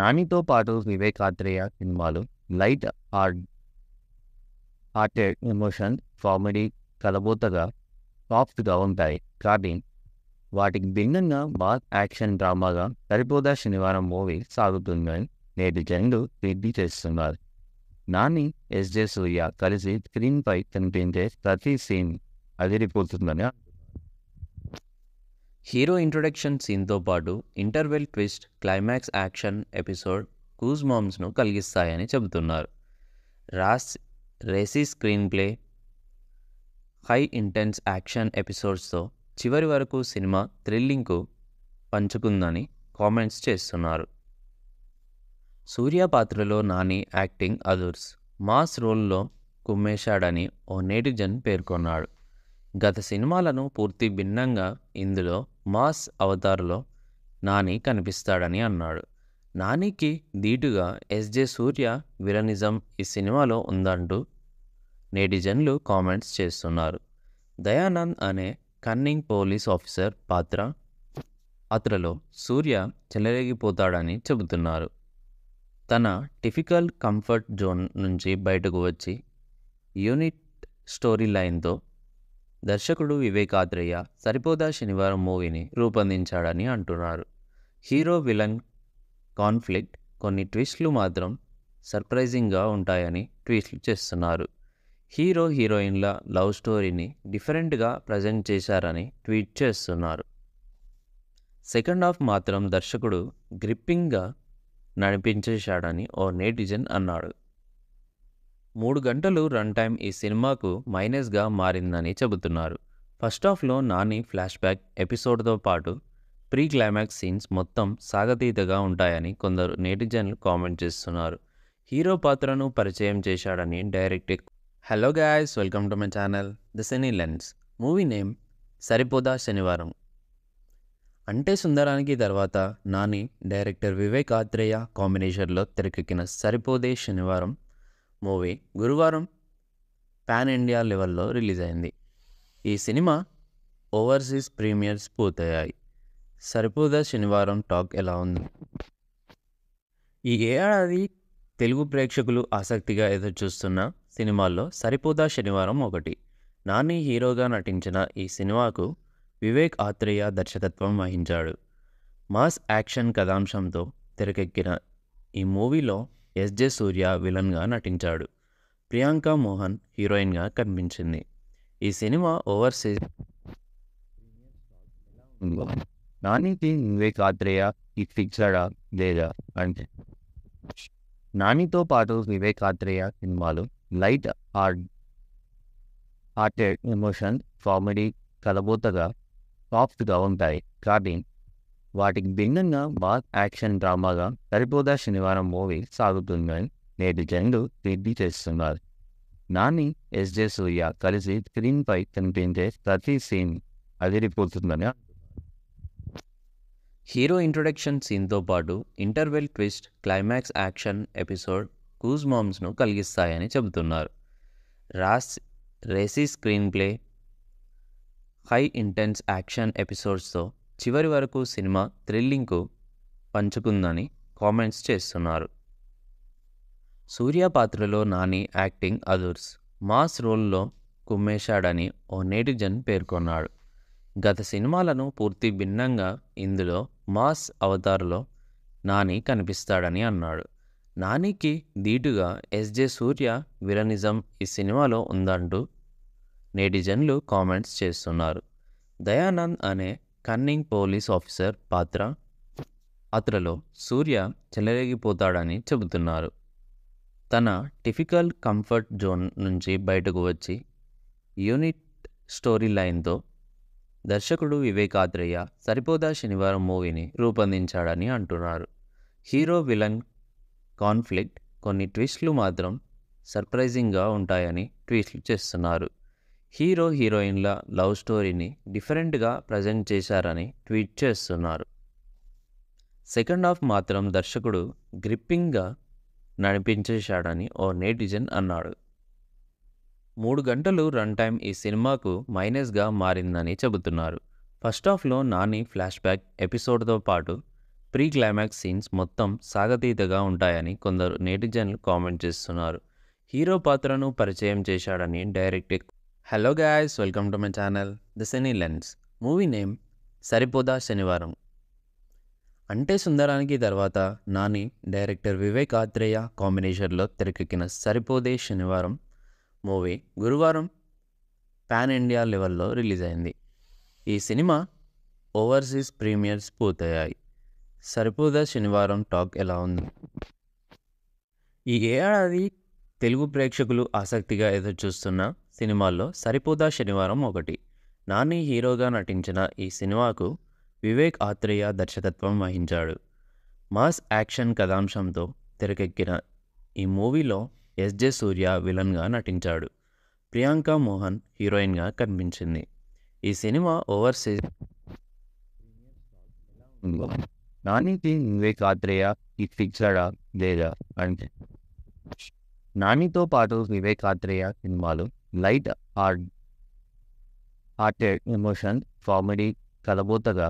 నానితో పాటు వివేక్ ఆత్రేయ సినిమాలు light are hearted emotion comedy కలబోతగా సాఫ్ట్గా ఉంటాయి కానీ వాటికి భిన్నంగా బాత్ యాక్షన్ డ్రామాగా సరిపోదా శనివారం మూవీ సాగుతుందని నేటి జనులు రెడ్డి చేస్తున్నారు నాని ఎస్జే సూర్య కలిసి స్క్రీన్పై కనిపించే ప్రతి సీన్ అదిరిపోతుందని హీరో ఇంట్రొడక్షన్ సీన్తో పాటు interval twist climax action episode మామ్స్ను కలిగిస్తాయని చెబుతున్నారు రాస్ racy screen play high intense action ఎపిసోడ్స్తో చివరి వరకు సినిమా థ్రిల్లింగ్కు పంచుకుందని కామెంట్స్ చేస్తున్నారు సూర్య పాత్రలో నాని యాక్టింగ్ అదుర్స్ మాస్ రోల్లో కుమ్మేశాడని ఓ నేటిజన్ పేర్కొన్నాడు గత సినిమాలను పూర్తి భిన్నంగా ఇందులో మాస్ అవతారులో నాని కనిపిస్తాడని అన్నాడు నానికి ధీటుగా ఎస్జే సూర్య విలనిజం ఈ సినిమాలో ఉందంటూ నేటిజన్లు కామెంట్స్ చేస్తున్నారు దయానంద్ అనే కన్నింగ్ పోలీస్ ఆఫీసర్ పాత్ర పాత్రలో సూర్య చెలరేగిపోతాడని చెబుతున్నారు తన టిఫికల్ కంఫర్ట్ జోన్ నుంచి బయటకు వచ్చి యూనిట్ స్టోరీ లైన్తో దర్శకుడు వివేకాద్రయ్య సరిపోదా శనివారం మూవీని రూపొందించాడని అంటున్నారు హీరో విలన్ కాన్ఫ్లిక్ట్ కొన్ని ట్విస్ట్లు మాత్రం సర్ప్రైజింగ్గా ఉంటాయని ట్వీట్లు చేస్తున్నారు హీరో హీరోయిన్ల లవ్ స్టోరీని డిఫరెంట్గా ప్రజెంట్ చేశారని ట్వీట్ చేస్తున్నారు సెకండ్ హాఫ్ మాత్రం దర్శకుడు గ్రిప్పింగ్గా నడిపించేశాడని ఓ నేటిజన్ అన్నాడు మూడు గంటలు రన్ టైం ఈ సినిమాకు మైనస్గా మారిందని చెబుతున్నారు ఫస్ట్ హాఫ్లో నాని ఫ్లాష్ బ్యాక్ ఎపిసోడ్తో పాటు ప్రీ క్లైమాక్స్ సీన్స్ మొత్తం సాగతీతగా ఉంటాయని కొందరు నేటిజన్లు కామెంట్ చేస్తున్నారు హీరో పాత్రను పరిచయం చేశాడని direct hello guys welcome to my channel the cine lens movie name Saripodhaa Sanivaaram Ante సుందరానికి తర్వాత నాని డైరెక్టర్ వివేక్ ఆత్రేయ కాంబినేషన్లో తెరకెక్కిన సరిపోదే శనివారం మూవీ గురువారం పాన్ ఇండియా లెవెల్లో రిలీజ్ అయింది ఈ సినిమా ఓవర్సీస్ ప్రీమియర్స్ పూర్తయ్యాయి సరిపోదా శనివారం టాక్ ఎలా ఉంది ఈ ఏడాది తెలుగు ప్రేక్షకులు ఆసక్తిగా ఎదురు చూస్తున్న సినిమాల్లో సరిపోదా శనివారం ఒకటి నాని హీరోగా నటించిన ఈ సినిమాకు వివేక్ ఆత్రేయ దర్శకత్వం వహించాడు మాస్ యాక్షన్ కథాంశంతో తెరకెక్కిన ఈ మూవీలో ఎస్జే సూర్య విలన్గా నటించాడు ప్రియాంక మోహన్ హీరోయిన్గా కనిపించింది ఈ సినిమా ఓవర్సీస్ నానికి నువ్వే కాత్రేయ ఇట్ ఫిక్సడా లేదా అంటే నానితో పాటు వివేక్ ఆత్రేయ సినిమాలు light hard hearted emotion comedy కలబోతగా సాఫ్ట్గా ఉంటాయి కానీ వాటికి భిన్నంగా బాస్ యాక్షన్ డ్రామాగా సరిపోదా శనివారం మూవీ సాగుతుందని నేటి జనులు తీర్పు చేస్తున్నారు నాని ఎస్జే సూర్య కలిసి స్క్రీన్పై కనిపించే ప్రతి సీన్ అదిరిపోతుందని హీరో ఇంట్రొడక్షన్ సీన్తో పాటు interval twist climax action episode కూజ్ మామ్స్ను కలిగిస్తాయని చెబుతున్నారు రాస్ racy screen play high intense action ఎపిసోడ్స్తో చివరి వరకు సినిమా థ్రిల్లింగ్కు పంచుకుందని కామెంట్స్ చేస్తున్నారు సూర్య పాత్రలో నాని యాక్టింగ్ అదుర్స్ మాస్ రోల్లో కుమ్మేశాడని ఓ నేటిజన్ పేర్కొన్నాడు గత సినిమాలను పూర్తి భిన్నంగా ఇందులో మాస్ అవతారులో నాని కనిపిస్తాడని అన్నాడు నానికి ధీటుగా ఎస్జే సూర్య విరనిజం ఈ సినిమాలో ఉందంటూ నేటిజన్లు కామెంట్స్ చేస్తున్నారు దయానంద్ అనే కన్నింగ్ పోలీస్ ఆఫీసర్ పాత్ర అతలో సూర్య చెలరేగిపోతాడని చెబుతున్నారు తన టిఫికల్ కంఫర్ట్ జోన్ నుంచి బయటకు వచ్చి యూనిట్ స్టోరీ లైన్తో దర్శకుడు వివేకాద్రయ్య సరిపోదా శనివారం మూవీని రూపొందించాడని అంటున్నారు హీరో విలన్ కాన్ఫ్లిక్ట్ కొన్ని ట్విస్ట్లు మాత్రం సర్ప్రైజింగ్గా ఉంటాయని ట్వీట్లు చేస్తున్నారు హీరో హీరోయిన్ల లవ్ స్టోరీని డిఫరెంట్గా ప్రజెంట్ చేశారని ట్వీట్ చేస్తున్నారు సెకండ్ హాఫ్ మాత్రం దర్శకుడు గ్రిప్పింగ్గా నడిపించేశాడని ఓ నేటిజన్ అన్నాడు మూడు గంటలు రన్ టైం ఈ సినిమాకు మైనస్గా మారిందని చెబుతున్నారు ఫస్ట్ హాఫ్లో నాని ఫ్లాష్ బ్యాక్ ఎపిసోడ్తో పాటు ప్రీ క్లైమాక్స్ సీన్స్ మొత్తం సాగతీతగా ఉంటాయని కొందరు నెటిజన్లు కామెంట్ చేస్తున్నారు హీరో పాత్రను పరిచయం చేశాడని director hello guys welcome to my channel the cine lens movie name Saripodhaa Sanivaaram Ante సుందరానికి తర్వాత నాని డైరెక్టర్ వివేక్ ఆత్రేయ కాంబినేషన్లో తెరకెక్కిన సరిపోదే శనివారం మూవీ గురువారం పాన్ ఇండియా లెవెల్లో రిలీజ్ అయింది ఈ సినిమా ఓవర్సీస్ ప్రీమియర్స్ పూర్తయ్యాయి సరిపోదా శనివారం టాక్ ఎలా ఉంది ఈ ఏడాది తెలుగు ప్రేక్షకులు ఆసక్తిగా ఎదురుచూస్తున్న సినిమాల్లో సరిపోదా శనివారం ఒకటి నాని హీరోగా నటించిన ఈ సినిమాకు వివేక్ ఆత్రేయ దర్శకత్వం వహించాడు మాస్ యాక్షన్ కథాంశంతో తెరకెక్కిన ఈ మూవీలో ఎస్జే సూర్య విలన్గా నటించాడు ప్రియాంక మోహన్ హీరోయిన్గా కనిపించింది ఈ సినిమా ఓవర్సీస్ నానికి వివేక్ ఆత్రేయ ఫిక్సడా లేదా అంటే నానితో పాటు వివేక్ ఆత్రేయ సినిమాలు light hard hearted emotion comedy కలబోతగా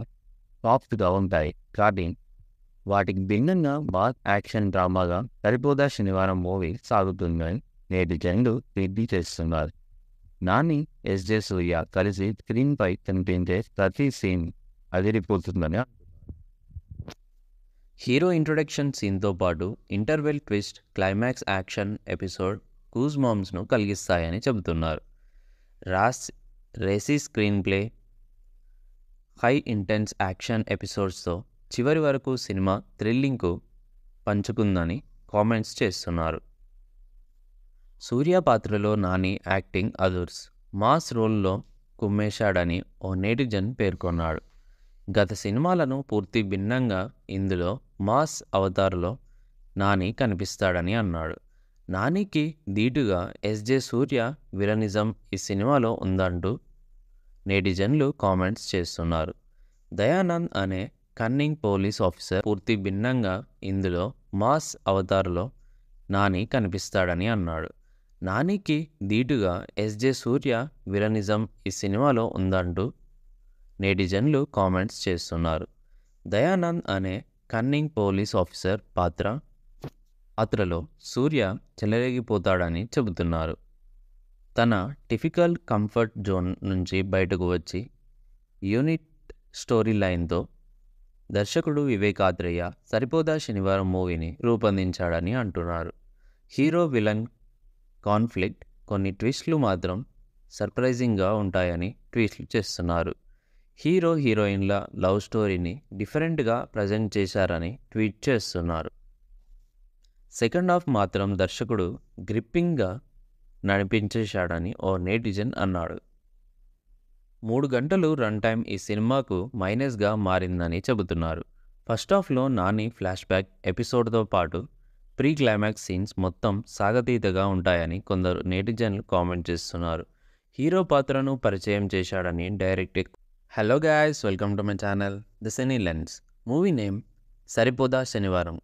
సాఫ్ట్గా ఉంటాయి కానీ వాటికి భిన్నంగా బాత్ యాక్షన్ డ్రామాగా సరిపోదా శనివారం మూవీ సాగుతుందని నేటి జనులు తీర్చి చేస్తున్నారు నాని ఎస్జే సూర్య కలిసి స్క్రీన్పై కనిపించే ప్రతి సీన్ అదిరిపోతుందని హీరో ఇంట్రొడక్షన్ సీన్తో పాటు interval twist climax action episode కూజ్ మామ్స్ను కలిగిస్తాయని చెబుతున్నారు రాస్ racy screen play high intense action ఎపిసోడ్స్తో చివరి వరకు సినిమా థ్రిల్లింగ్కు పంచుకుందని కామెంట్స్ చేస్తున్నారు సూర్య పాత్రలో నాని యాక్టింగ్ అదుర్స్ మాస్ రోల్లో కుమ్మేశాడని ఓ నేటిజన్ పేర్కొన్నాడు గత సినిమాలను పూర్తి భిన్నంగా ఇందులో మాస్ అవతార్లో నాని కనిపిస్తాడని అన్నాడు నానికి ధీటుగా ఎస్జే సూర్య విలనిజం ఈ సినిమాలో ఉందంటూ నేటిజన్లు కామెంట్స్ చేస్తున్నారు దయానంద్ అనే కన్నింగ్ పోలీస్ ఆఫీసర్ పూర్తి భిన్నంగా ఇందులో మాస్ అవతారులో నాని కనిపిస్తాడని అన్నాడు నానికి ధీటుగా ఎస్జే సూర్య విరనిజం ఈ సినిమాలో ఉందంటూ నేటిజన్లు కామెంట్స్ చేస్తున్నారు దయానంద్ అనే కన్నింగ్ పోలీస్ ఆఫీసర్ పాత్ర పాత్రలో సూర్య చెలరేగిపోతాడని చెబుతున్నారు తన టిఫికల్ కంఫర్ట్ జోన్ నుంచి బయటకు వచ్చి యూనిట్ స్టోరీ లైన్తో దర్శకుడు వివేకాద్రయ్య సరిపోదా శనివారం మూవీని రూపొందించాడని అంటున్నారు హీరో విలన్ కాన్ఫ్లిక్ట్ కొన్ని ట్విస్ట్లు మాత్రం సర్ప్రైజింగ్గా ఉంటాయని ట్వీట్లు చేస్తున్నారు హీరో హీరోయిన్ల లవ్ స్టోరీని డిఫరెంట్గా ప్రజెంట్ చేశారని ట్వీట్ చేస్తున్నారు సెకండ్ హాఫ్ మాత్రం దర్శకుడు గ్రిప్పింగ్గా నడిపించేశాడని ఓ నేటిజన్ అన్నాడు మూడు గంటలు రన్ టైం ఈ సినిమాకు మైనస్గా మారిందని చెబుతున్నారు ఫస్ట్ ఆఫ్లో నాని ఫ్లాష్ బ్యాక్ ఎపిసోడ్తో పాటు ప్రీ క్లైమాక్స్ సీన్స్ మొత్తం సాగతీతగా ఉంటాయని కొందరు నెటిజన్లు కామెంట్ చేస్తున్నారు హీరో పాత్రను పరిచయం చేశాడని direct hello guys welcome to my channel the cine lens movie name Saripodhaa Sanivaaram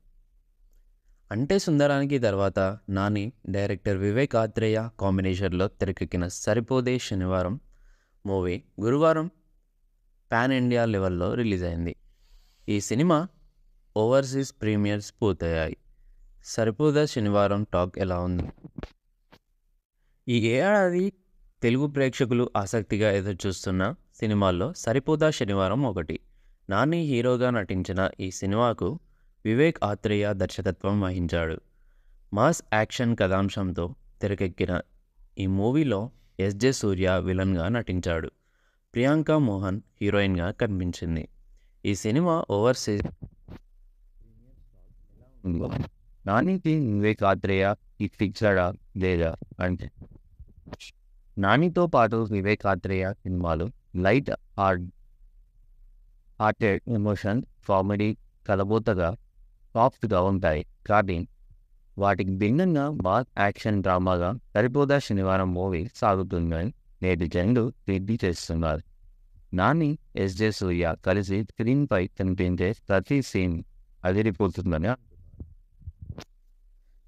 Ante సుందరానికి తర్వాత నాని డైరెక్టర్ వివేక్ ఆత్రేయ కాంబినేషన్లో తెరకెక్కిన సరిపోదే శనివారం మూవీ గురువారం పాన్ ఇండియా లెవెల్లో రిలీజ్ అయింది ఈ సినిమా ఓవర్సీస్ ప్రీమియర్స్ పూర్తయ్యాయి సరిపోదా శనివారం టాక్ ఎలా ఉంది ఈ ఏడాది తెలుగు ప్రేక్షకులు ఆసక్తిగా ఎదురుచూస్తున్న సినిమాల్లో సరిపోదా శనివారం ఒకటి నాని హీరోగా నటించిన ఈ సినిమాకు వివేక్ ఆత్రేయ దర్శకత్వం వహించాడు మాస్ యాక్షన్ కథాంశంతో తెరకెక్కిన ఈ మూవీలో ఎస్ జే సూర్య విలన్గా నటించాడు ప్రియాంక మోహన్ హీరోయిన్గా కనిపించింది ఈ సినిమా ఓవర్సీస్ నానికి వివేక్ ఆత్రేయ ఇచ్చిచ్చాడా లేదా అంటే నానితో పాటు వివేక్ ఆత్రేయ సినిమాలు light hard hearted emotion comedy కలబోతగా సాఫ్ట్గా ఉంటాయి కానీ వాటికి భిన్నంగా బాత్ యాక్షన్ డ్రామాగా సరిపోదా శనివారం మూవీ సాగుతుందని నేటి జనులు తీర్పు చేస్తున్నారు నాని ఎస్జే సూర్య కలిసి స్క్రీన్పై కనిపించే ప్రతి సీన్ అదిరిపోతుందని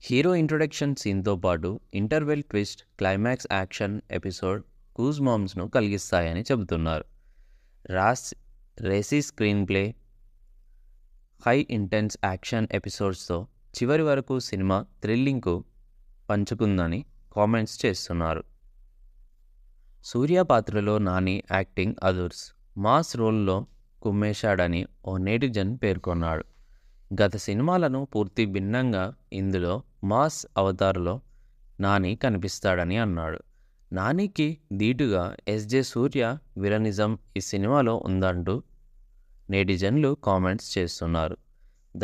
హీరో ఇంట్రొడక్షన్ సీన్తో పాటు interval twist climax action episode కూజ్ మామ్స్ను కలిగిస్తాయని చెబుతున్నారు రాస్ racy screen play high intense action ఎపిసోడ్స్తో చివరి వరకు సినిమా థ్రిల్లింగ్కు పంచుకుందని కామెంట్స్ చేస్తున్నారు సూర్య పాత్రలో నాని యాక్టింగ్ అదుర్స్ మాస్ రోల్లో కుమ్మేశాడని ఓ నేటిజన్ పేర్కొన్నాడు గత సినిమాలను పూర్తి భిన్నంగా ఇందులో మాస్ అవతారులో నాని కనిపిస్తాడని అన్నాడు నానికి ధీటుగా ఎస్జే సూర్య విరనిజం ఈ సినిమాలో ఉందంటూ నేటిజన్లు కామెంట్స్ చేస్తున్నారు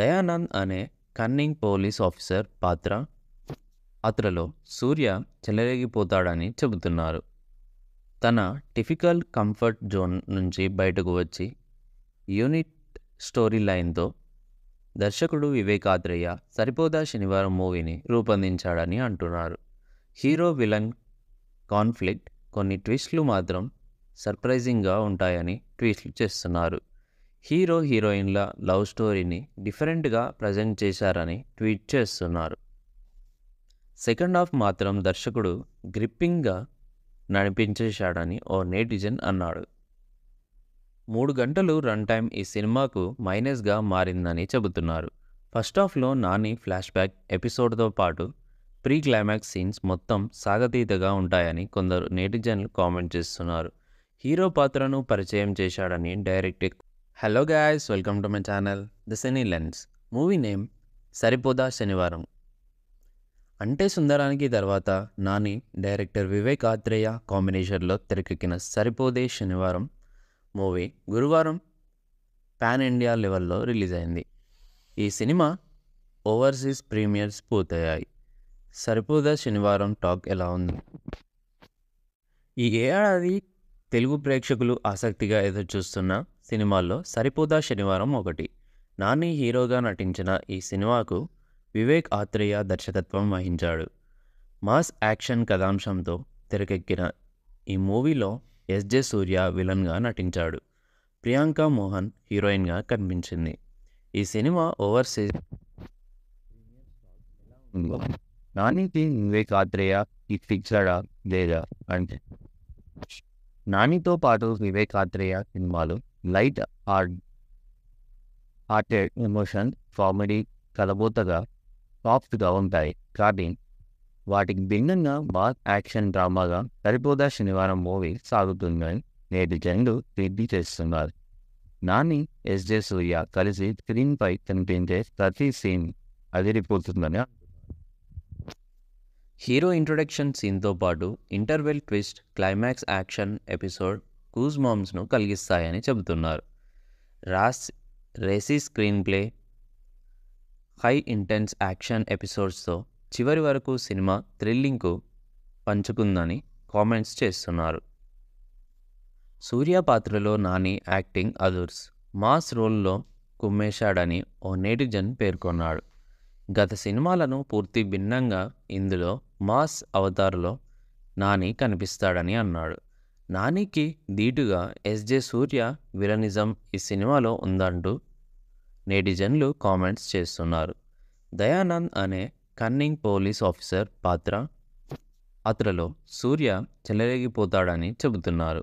దయానంద్ అనే కన్నింగ్ పోలీస్ ఆఫీసర్ పాత్ర పాత్రలో సూర్య చెలరేగిపోతాడని చెబుతున్నారు తన టిఫికల్ కంఫర్ట్ జోన్ నుంచి బయటకు వచ్చి యూనిట్ స్టోరీ లైన్తో దర్శకుడు వివేక్ సరిపోదా శనివారం మూవీని రూపొందించాడని అంటున్నారు హీరో విలన్ కాన్ఫ్లిక్ట్ కొన్ని ట్విస్ట్లు మాత్రం సర్ప్రైజింగ్గా ఉంటాయని ట్వీట్లు చేస్తున్నారు హీరో హీరోయిన్ల లవ్ స్టోరీని డిఫరెంట్గా ప్రజెంట్ చేశారని ట్వీట్ చేస్తున్నారు సెకండ్ హాఫ్ మాత్రం దర్శకుడు గ్రిప్పింగ్గా నడిపించేశాడని ఓ నేటిజన్ అన్నాడు మూడు గంటలు రన్ టైం ఈ సినిమాకు మైనస్గా మారిందని చెబుతున్నారు ఫస్ట్ హాఫ్లో నాని ఫ్లాష్ బ్యాక్ ఎపిసోడ్తో పాటు ప్రీ క్లైమాక్స్ సీన్స్ మొత్తం సాగతీతగా ఉంటాయని కొందరు నేటిజన్లు కామెంట్ చేస్తున్నారు హీరో పాత్రను పరిచయం చేశాడని direct hello guys welcome to my channel the cine lens movie name Saripodhaa Sanivaaram Ante సుందరానికి తర్వాత నాని డైరెక్టర్ వివేక్ ఆత్రేయ కాంబినేషన్లో తెరకెక్కిన సరిపోదే శనివారం మూవీ గురువారం పాన్ ఇండియా లెవెల్లో రిలీజ్ అయింది ఈ సినిమా ఓవర్సీస్ ప్రీమియర్స్ పూర్తయ్యాయి సరిపోదా శనివారం టాక్ ఎలా ఉంది ఈ ఏడాది తెలుగు ప్రేక్షకులు ఆసక్తిగా ఎదురు చూస్తున్నా సినిమాల్లో సరిపోదా శనివారం ఒకటి నాని హీరోగా నటించిన ఈ సినిమాకు వివేక్ ఆత్రేయ దర్శకత్వం వహించాడు మాస్ యాక్షన్ కథాంశంతో తెరకెక్కిన ఈ మూవీలో ఎస్జే సూర్య విలన్గా నటించాడు ప్రియాంక మోహన్ హీరోయిన్గా కనిపించింది ఈ సినిమా ఓవర్సీస్ నానికి వివేక్ ఆత్రేయ ఈ ఫిక్సడా లేదా అంటే నానితో పాటు వివేక్ ఆత్రేయ సినిమాలు light are hearted emotion comedy కలబోతగా సాఫ్ట్గా ఉంటాయి కానీ వాటికి భిన్నంగా బాత్ యాక్షన్ డ్రామాగా సరిపోదా శనివారం మూవీ సాగుతుందని నేటి జనులు తీర్పు చేస్తున్నారు నాని ఎస్జే సూర్య కలిసి స్క్రీన్పై కనిపించే ప్రతి సీన్ అదిరిపోతుందని హీరో ఇంట్రొడక్షన్ సీన్తో పాటు interval twist climax action episode మామ్స్ను కలిగిస్తాయని చెబుతున్నారు రాస్ racy screen play high intense action ఎపిసోడ్స్తో చివరి వరకు సినిమా థ్రిల్లింగ్కు పంచుకుందని కామెంట్స్ చేస్తున్నారు సూర్య పాత్రలో నాని యాక్టింగ్ అదుర్స్ మాస్ రోల్లో కుమ్మేశాడని ఓ నేటిజన్ పేర్కొన్నాడు గత సినిమాలను పూర్తి భిన్నంగా ఇందులో మాస్ అవతారులో నాని కనిపిస్తాడని అన్నాడు నానికి ధీటుగా ఎస్జే సూర్య విలనిజం ఈ సినిమాలో ఉందంటూ నేటిజన్లు కామెంట్స్ చేస్తున్నారు దయానంద్ అనే కన్నింగ్ పోలీస్ ఆఫీసర్ పాత్ర పాత్రలో సూర్య చెలరేగిపోతాడని చెబుతున్నారు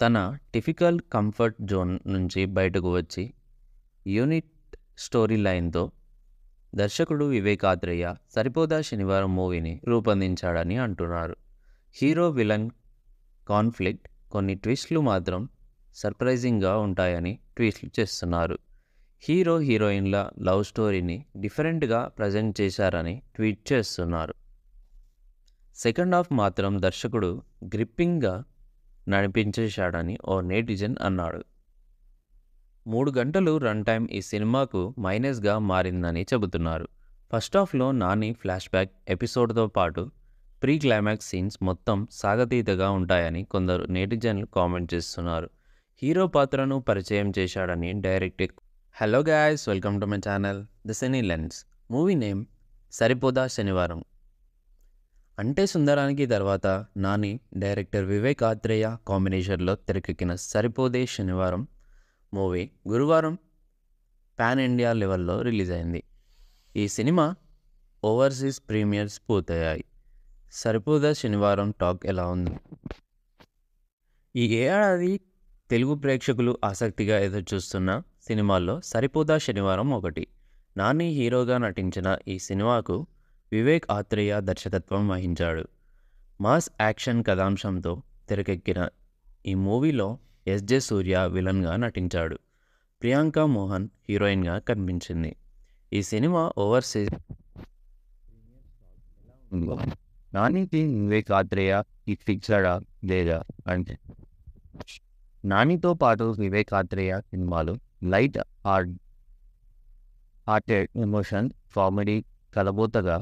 తన టిఫికల్ కంఫర్ట్ జోన్ నుంచి బయటకు వచ్చి యూనిట్ స్టోరీ లైన్తో దర్శకుడు వివేకాద్రయ్య సరిపోదా శనివారం మూవీని రూపొందించాడని అంటున్నారు హీరో విలన్ కాన్ఫ్లిక్ట్ కొన్ని ట్విస్ట్లు మాత్రం సర్ప్రైజింగ్గా ఉంటాయని ట్వీట్లు చేస్తున్నారు హీరో హీరోయిన్ల లవ్ స్టోరీని డిఫరెంట్గా ప్రజెంట్ చేశారని ట్వీట్ చేస్తున్నారు సెకండ్ హాఫ్ మాత్రం దర్శకుడు గ్రిప్పింగ్గా నడిపించేశాడని ఓ నేటిజన్ అన్నాడు మూడు గంటలు రన్ టైం ఈ సినిమాకు మైనస్గా మారిందని చెబుతున్నారు ఫస్ట్ హాఫ్లో నాని ఫ్లాష్ బ్యాక్ ఎపిసోడ్తో పాటు ప్రీ క్లైమాక్స్ సీన్స్ మొత్తం సాగతీతగా ఉంటాయని కొందరు నేటిజన్లు కామెంట్ చేస్తున్నారు హీరో పాత్రను పరిచయం చేశాడని direct hello guys welcome to my channel the cine lens movie name Saripodhaa Sanivaaram Ante సుందరానికి తర్వాత నాని డైరెక్టర్ వివేక్ ఆత్రేయ కాంబినేషన్లో తెరకెక్కిన సరిపోదే శనివారం మూవీ గురువారం పాన్ ఇండియా లెవెల్లో రిలీజ్ అయింది ఈ సినిమా ఓవర్సీస్ ప్రీమియర్స్ పూర్తయ్యాయి సరిపోదా శనివారం టాక్ ఎలా ఉంది ఈ ఏడాది తెలుగు ప్రేక్షకులు ఆసక్తిగా ఎదురు చూస్తున్న సినిమాల్లో సరిపోదా శనివారం ఒకటి నాని హీరోగా నటించిన ఈ సినిమాకు వివేక్ ఆత్రేయ దర్శకత్వం వహించాడు మాస్ యాక్షన్ కథాంశంతో తెరకెక్కిన ఈ మూవీలో ఎస్జే సూర్య విలన్గా నటించాడు ప్రియాంక మోహన్ హీరోయిన్గా కనిపించింది ఈ సినిమా ఓవర్సీస్ నానికి నువ్వే కాత్రేయ ఇట్ ఫిక్సడా లేదా అంటే నానితో పాటు వివేక్ ఆత్రేయ సినిమాలు light hard hearted emotion comedy కలబోతగా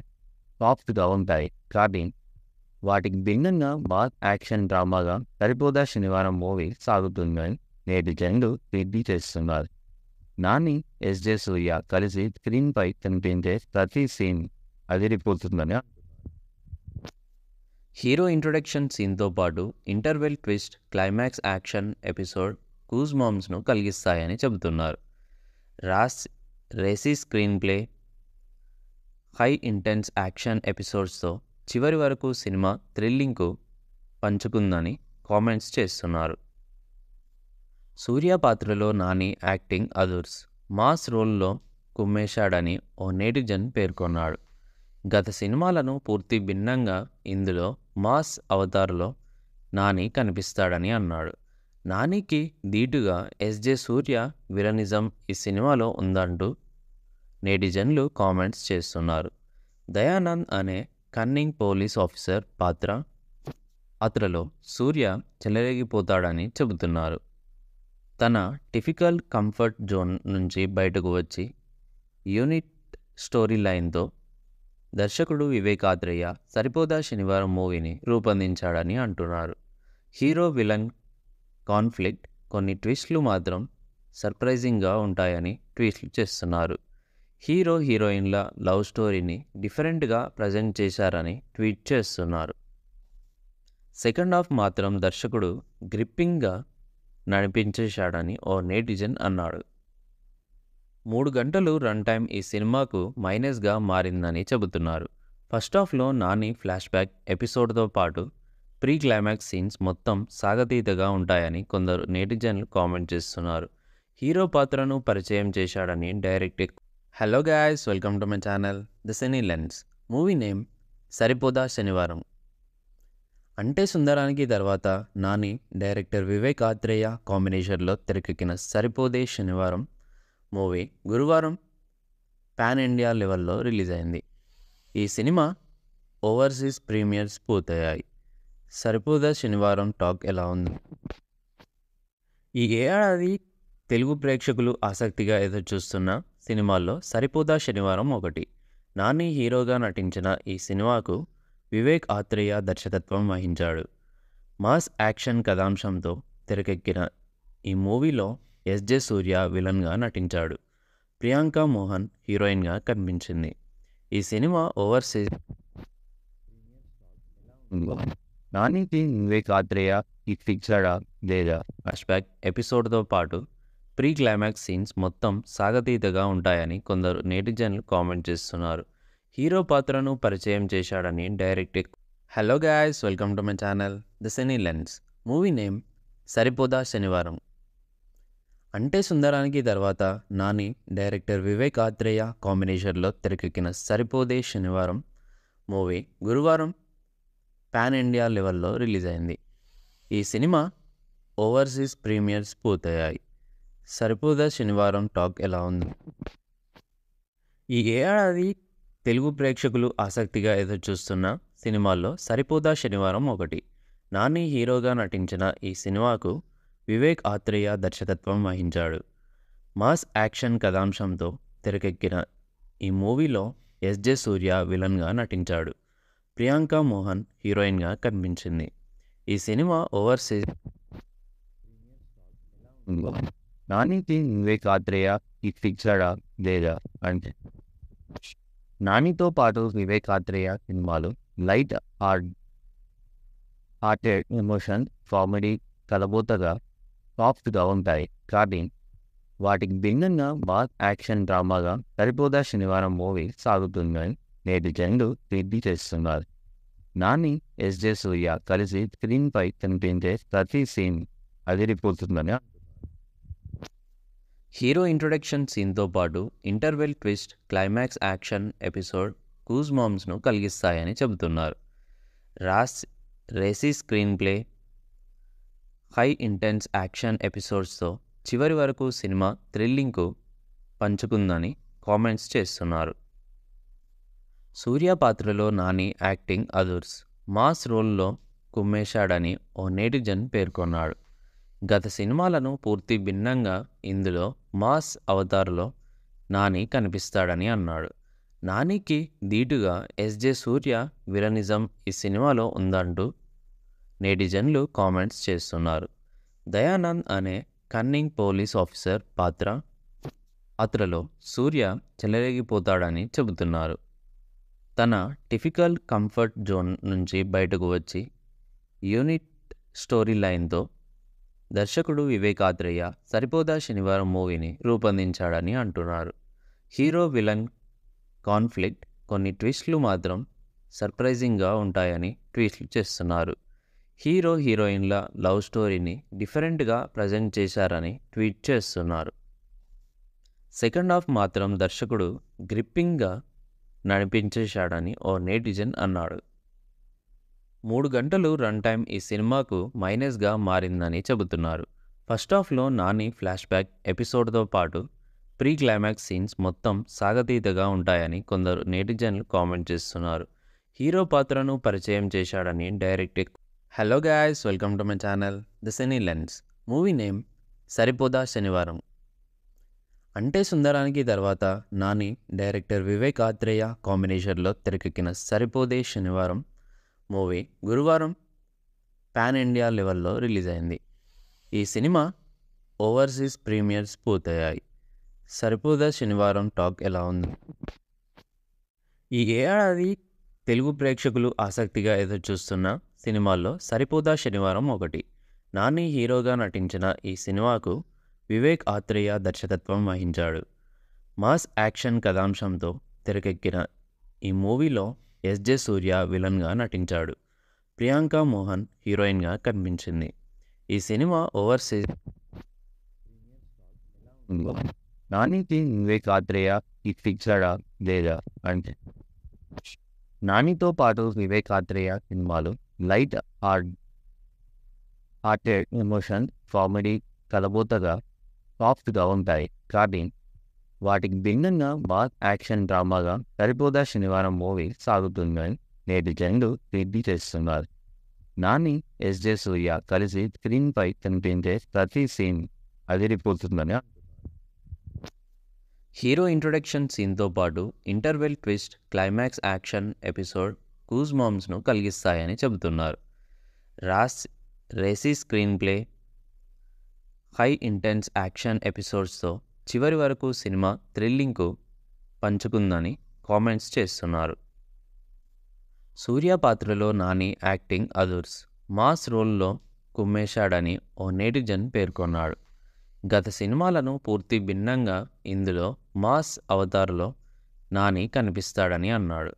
సాఫ్ట్గా ఉంటాయి కానీ వాటికి భిన్నంగా మాస్ యాక్షన్ డ్రామాగా సరిపోదా శనివారం మూవీ సాగుతుందని నేటి జనులు తీర్పు చేస్తున్నారు నాని ఎస్జే సూర్య కలిసి స్క్రీన్పై కనిపించే ప్రతి సీన్ అదిరిపోతుందని హీరో ఇంట్రొడక్షన్ సీన్తో పాటు interval twist climax action episode కూజ్ మామ్స్ను కలిగిస్తాయని చెబుతున్నారు రాస్ racy screen play high intense action ఎపిసోడ్స్తో చివరి వరకు సినిమా థ్రిల్లింగ్కు పంచుకుందని కామెంట్స్ చేస్తున్నారు సూర్య పాత్రలో నాని యాక్టింగ్ అదుర్స్ మాస్ రోల్లో కుమ్మేశాడని ఓ నేటిజన్ పేర్కొన్నాడు గత సినిమాలను పూర్తి భిన్నంగా ఇందులో మాస్ అవతారులో నాని కనిపిస్తాడని అన్నాడు నానికి ధీటుగా ఎస్జే సూర్య విరనిజం ఈ సినిమాలో ఉందంటూ నేటిజన్లు కామెంట్స్ చేస్తున్నారు దయానంద్ అనే కన్నింగ్ పోలీస్ ఆఫీసర్ పాత్ర పాత్రలో సూర్య చెలరేగిపోతాడని చెబుతున్నారు తన టిఫికల్ కంఫర్ట్ జోన్ నుంచి బయటకు వచ్చి యూనిట్ స్టోరీ లైన్తో దర్శకుడు వివేకాద్రయ్య సరిపోదా శనివారం మూవీని రూపొందించాడని అంటున్నారు హీరో విలన్ కాన్ఫ్లిక్ట్ కొన్ని ట్విస్ట్లు మాత్రం సర్ప్రైజింగ్గా ఉంటాయని ట్వీట్లు చేస్తున్నారు హీరో హీరోయిన్ల లవ్ స్టోరీని డిఫరెంట్గా ప్రజెంట్ చేశారని ట్వీట్ చేస్తున్నారు సెకండ్ హాఫ్ మాత్రం దర్శకుడు గ్రిప్పింగ్గా నడిపించేశాడని ఓ నేటిజన్ అన్నాడు మూడు గంటలు రన్ టైం ఈ సినిమాకు మైనస్గా మారిందని చెబుతున్నారు ఫస్ట్ హాఫ్లో నాని ఫ్లాష్ బ్యాక్ ఎపిసోడ్తో పాటు ప్రీ క్లైమాక్స్ సీన్స్ మొత్తం సాగతీతగా ఉంటాయని కొందరు నెటిజన్లు కామెంట్ చేస్తున్నారు హీరో పాత్రను పరిచయం చేశాడని direct hello guys welcome to my channel the cine lens movie name Saripodhaa Sanivaaram Ante సుందరానికి తర్వాత నాని డైరెక్టర్ వివేక్ ఆత్రేయ కాంబినేషన్లో తెరకెక్కిన సరిపోదే శనివారం మూవీ గురువారం పాన్ ఇండియా లెవెల్లో రిలీజ్ అయింది ఈ సినిమా ఓవర్సీస్ ప్రీమియర్స్ పూర్తయ్యాయి సరిపోదా శనివారం టాక్ ఎలా ఉంది ఈ ఏడాది తెలుగు ప్రేక్షకులు ఆసక్తిగా ఎదురుచూస్తున్న సినిమాల్లో సరిపోదా శనివారం ఒకటి నాని హీరోగా నటించిన ఈ సినిమాకు వివేక్ ఆత్రేయ దర్శకత్వం వహించాడు మాస్ యాక్షన్ కథాంశంతో తెరకెక్కిన ఈ మూవీలో ఎస్ జె సూర్య విలన్గా నటించాడు ప్రియాంక మోహన్ హీరోయిన్గా కనిపించింది ఈ సినిమా ఓవర్సీస్ దానికి వివేక్ ఆత్రేయ ఈ ఫిక్సడా లేదా బ్యాక్ ఎపిసోడ్తో పాటు ప్రీ క్లైమాక్స్ సీన్స్ మొత్తం సాగతీతగా ఉంటాయని కొందరు నెటిజన్లు కామెంట్ చేస్తున్నారు హీరో పాత్రను పరిచయం చేశాడని direct hello guys welcome to my channel the cine lens movie name Saripodhaa Sanivaaram Ante సుందరానికి తర్వాత నాని డైరెక్టర్ వివేక్ ఆత్రేయ కాంబినేషన్లో తెరకెక్కిన సరిపోదే శనివారం మూవీ గురువారం పాన్ ఇండియా లెవెల్లో రిలీజ్ అయింది ఈ సినిమా ఓవర్సీస్ ప్రీమియర్స్ పూర్తయ్యాయి సరిపోదా శనివారం టాక్ ఎలా ఉంది ఈ ఏడాది తెలుగు ప్రేక్షకులు ఆసక్తిగా ఎదురుచూస్తున్న సినిమాల్లో సరిపోదా శనివారం ఒకటి నాని హీరోగా నటించిన ఈ సినిమాకు వివేక్ ఆత్రేయ దర్శకత్వం వహించాడు మాస్ యాక్షన్ కథాంశంతో తెరకెక్కిన ఈ మూవీలో ఎస్జే సూర్య విలన్గా నటించాడు ప్రియాంక మోహన్ హీరోయిన్గా కనిపించింది ఈ సినిమా ఓవర్సీస్ నానికి వివేక్ ఆత్రేయ ఈ ఫిక్సడా లేదా అంటే నానితో పాటు వివేక్ ఆత్రేయ సినిమాలు light heart hearted emotion comedy కలబోతగా సాఫ్ట్గా ఉంటాయి కానీ వాటికి భిన్నంగా బాల్ యాక్షన్ డ్రామాగా సరిపోదా శనివారం మూవీ సాగుతుందని నేటి జనులు తీర్పు చేస్తున్నారు నాని ఎస్జే సూర్య కలిసి స్క్రీన్పై కనిపించే ప్రతి సీన్ అదిరిపోతుందని హీరో ఇంట్రొడక్షన్ సీన్తో పాటు interval twist climax action episode కూజ్ మామ్స్ను కలిగిస్తాయని చెబుతున్నారు రాస్ racy screen play high intense action ఎపిసోడ్స్తో చివరి వరకు సినిమా థ్రిల్లింగ్కు పంచుకుందని కామెంట్స్ చేస్తున్నారు సూర్య పాత్రలో నాని యాక్టింగ్ అదుర్స్ మాస్ రోల్లో కుమ్మేశాడని ఓ నేటిజన్ పేర్కొన్నాడు గత సినిమాలను పూర్తి భిన్నంగా ఇందులో మాస్ అవతారులో నాని కనిపిస్తాడని అన్నాడు నానికి ధీటుగా ఎస్జే సూర్య విరనిజం ఈ సినిమాలో ఉందంటూ నేటిజన్లు కామెంట్స్ చేస్తున్నారు దయానంద్ అనే కన్నింగ్ పోలీస్ ఆఫీసర్ పాత్ర పాత్రలో సూర్య చెలరేగిపోతాడని చెబుతున్నారు తన టిఫికల్ కంఫర్ట్ జోన్ నుంచి బయటకు వచ్చి యూనిట్ స్టోరీ లైన్తో దర్శకుడు వివేకాద్రయ్య సరిపోదా శనివారం మూవీని రూపొందించాడని అంటున్నారు హీరో విలన్ కాన్ఫ్లిక్ట్ కొన్ని ట్విస్ట్లు మాత్రం సర్ప్రైజింగ్గా ఉంటాయని ట్వీట్లు చేస్తున్నారు హీరో హీరోయిన్ల లవ్ స్టోరీని డిఫరెంట్గా ప్రజెంట్ చేశారని ట్వీట్ చేస్తున్నారు సెకండ్ హాఫ్ మాత్రం దర్శకుడు గ్రిప్పింగ్గా నడిపించేశాడని ఓ నేటిజన్ అన్నాడు మూడు గంటలు రన్ టైం ఈ సినిమాకు మైనస్గా మారిందని చెబుతున్నారు ఫస్ట్ హాఫ్లో నాని ఫ్లాష్ బ్యాక్ ఎపిసోడ్తో పాటు ప్రీ క్లైమాక్స్ సీన్స్ మొత్తం సాగతీతగా ఉంటాయని కొందరు నేటిజన్లు కామెంట్ చేస్తున్నారు హీరో పాత్రను పరిచయం చేశాడని direct hello guys welcome to my channel the cine lens movie name Saripodhaa Sanivaaram Ante సుందరానికి తర్వాత నాని డైరెక్టర్ వివేక్ ఆత్రేయ కాంబినేషన్లో తెరకెక్కిన సరిపోదే శనివారం మూవీ గురువారం పాన్ ఇండియా లెవెల్లో రిలీజ్ అయింది ఈ సినిమా ఓవర్సీస్ ప్రీమియర్స్ పూర్తయ్యాయి సరిపోదా శనివారం టాక్ ఎలా ఉంది ఈ ఏడాది తెలుగు ప్రేక్షకులు ఆసక్తిగా ఎదురు చూస్తున్నా సినిమాల్లో సరిపోదా శనివారం ఒకటి నాని హీరోగా నటించిన ఈ సినిమాకు వివేక్ ఆత్రేయ దర్శకత్వం వహించాడు మాస్ యాక్షన్ కథాంశంతో తెరకెక్కిన ఈ మూవీలో జె సూర్య విలన్గా నటించాడు ప్రియాంక మోహన్ హీరోయిన్గా కనిపించింది ఈ సినిమా ఓవర్సీస్ నానికి వివేక్ ఆత్రేయ ఈ ఫిక్సడా లేదా అంటే నానితో పాటు వివేక్ ఆత్రేయ సినిమాలు light art hearted emotion comedy కలబోతగా సాఫ్ట్గా ఉంటాయి కానీ వాటికి భిన్నంగా బాత్ యాక్షన్ డ్రామాగా సరిపోదా శనివారం మూవీ సాగుతుందని నేటి జనులు తీర్పు చేస్తున్నారు నాని ఎస్జే సూర్య కలిసి స్క్రీన్పై కనిపించే ప్రతి సీన్ అదిరిపోతుందని హీరో ఇంట్రొడక్షన్ సీన్తో పాటు interval twist climax action episode మామ్స్ను కలిగిస్తాయని చెబుతున్నారు రాస్ racy screen play high intense action ఎపిసోడ్స్తో చివరి వరకు సినిమా థ్రిల్లింగ్కు పంచుకుందని కామెంట్స్ చేస్తున్నారు సూర్య పాత్రలో నాని యాక్టింగ్ అదుర్స్ మాస్ రోల్లో కుమ్మేశాడని ఓ నెటిజన్ పేర్కొన్నాడు గత సినిమాలను పూర్తి భిన్నంగా ఇందులో మాస్ అవతారులో నాని కనిపిస్తాడని అన్నాడు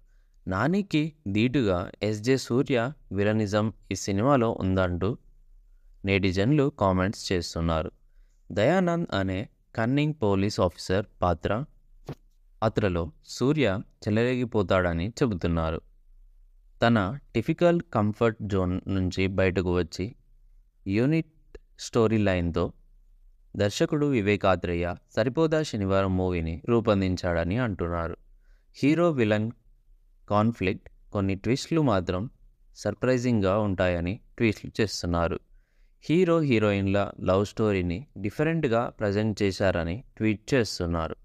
నానికి ధీటుగా ఎస్జే సూర్య విలనిజం ఈ సినిమాలో ఉందంటూ నేటిజన్లు కామెంట్స్ చేస్తున్నారు దయానంద్ అనే కన్నింగ్ పోలీస్ ఆఫీసర్ పాత్ర పాత్రలో సూర్య చెలరేగిపోతాడని చెబుతున్నారు తన టిఫికల్ కంఫర్ట్ జోన్ నుంచి బయటకు వచ్చి యూనిట్ స్టోరీ లైన్తో దర్శకుడు వివేకాత్రేయ సరిపోదా శనివారం మూవీని రూపొందించాడని అంటున్నారు హీరో విలన్ కాన్ఫ్లిక్ట్ కొన్ని ట్విస్ట్లు మాత్రం సర్ప్రైజింగ్గా ఉంటాయని ట్వీట్లు చేస్తున్నారు హీరో హీరోయిన్ల లవ్ స్టోరీని డిఫరెంట్గా ప్రజెంట్ చేశారని ట్వీట్ చేస్తున్నారు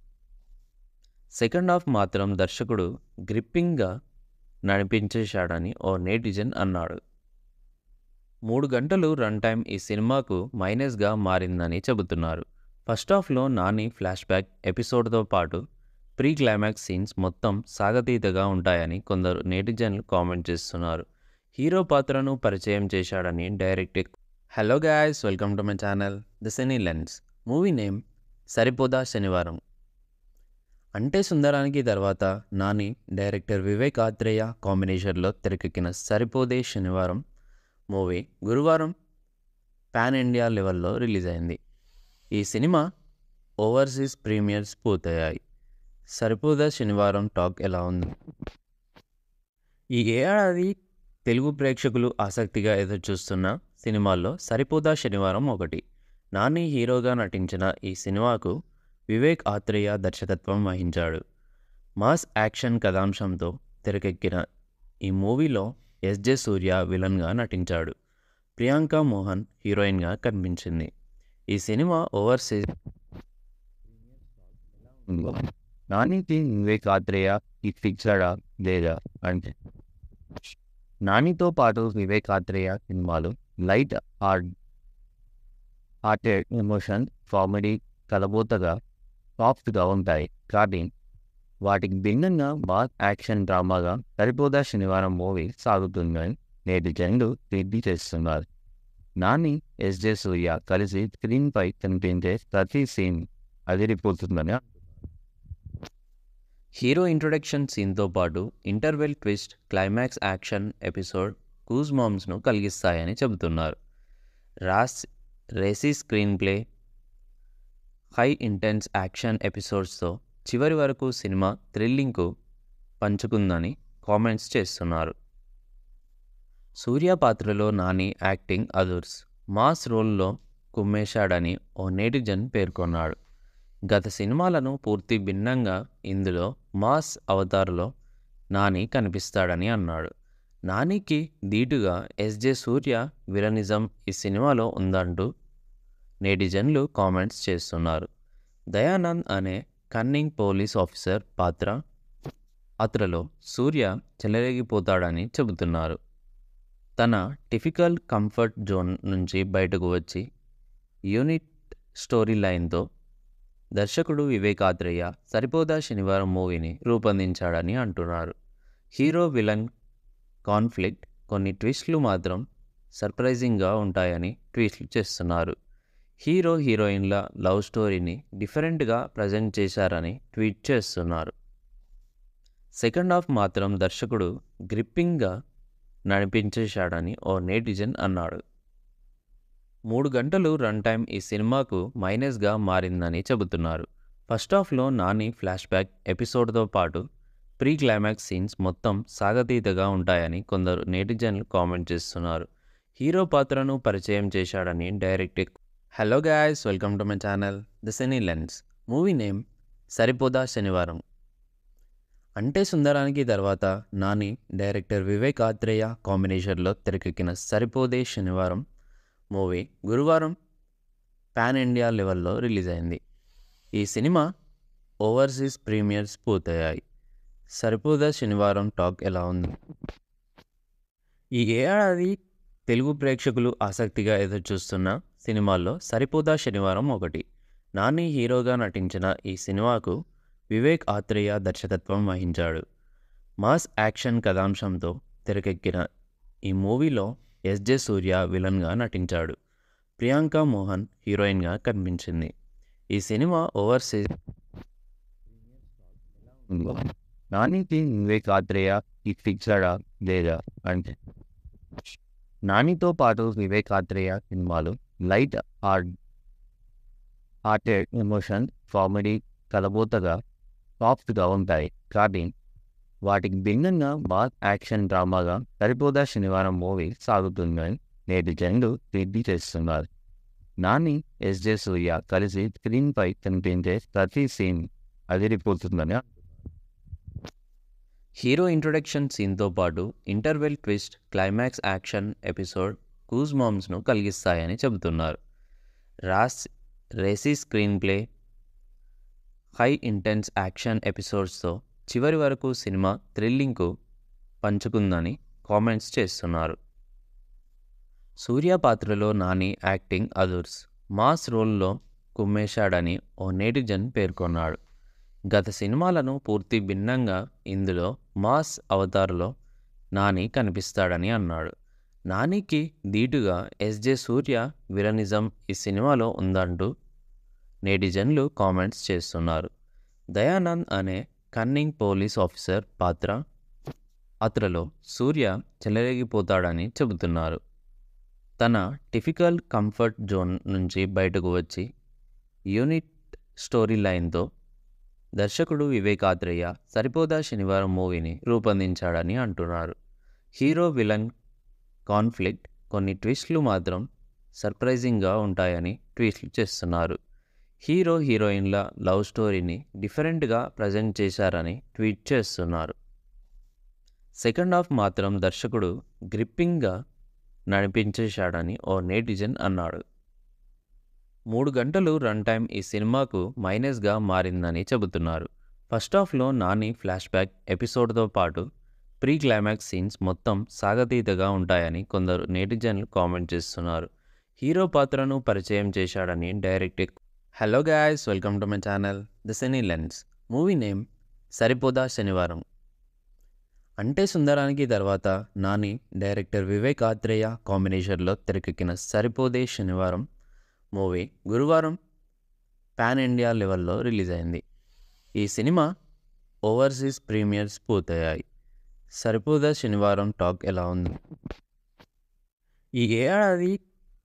సెకండ్ హాఫ్ మాత్రం దర్శకుడు గ్రిప్పింగ్గా నడిపించేశాడని ఓ నేటిజన్ అన్నాడు మూడు గంటలు రన్ టైం ఈ సినిమాకు మైనస్గా మారిందని చెబుతున్నారు ఫస్ట్ హాఫ్లో నాని ఫ్లాష్ బ్యాక్ ఎపిసోడ్తో పాటు ప్రీ క్లైమాక్స్ సీన్స్ మొత్తం సాగతీతగా ఉంటాయని కొందరు నేటిజన్లు కామెంట్ చేస్తున్నారు హీరో పాత్రను పరిచయం చేశాడని direct hello guys welcome to my channel the cine lens movie name Saripodhaa Sanivaaram Ante సుందరానికి తర్వాత నాని డైరెక్టర్ వివేక్ ఆత్రేయ కాంబినేషన్లో తెరకెక్కిన సరిపోదే శనివారం మూవీ గురువారం పాన్ ఇండియా లెవెల్లో రిలీజ్ అయింది ఈ సినిమా ఓవర్సీస్ ప్రీమియర్స్ పూర్తయ్యాయి సరిపోదా శనివారం టాక్ ఎలా ఉంది ఈ ఏడాది తెలుగు ప్రేక్షకులు ఆసక్తిగా ఎదురు చూస్తున్న సినిమాల్లో సరిపోదా శనివారం ఒకటి నాని హీరోగా నటించిన ఈ సినిమాకు వివేక్ ఆత్రేయ దర్శకత్వం వహించాడు మాస్ యాక్షన్ కథాంశంతో తెరకెక్కిన ఈ మూవీలో ఎస్జే సూర్య విలన్గా నటించాడు ప్రియాంక మోహన్ హీరోయిన్గా కనిపించింది ఈ సినిమా ఓవర్సీస్ నానికి నువ్వే కాత్రేయా ఈ ఫిక్సడా లేదా అంటే నానితో పాటు వివేక్ ఆత్రేయ సినిమాలు light hard hearted emotion comedy కలబోతగా సాఫ్ట్గా ఉంటాయి కానీ వాటికి భిన్నంగా బాస్ యాక్షన్ డ్రామాగా సరిపోదా శనివారం మూవీ సాగుతుందని నేటి జనులు తీర్పు చేస్తున్నారు నాని ఎస్జే సూర్య కలిసి స్క్రీన్పై కనిపించే ప్రతి సీన్ అదిరిపోతుందని హీరో ఇంట్రొడక్షన్ సీన్తో పాటు interval twist climax action episode కూజ్ మామ్స్ను కలిగిస్తాయని చెబుతున్నారు రాస్ racy screen play high intense action ఎపిసోడ్స్తో చివరి వరకు సినిమా థ్రిల్లింగ్కు పంచుకుందని కామెంట్స్ చేస్తున్నారు సూర్య పాత్రలో నాని యాక్టింగ్ అదుర్స్ మాస్ రోల్లో కుమ్మేశాడని ఓ నేటిజన్ పేర్కొన్నాడు గత సినిమాలను పూర్తి భిన్నంగా ఇందులో మాస్ అవతారులో నాని కనిపిస్తాడని అన్నాడు నానికి ధీటుగా ఎస్జే సూర్య విలనిజం ఈ సినిమాలో ఉందంటూ నేటిజన్లు కామెంట్స్ చేస్తున్నారు దయానంద్ అనే కన్నింగ్ పోలీస్ ఆఫీసర్ పాత్ర అతడిలో సూర్య చెలరేగిపోతాడని చెబుతున్నారు తన టిఫికల్ కంఫర్ట్ జోన్ నుంచి బయటకు వచ్చి యూనిట్ స్టోరీ లైన్తో దర్శకుడు వివేకాద్రయ్య సరిపోదా శనివారం మూవీని రూపొందించాడని అంటున్నారు హీరో విలన్ కాన్ఫ్లిక్ట్ కొన్ని ట్విస్ట్లు మాత్రం సర్ప్రైజింగ్గా ఉంటాయని ట్వీట్లు చేస్తున్నారు హీరో హీరోయిన్ల లవ్ స్టోరీని డిఫరెంట్గా ప్రజెంట్ చేశారని ట్వీట్ చేస్తున్నారు సెకండ్ హాఫ్ మాత్రం దర్శకుడు గ్రిప్పింగ్గా నడిపించేశాడని ఓ నేటిజన్ అన్నాడు మూడు గంటలు రన్ టైం ఈ సినిమాకు మైనస్గా మారిందని చెబుతున్నారు ఫస్ట్ హాఫ్లో నాని ఫ్లాష్ బ్యాక్ ఎపిసోడ్తో పాటు ప్రీ క్లైమాక్స్ సీన్స్ మొత్తం సాగతీతగా ఉంటాయని కొందరు నెటిజన్లు కామెంట్ చేస్తున్నారు హీరో పాత్రను పరిచయం చేశాడని director hello guys welcome to my channel the cine lens movie name Saripodhaa Sanivaaram Ante సుందరానికి తర్వాత నాని డైరెక్టర్ వివేక్ ఆత్రేయ కాంబినేషన్లో తెరకెక్కిన సరిపోదే శనివారం మూవీ గురువారం పాన్ ఇండియా లెవెల్లో రిలీజ్ అయింది ఈ సినిమా ఓవర్సీస్ ప్రీమియర్స్ పూర్తయ్యాయి సరిపోదా శనివారం టాక్ ఎలా ఉంది ఈ ఏడాది తెలుగు ప్రేక్షకులు ఆసక్తిగా ఎదురుచూస్తున్న సినిమాల్లో సరిపోదా శనివారం ఒకటి నాని హీరోగా నటించిన ఈ సినిమాకు వివేక్ ఆత్రేయ దర్శకత్వం వహించాడు మాస్ యాక్షన్ కథాంశంతో తెరకెక్కిన ఈ మూవీలో ఎస్జే సూర్య విలన్గా నటించాడు ప్రియాంక మోహన్ హీరోయిన్గా కనిపించింది ఈ సినిమా ఓవర్సీస్ నానికి వివేక్ ఆత్రేయ ఇప్పించాడా లేదా అంటే నానితో పాటు వివేక్ ఆత్రేయ సినిమాలు light art hearted emotion comedy కలబోతగా సాఫ్ట్గా ఉంటాయి కానీ వాటికి భిన్నంగా బాత్ యాక్షన్ డ్రామాగా సరిపోదా శనివారం మూవీ సాగుతుందని నేటి జనులు తీర్పు చేస్తున్నారు నాని ఎస్జే సూర్య కలిసి స్క్రీన్పై కనిపించే ప్రతి సీన్ అదిరిపోతుందని హీరో ఇంట్రొడక్షన్ సీన్తో పాటు interval twist climax action episode కూజ్ మామ్స్ను కలిగిస్తాయని చెబుతున్నారు రాస్ racy screen play high intense action ఎపిసోడ్స్తో చివరి వరకు సినిమా థ్రిల్లింగ్కు పంచుకుందని కామెంట్స్ చేస్తున్నారు సూర్య పాత్రలో నాని యాక్టింగ్ అదుర్స్ మాస్ రోల్లో కుమ్మేశాడని ఓ నేటిజన్ పేర్కొన్నాడు గత సినిమాలను పూర్తి భిన్నంగా ఇందులో మాస్ అవతారులో నాని కనిపిస్తాడని అన్నాడు నానికి ధీటుగా ఎస్జే సూర్య విరనిజం ఈ సినిమాలో ఉందంటూ నేటిజన్లు కామెంట్స్ చేస్తున్నారు దయానంద్ అనే కన్నింగ్ పోలీస్ ఆఫీసర్ పాత్ర అతడిలో సూర్య చెలరేగిపోతాడని చెబుతున్నారు తన టిఫికల్ కంఫర్ట్ జోన్ నుంచి బయటకు వచ్చి యూనిట్ స్టోరీ లైన్తో దర్శకుడు వివేకాద్రయ్య సరిపోదా శనివారం మూవీని రూపొందించాడని అంటున్నారు హీరో విలన్ కాన్ఫ్లిక్ట్ కొన్ని ట్విస్ట్లు మాత్రం సర్ప్రైజింగ్గా ఉంటాయని ట్వీట్లు చేస్తున్నారు హీరో హీరోయిన్ల లవ్ స్టోరీని డిఫరెంట్గా ప్రజెంట్ చేశారని ట్వీట్ చేస్తున్నారు సెకండ్ హాఫ్ మాత్రం దర్శకుడు గ్రిప్పింగ్గా నడిపించేశాడని ఓ నేటిజన్ అన్నాడు మూడు గంటలు రన్ టైం ఈ సినిమాకు మైనస్గా మారిందని చెబుతున్నారు ఫస్ట్ హాఫ్లో నాని ఫ్లాష్ బ్యాక్ ఎపిసోడ్తో పాటు ప్రీ క్లైమాక్స్ సీన్స్ మొత్తం సాగతీతగా ఉంటాయని కొందరు నేటిజన్లు కామెంట్ చేస్తున్నారు హీరో పాత్రను పరిచయం చేశాడని direct hello guys welcome to my channel the cine lens movie name Saripodhaa Sanivaaram Ante సుందరానికి తర్వాత నాని డైరెక్టర్ వివేక్ ఆత్రేయ కాంబినేషన్లో తెరకెక్కిన సరిపోదే శనివారం మూవీ గురువారం పాన్ ఇండియా లెవెల్లో రిలీజ్ అయింది ఈ సినిమా ఓవర్సీస్ ప్రీమియర్స్ పూర్తయ్యాయి సరిపోదా శనివారం టాక్ ఎలా ఉంది ఈ ఏడాది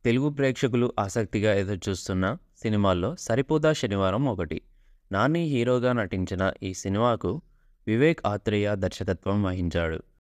తెలుగు ప్రేక్షకులు ఆసక్తిగా ఎదురు చూస్తున్నా సినిమాల్లో సరిపోదా శనివారం ఒకటి నాని హీరోగా నటించిన ఈ సినిమాకు వివేక్ ఆత్రేయ దర్శకత్వం వహించాడు